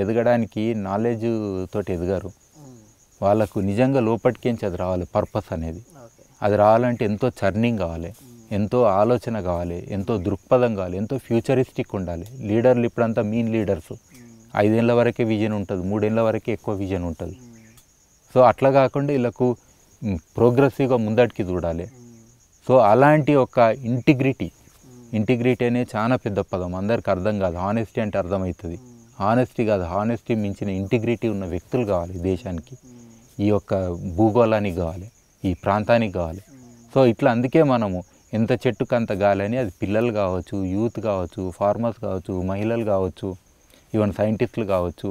ఎదగడానికి నాలెడ్జ్ తోటి ఎదగారు వాళ్ళకు నిజంగా లోపటికేంచి అది రావాలి పర్పస్ అనేది అది రావాలంటే ఎంతో చర్నింగ్ కావాలి ఎంతో ఆలోచన కావాలి ఎంతో దృక్పథం కావాలి ఎంతో ఫ్యూచరిస్టిక్ ఉండాలి లీడర్లు ఇప్పుడంతా మీన్ లీడర్స్ ఐదేళ్ళ వరకే విజన్ ఉంటుంది మూడేళ్ళ వరకే ఎక్కువ విజన్ ఉంటుంది సో అట్లా కాకుండా వీళ్ళకు ప్రోగ్రెసివ్గా ముందటికి చూడాలి సో అలాంటి ఒక ఇంటిగ్రిటీ ఇంటిగ్రిటీ అనే చాలా పెద్ద పదం అందరికి అర్థం కాదు హానెస్టీ అంటే అర్థమవుతుంది హానెస్టీ కాదు హానెస్టీ మించిన ఇంటిగ్రిటీ ఉన్న వ్యక్తులు కావాలి దేశానికి ఈ యొక్క భూగోళానికి కావాలి ఈ ప్రాంతానికి కావాలి సో ఇట్లా అందుకే మనము ఎంత చెట్టుకు అంత గాలని అది పిల్లలు కావచ్చు యూత్ కావచ్చు ఫార్మర్స్ కావచ్చు మహిళలు కావచ్చు ఈవెన్ సైంటిస్టులు కావచ్చు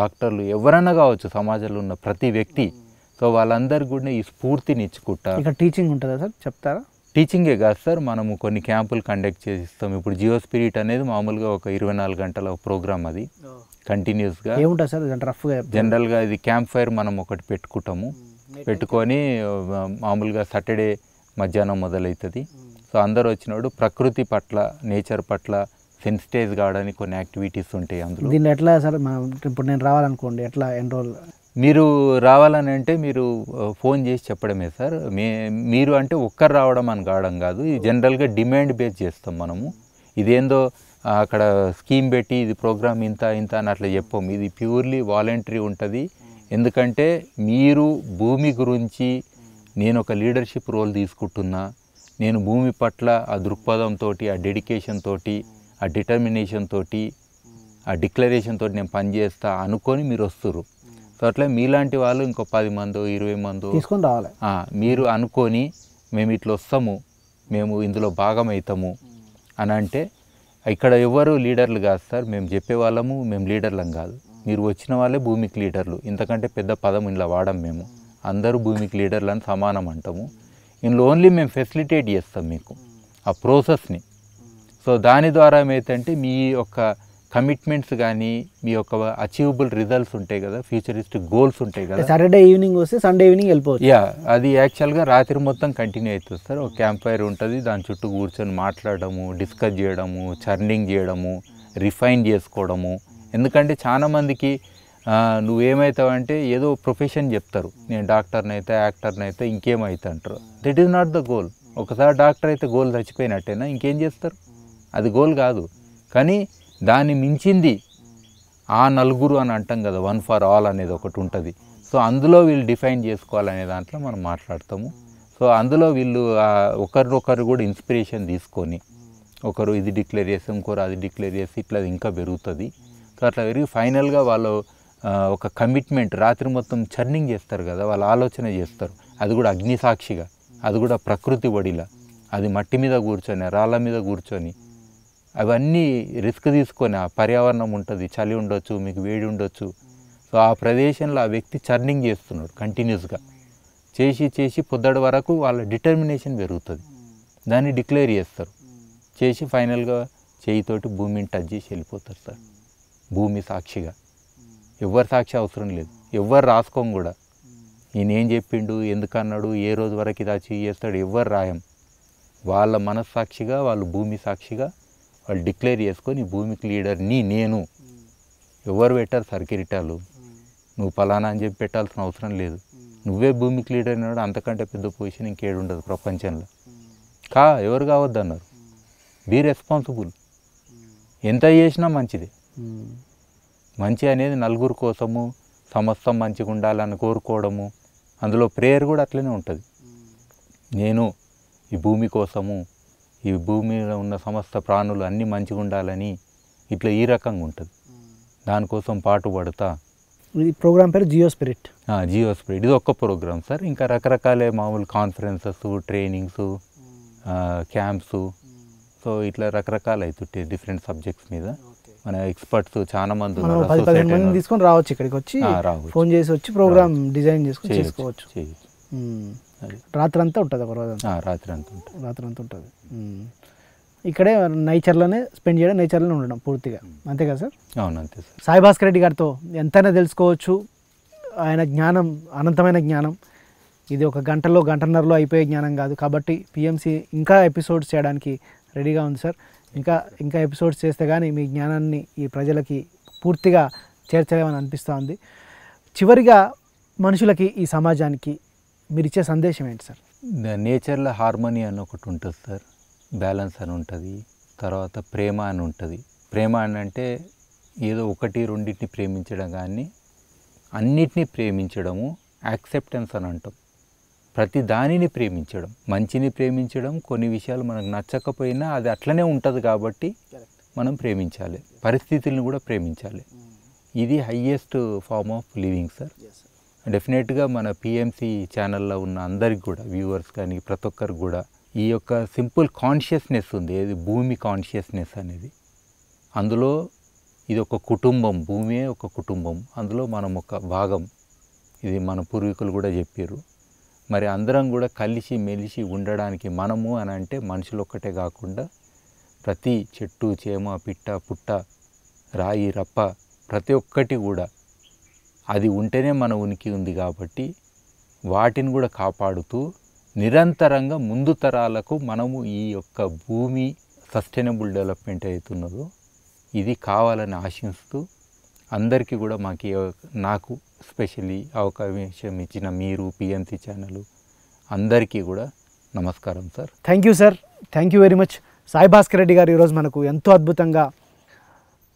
డాక్టర్లు ఎవరన్నా కావచ్చు సమాజంలో ఉన్న ప్రతి వ్యక్తి సో వాళ్ళందరు కూడా ఈ స్ఫూర్తిని ఇచ్చుకుంటారు ఇక్కడ టీచింగ్ ఉంటుందా సార్ చెప్తారా టీచింగే కాదు సార్ మనము కొన్ని క్యాంపులు కండక్ట్ చేస్తాం ఇప్పుడు జియో స్పిరిట్ అనేది మామూలుగా ఒక ఇరవై నాలుగు గంటల ప్రోగ్రామ్ అది కంటిన్యూస్గా ఏముంటుంది సార్ రఫ్గా జనరల్గా ఇది క్యాంప్ ఫైర్ మనం ఒకటి పెట్టుకుంటాము పెట్టుకొని మామూలుగా సాటర్డే మధ్యాహ్నం మొదలవుతుంది సో అందరు వచ్చినప్పుడు ప్రకృతి పట్ల నేచర్ పట్ల సెన్సిటైజ్ కావడానికి కొన్ని యాక్టివిటీస్ ఉంటాయి అందులో దీన్ని ఎట్లా సార్ ఇప్పుడు నేను రావాలనుకోండి ఎట్లా ఎన్రోల్ మీరు రావాలని అంటే మీరు ఫోన్ చేసి చెప్పడమే సార్ మీ మీరు అంటే ఒక్కరు రావడం అని కావడం కాదు ఇది జనరల్గా డిమాండ్ బేస్ చేస్తాం మనము ఇదేందో అక్కడ స్కీమ్ పెట్టి ఇది ప్రోగ్రామ్ ఇంత ఇంత అని అట్లా చెప్పాం ఇది ప్యూర్లీ వాలంటరీ ఉంటుంది ఎందుకంటే మీరు భూమి గురించి నేను ఒక లీడర్షిప్ రోల్ తీసుకుంటున్నా నేను భూమి పట్ల ఆ దృక్పథంతో ఆ డెడికేషన్ తోటి ఆ డిటర్మినేషన్ తోటి ఆ డిక్లరేషన్ తోటి నేను పనిచేస్తా అనుకొని మీరు వస్తున్నారు సో అట్లా మీలాంటి వాళ్ళు ఇంకో పది మందో ఇరవై మందో తీసుకొని రావాలి మీరు అనుకొని మేము ఇట్లా వస్తాము మేము ఇందులో భాగమవుతాము అని అంటే ఇక్కడ ఎవరు లీడర్లు కాదు సార్ మేము చెప్పేవాళ్ళము మేము లీడర్లం కాదు మీరు వచ్చిన వాళ్ళే భూమికి లీడర్లు ఇంతకంటే పెద్ద పదం ఇలా వాడం మేము అందరూ భూమికి లీడర్లు అని సమానం అంటాము ఇందులో ఓన్లీ మేము ఫెసిలిటేట్ చేస్తాం మీకు ఆ ప్రోసెస్ని సో దాని ద్వారా ఏమైతే మీ యొక్క కమిట్మెంట్స్ కానీ మీ యొక్క అచీవబుల్ రిజల్ట్స్ ఉంటాయి కదా ఫ్యూచరిస్టిక్ గోల్స్ ఉంటాయి కదా సాటర్డే ఈవినింగ్ వస్తే సండే ఈవినింగ్ వెళ్ళిపోవచ్చు యా అది యాక్చువల్గా రాత్రి మొత్తం కంటిన్యూ అవుతుంది సార్ ఒక క్యాంప్ ఫైర్ ఉంటుంది దాని చుట్టూ కూర్చొని మాట్లాడము డిస్కస్ చేయడము చర్నింగ్ చేయడము రిఫైన్ చేసుకోవడము ఎందుకంటే చాలామందికి నువ్వేమవుతావు అంటే ఏదో ప్రొఫెషన్ చెప్తారు నేను డాక్టర్ని అయితే యాక్టర్ని అయితే ఇంకేమైతే అంటారు that is not the goal ఒకసారి డాక్టర్ అయితే గోల్ చచ్చిపోయినట్టేనా ఇంకేం చేస్తారు అది గోల్ కాదు కానీ దాన్ని మించింది ఆ నలుగురు అని అంటాం కదా వన్ ఫర్ ఆల్ అనేది ఒకటి ఉంటుంది సో అందులో వీళ్ళు డిఫైన్ చేసుకోవాలనే దాంట్లో మనం మాట్లాడతాము సో అందులో వీళ్ళు ఒకరినొకరు కూడా ఇన్స్పిరేషన్ తీసుకొని ఒకరు ఇది డిక్లేర్ చేసి ఇంకోరు అది డిక్లేర్ చేసి ఇట్లా ఇంకా పెరుగుతుంది సో అట్లా పెరిగి ఫైనల్గా వాళ్ళు ఒక కమిట్మెంట్ రాత్రి మొత్తం చర్నింగ్ చేస్తారు కదా వాళ్ళు ఆలోచన చేస్తారు అది కూడా అగ్నిసాక్షిగా అది కూడా ప్రకృతి ఒడిలా అది మట్టి మీద కూర్చొని రాళ్ళ మీద కూర్చొని అవన్నీ రిస్క్ తీసుకొని ఆ పర్యావరణం ఉంటుంది చలి ఉండొచ్చు మీకు వేడి ఉండొచ్చు సో ఆ ప్రదేశంలో ఆ వ్యక్తి చర్నింగ్ చేస్తున్నాడు కంటిన్యూస్గా చేసి చేసి పొద్దడి వరకు వాళ్ళ డిటర్మినేషన్ పెరుగుతుంది దాన్ని డిక్లేర్ చేస్తారు చేసి ఫైనల్గా చేయితోటి భూమిని టచ్ చేసి వెళ్ళిపోతారు సార్ భూమి సాక్షిగా ఎవ్వరు సాక్షి అవసరం లేదు ఎవరు రాసుకోం కూడా ఈయనేం చెప్పిండు ఎందుకన్నాడు ఏ రోజు వరకు ఇది అచీవ్ చేస్తాడు ఎవరు రాయం వాళ్ళ మనస్సాక్షిగా వాళ్ళు భూమి సాక్షిగా వాళ్ళు డిక్లేర్ చేసుకొని భూమికి లీడర్ని నేను ఎవరు పెట్టారు సర్కిరిటాలు నువ్వు ఫలానా అని చెప్పి పెట్టాల్సిన అవసరం లేదు నువ్వే భూమికి లీడర్ అయినాడు అంతకంటే పెద్ద పొజిషన్ ఇంకేడు ఉండదు ప్రపంచంలో కా ఎవరు కావద్దన్నారు బీ రెస్పాన్సిబుల్ ఎంత చేసినా మంచిది మంచి అనేది నలుగురు కోసము సమస్తం మంచిగా ఉండాలని కోరుకోవడము అందులో ప్రేయర్ కూడా అట్లనే ఉంటుంది నేను ఈ భూమి కోసము ఈ భూమి మీద ఉన్న సమస్త ప్రాణులు అన్నీ మంచిగా ఉండాలని ఇట్లా ఈ రకంగా ఉంటుంది దానికోసం పడతా ఈ ప్రోగ్రామ్ పేరు జియో స్పిరిట్ జియో స్పిరిట్ ఇది ఒక్క ప్రోగ్రామ్ సార్ ఇంకా రకరకాలే మామూలు కాన్ఫరెన్సెస్ ట్రైనింగ్స్ క్యాంప్స్ సో ఇట్లా రకరకాల అవుతుంటాయి డిఫరెంట్ సబ్జెక్ట్స్ మీద మన ఎక్స్పర్ట్స్ చాలా మంది ఉన్నారు తీసుకొని రావచ్చు ఇక్కడికి వచ్చి ఫోన్ చేసి వచ్చి ప్రోగ్రామ్ డిజైన్ చేసుకొని చేసుకోవచ్చు రాత్రి అంతా ఉంటుంది ఒక రోజు రాత్రి అంతా ఉంటుంది రాత్రి అంతా ఉంటుంది ఇక్కడే నేచర్లోనే స్పెండ్ చేయడం నేచర్లోనే ఉండడం పూర్తిగా అంతే కదా సార్ అవును అంతే సార్ సాయి భాస్కర్ రెడ్డి గారితో ఎంతైనా తెలుసుకోవచ్చు ఆయన జ్ఞానం అనంతమైన జ్ఞానం ఇది ఒక గంటలో గంటన్నరలో అయిపోయే జ్ఞానం కాదు కాబట్టి పిఎంసి ఇంకా ఎపిసోడ్స్ చేయడానికి రెడీగా ఉంది సార్ ఇంకా ఇంకా ఎపిసోడ్స్ చేస్తే కానీ మీ జ్ఞానాన్ని ఈ ప్రజలకి పూర్తిగా చేర్చలేమని అనిపిస్తూ ఉంది చివరిగా మనుషులకి ఈ సమాజానికి మీరు ఇచ్చే సందేశం ఏంటి సార్ నేచర్లో హార్మోనీ అని ఒకటి ఉంటుంది సార్ బ్యాలెన్స్ అని ఉంటుంది తర్వాత ప్రేమ అని ఉంటుంది ప్రేమ అని అంటే ఏదో ఒకటి రెండింటిని ప్రేమించడం కానీ అన్నిటినీ ప్రేమించడము యాక్సెప్టెన్స్ అని అంటాం ప్రతి దానిని ప్రేమించడం మంచిని ప్రేమించడం కొన్ని విషయాలు మనకు నచ్చకపోయినా అది అట్లనే ఉంటుంది కాబట్టి మనం ప్రేమించాలి పరిస్థితులను కూడా ప్రేమించాలి ఇది highest form of living sir డెఫినెట్గా మన పిఎంసి ఛానల్లో ఉన్న అందరికి కూడా వ్యూవర్స్ కానీ ప్రతి ఒక్కరు కూడా ఈ యొక్క సింపుల్ కాన్షియస్నెస్ ఉంది ఏది భూమి కాన్షియస్నెస్ అనేది అందులో ఇది ఒక కుటుంబం భూమి ఒక కుటుంబం అందులో మనం ఒక భాగం ఇది మన పూర్వీకులు కూడా చెప్పారు మరి అందరం కూడా కలిసి మెలిసి ఉండడానికి మనము అని అంటే మనుషులు ఒక్కటే కాకుండా ప్రతి చెట్టు చేమ పిట్ట పుట్ట రాయి రప్ప ప్రతి ఒక్కటి కూడా అది ఉంటేనే మన ఉనికి ఉంది కాబట్టి వాటిని కూడా కాపాడుతూ నిరంతరంగా ముందు తరాలకు మనము ఈ యొక్క భూమి సస్టైనబుల్ డెవలప్మెంట్ అవుతున్నదో ఇది కావాలని ఆశిస్తూ అందరికీ కూడా మాకు నాకు స్పెషలీ అవకాశం ఇచ్చిన మీరు పిఎంసి ఛానల్ అందరికీ కూడా నమస్కారం sir thank you sir thank you very much Sai Bhaskar Reddy గారు ఈరోజు మనకు ఎంతో అద్భుతంగా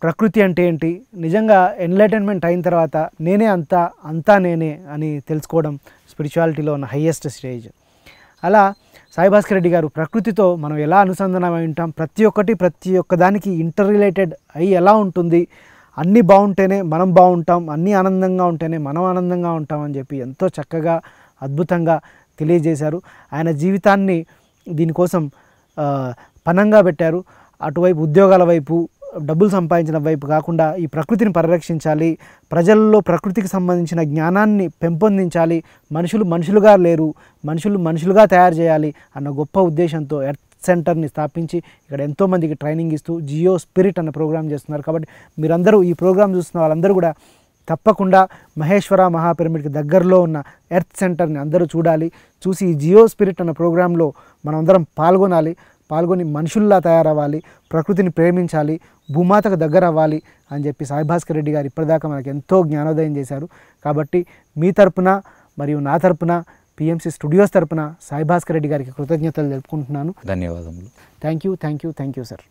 ప్రకృతి అంటే ఏంటి నిజంగా ఎన్లైటన్మెంట్ అయిన తర్వాత నేనే అంతా అంతా నేనే అని తెలుసుకోవడం స్పిరిచువాలిటీలో ఉన్న హయ్యెస్ట్ స్టేజ్ అలా సాయిభాస్కర్ రెడ్డి గారు ప్రకృతితో మనం ఎలా అనుసంధానం అయి ఉంటాం ప్రతి ఒక్కటి ప్రతి ఒక్కదానికి ఇంటర్ రిలేటెడ్ అయ్యి ఎలా ఉంటుంది అన్నీ బాగుంటేనే మనం బాగుంటాం అన్నీ ఆనందంగా ఉంటేనే మనం ఆనందంగా ఉంటాం అని చెప్పి ఎంతో చక్కగా అద్భుతంగా తెలియజేశారు ఆయన జీవితాన్ని దీనికోసం పనంగా పెట్టారు అటువైపు ఉద్యోగాల వైపు డబ్బులు సంపాదించిన వైపు కాకుండా ఈ ప్రకృతిని పరిరక్షించాలి ప్రజల్లో ప్రకృతికి సంబంధించిన జ్ఞానాన్ని పెంపొందించాలి మనుషులు మనుషులుగా లేరు మనుషులు మనుషులుగా తయారు చేయాలి అన్న గొప్ప ఉద్దేశంతో ఎర్త్ సెంటర్ని స్థాపించి ఇక్కడ ఎంతోమందికి ట్రైనింగ్ ఇస్తూ జియో స్పిరిట్ అన్న ప్రోగ్రామ్ చేస్తున్నారు కాబట్టి మీరందరూ ఈ ప్రోగ్రామ్ చూస్తున్న వాళ్ళందరూ కూడా తప్పకుండా మహేశ్వర మహాపిరమిడ్కి దగ్గరలో ఉన్న ఎర్త్ సెంటర్ని అందరూ చూడాలి చూసి ఈ జియో స్పిరిట్ అన్న ప్రోగ్రాంలో మనం అందరం పాల్గొనాలి పాల్గొని మనుషుల్లా తయారవ్వాలి ప్రకృతిని ప్రేమించాలి భూమాతకు దగ్గర అవ్వాలి అని చెప్పి సాయిభాస్కర్ రెడ్డి గారు ఇప్పటిదాకా మనకు ఎంతో జ్ఞానోదయం చేశారు కాబట్టి మీ తరపున మరియు నా తరపున పిఎంసి స్టూడియోస్ తరపున సాయిభాస్కర్ రెడ్డి గారికి కృతజ్ఞతలు తెలుపుకుంటున్నాను ధన్యవాదములు thank you thank you thank you sir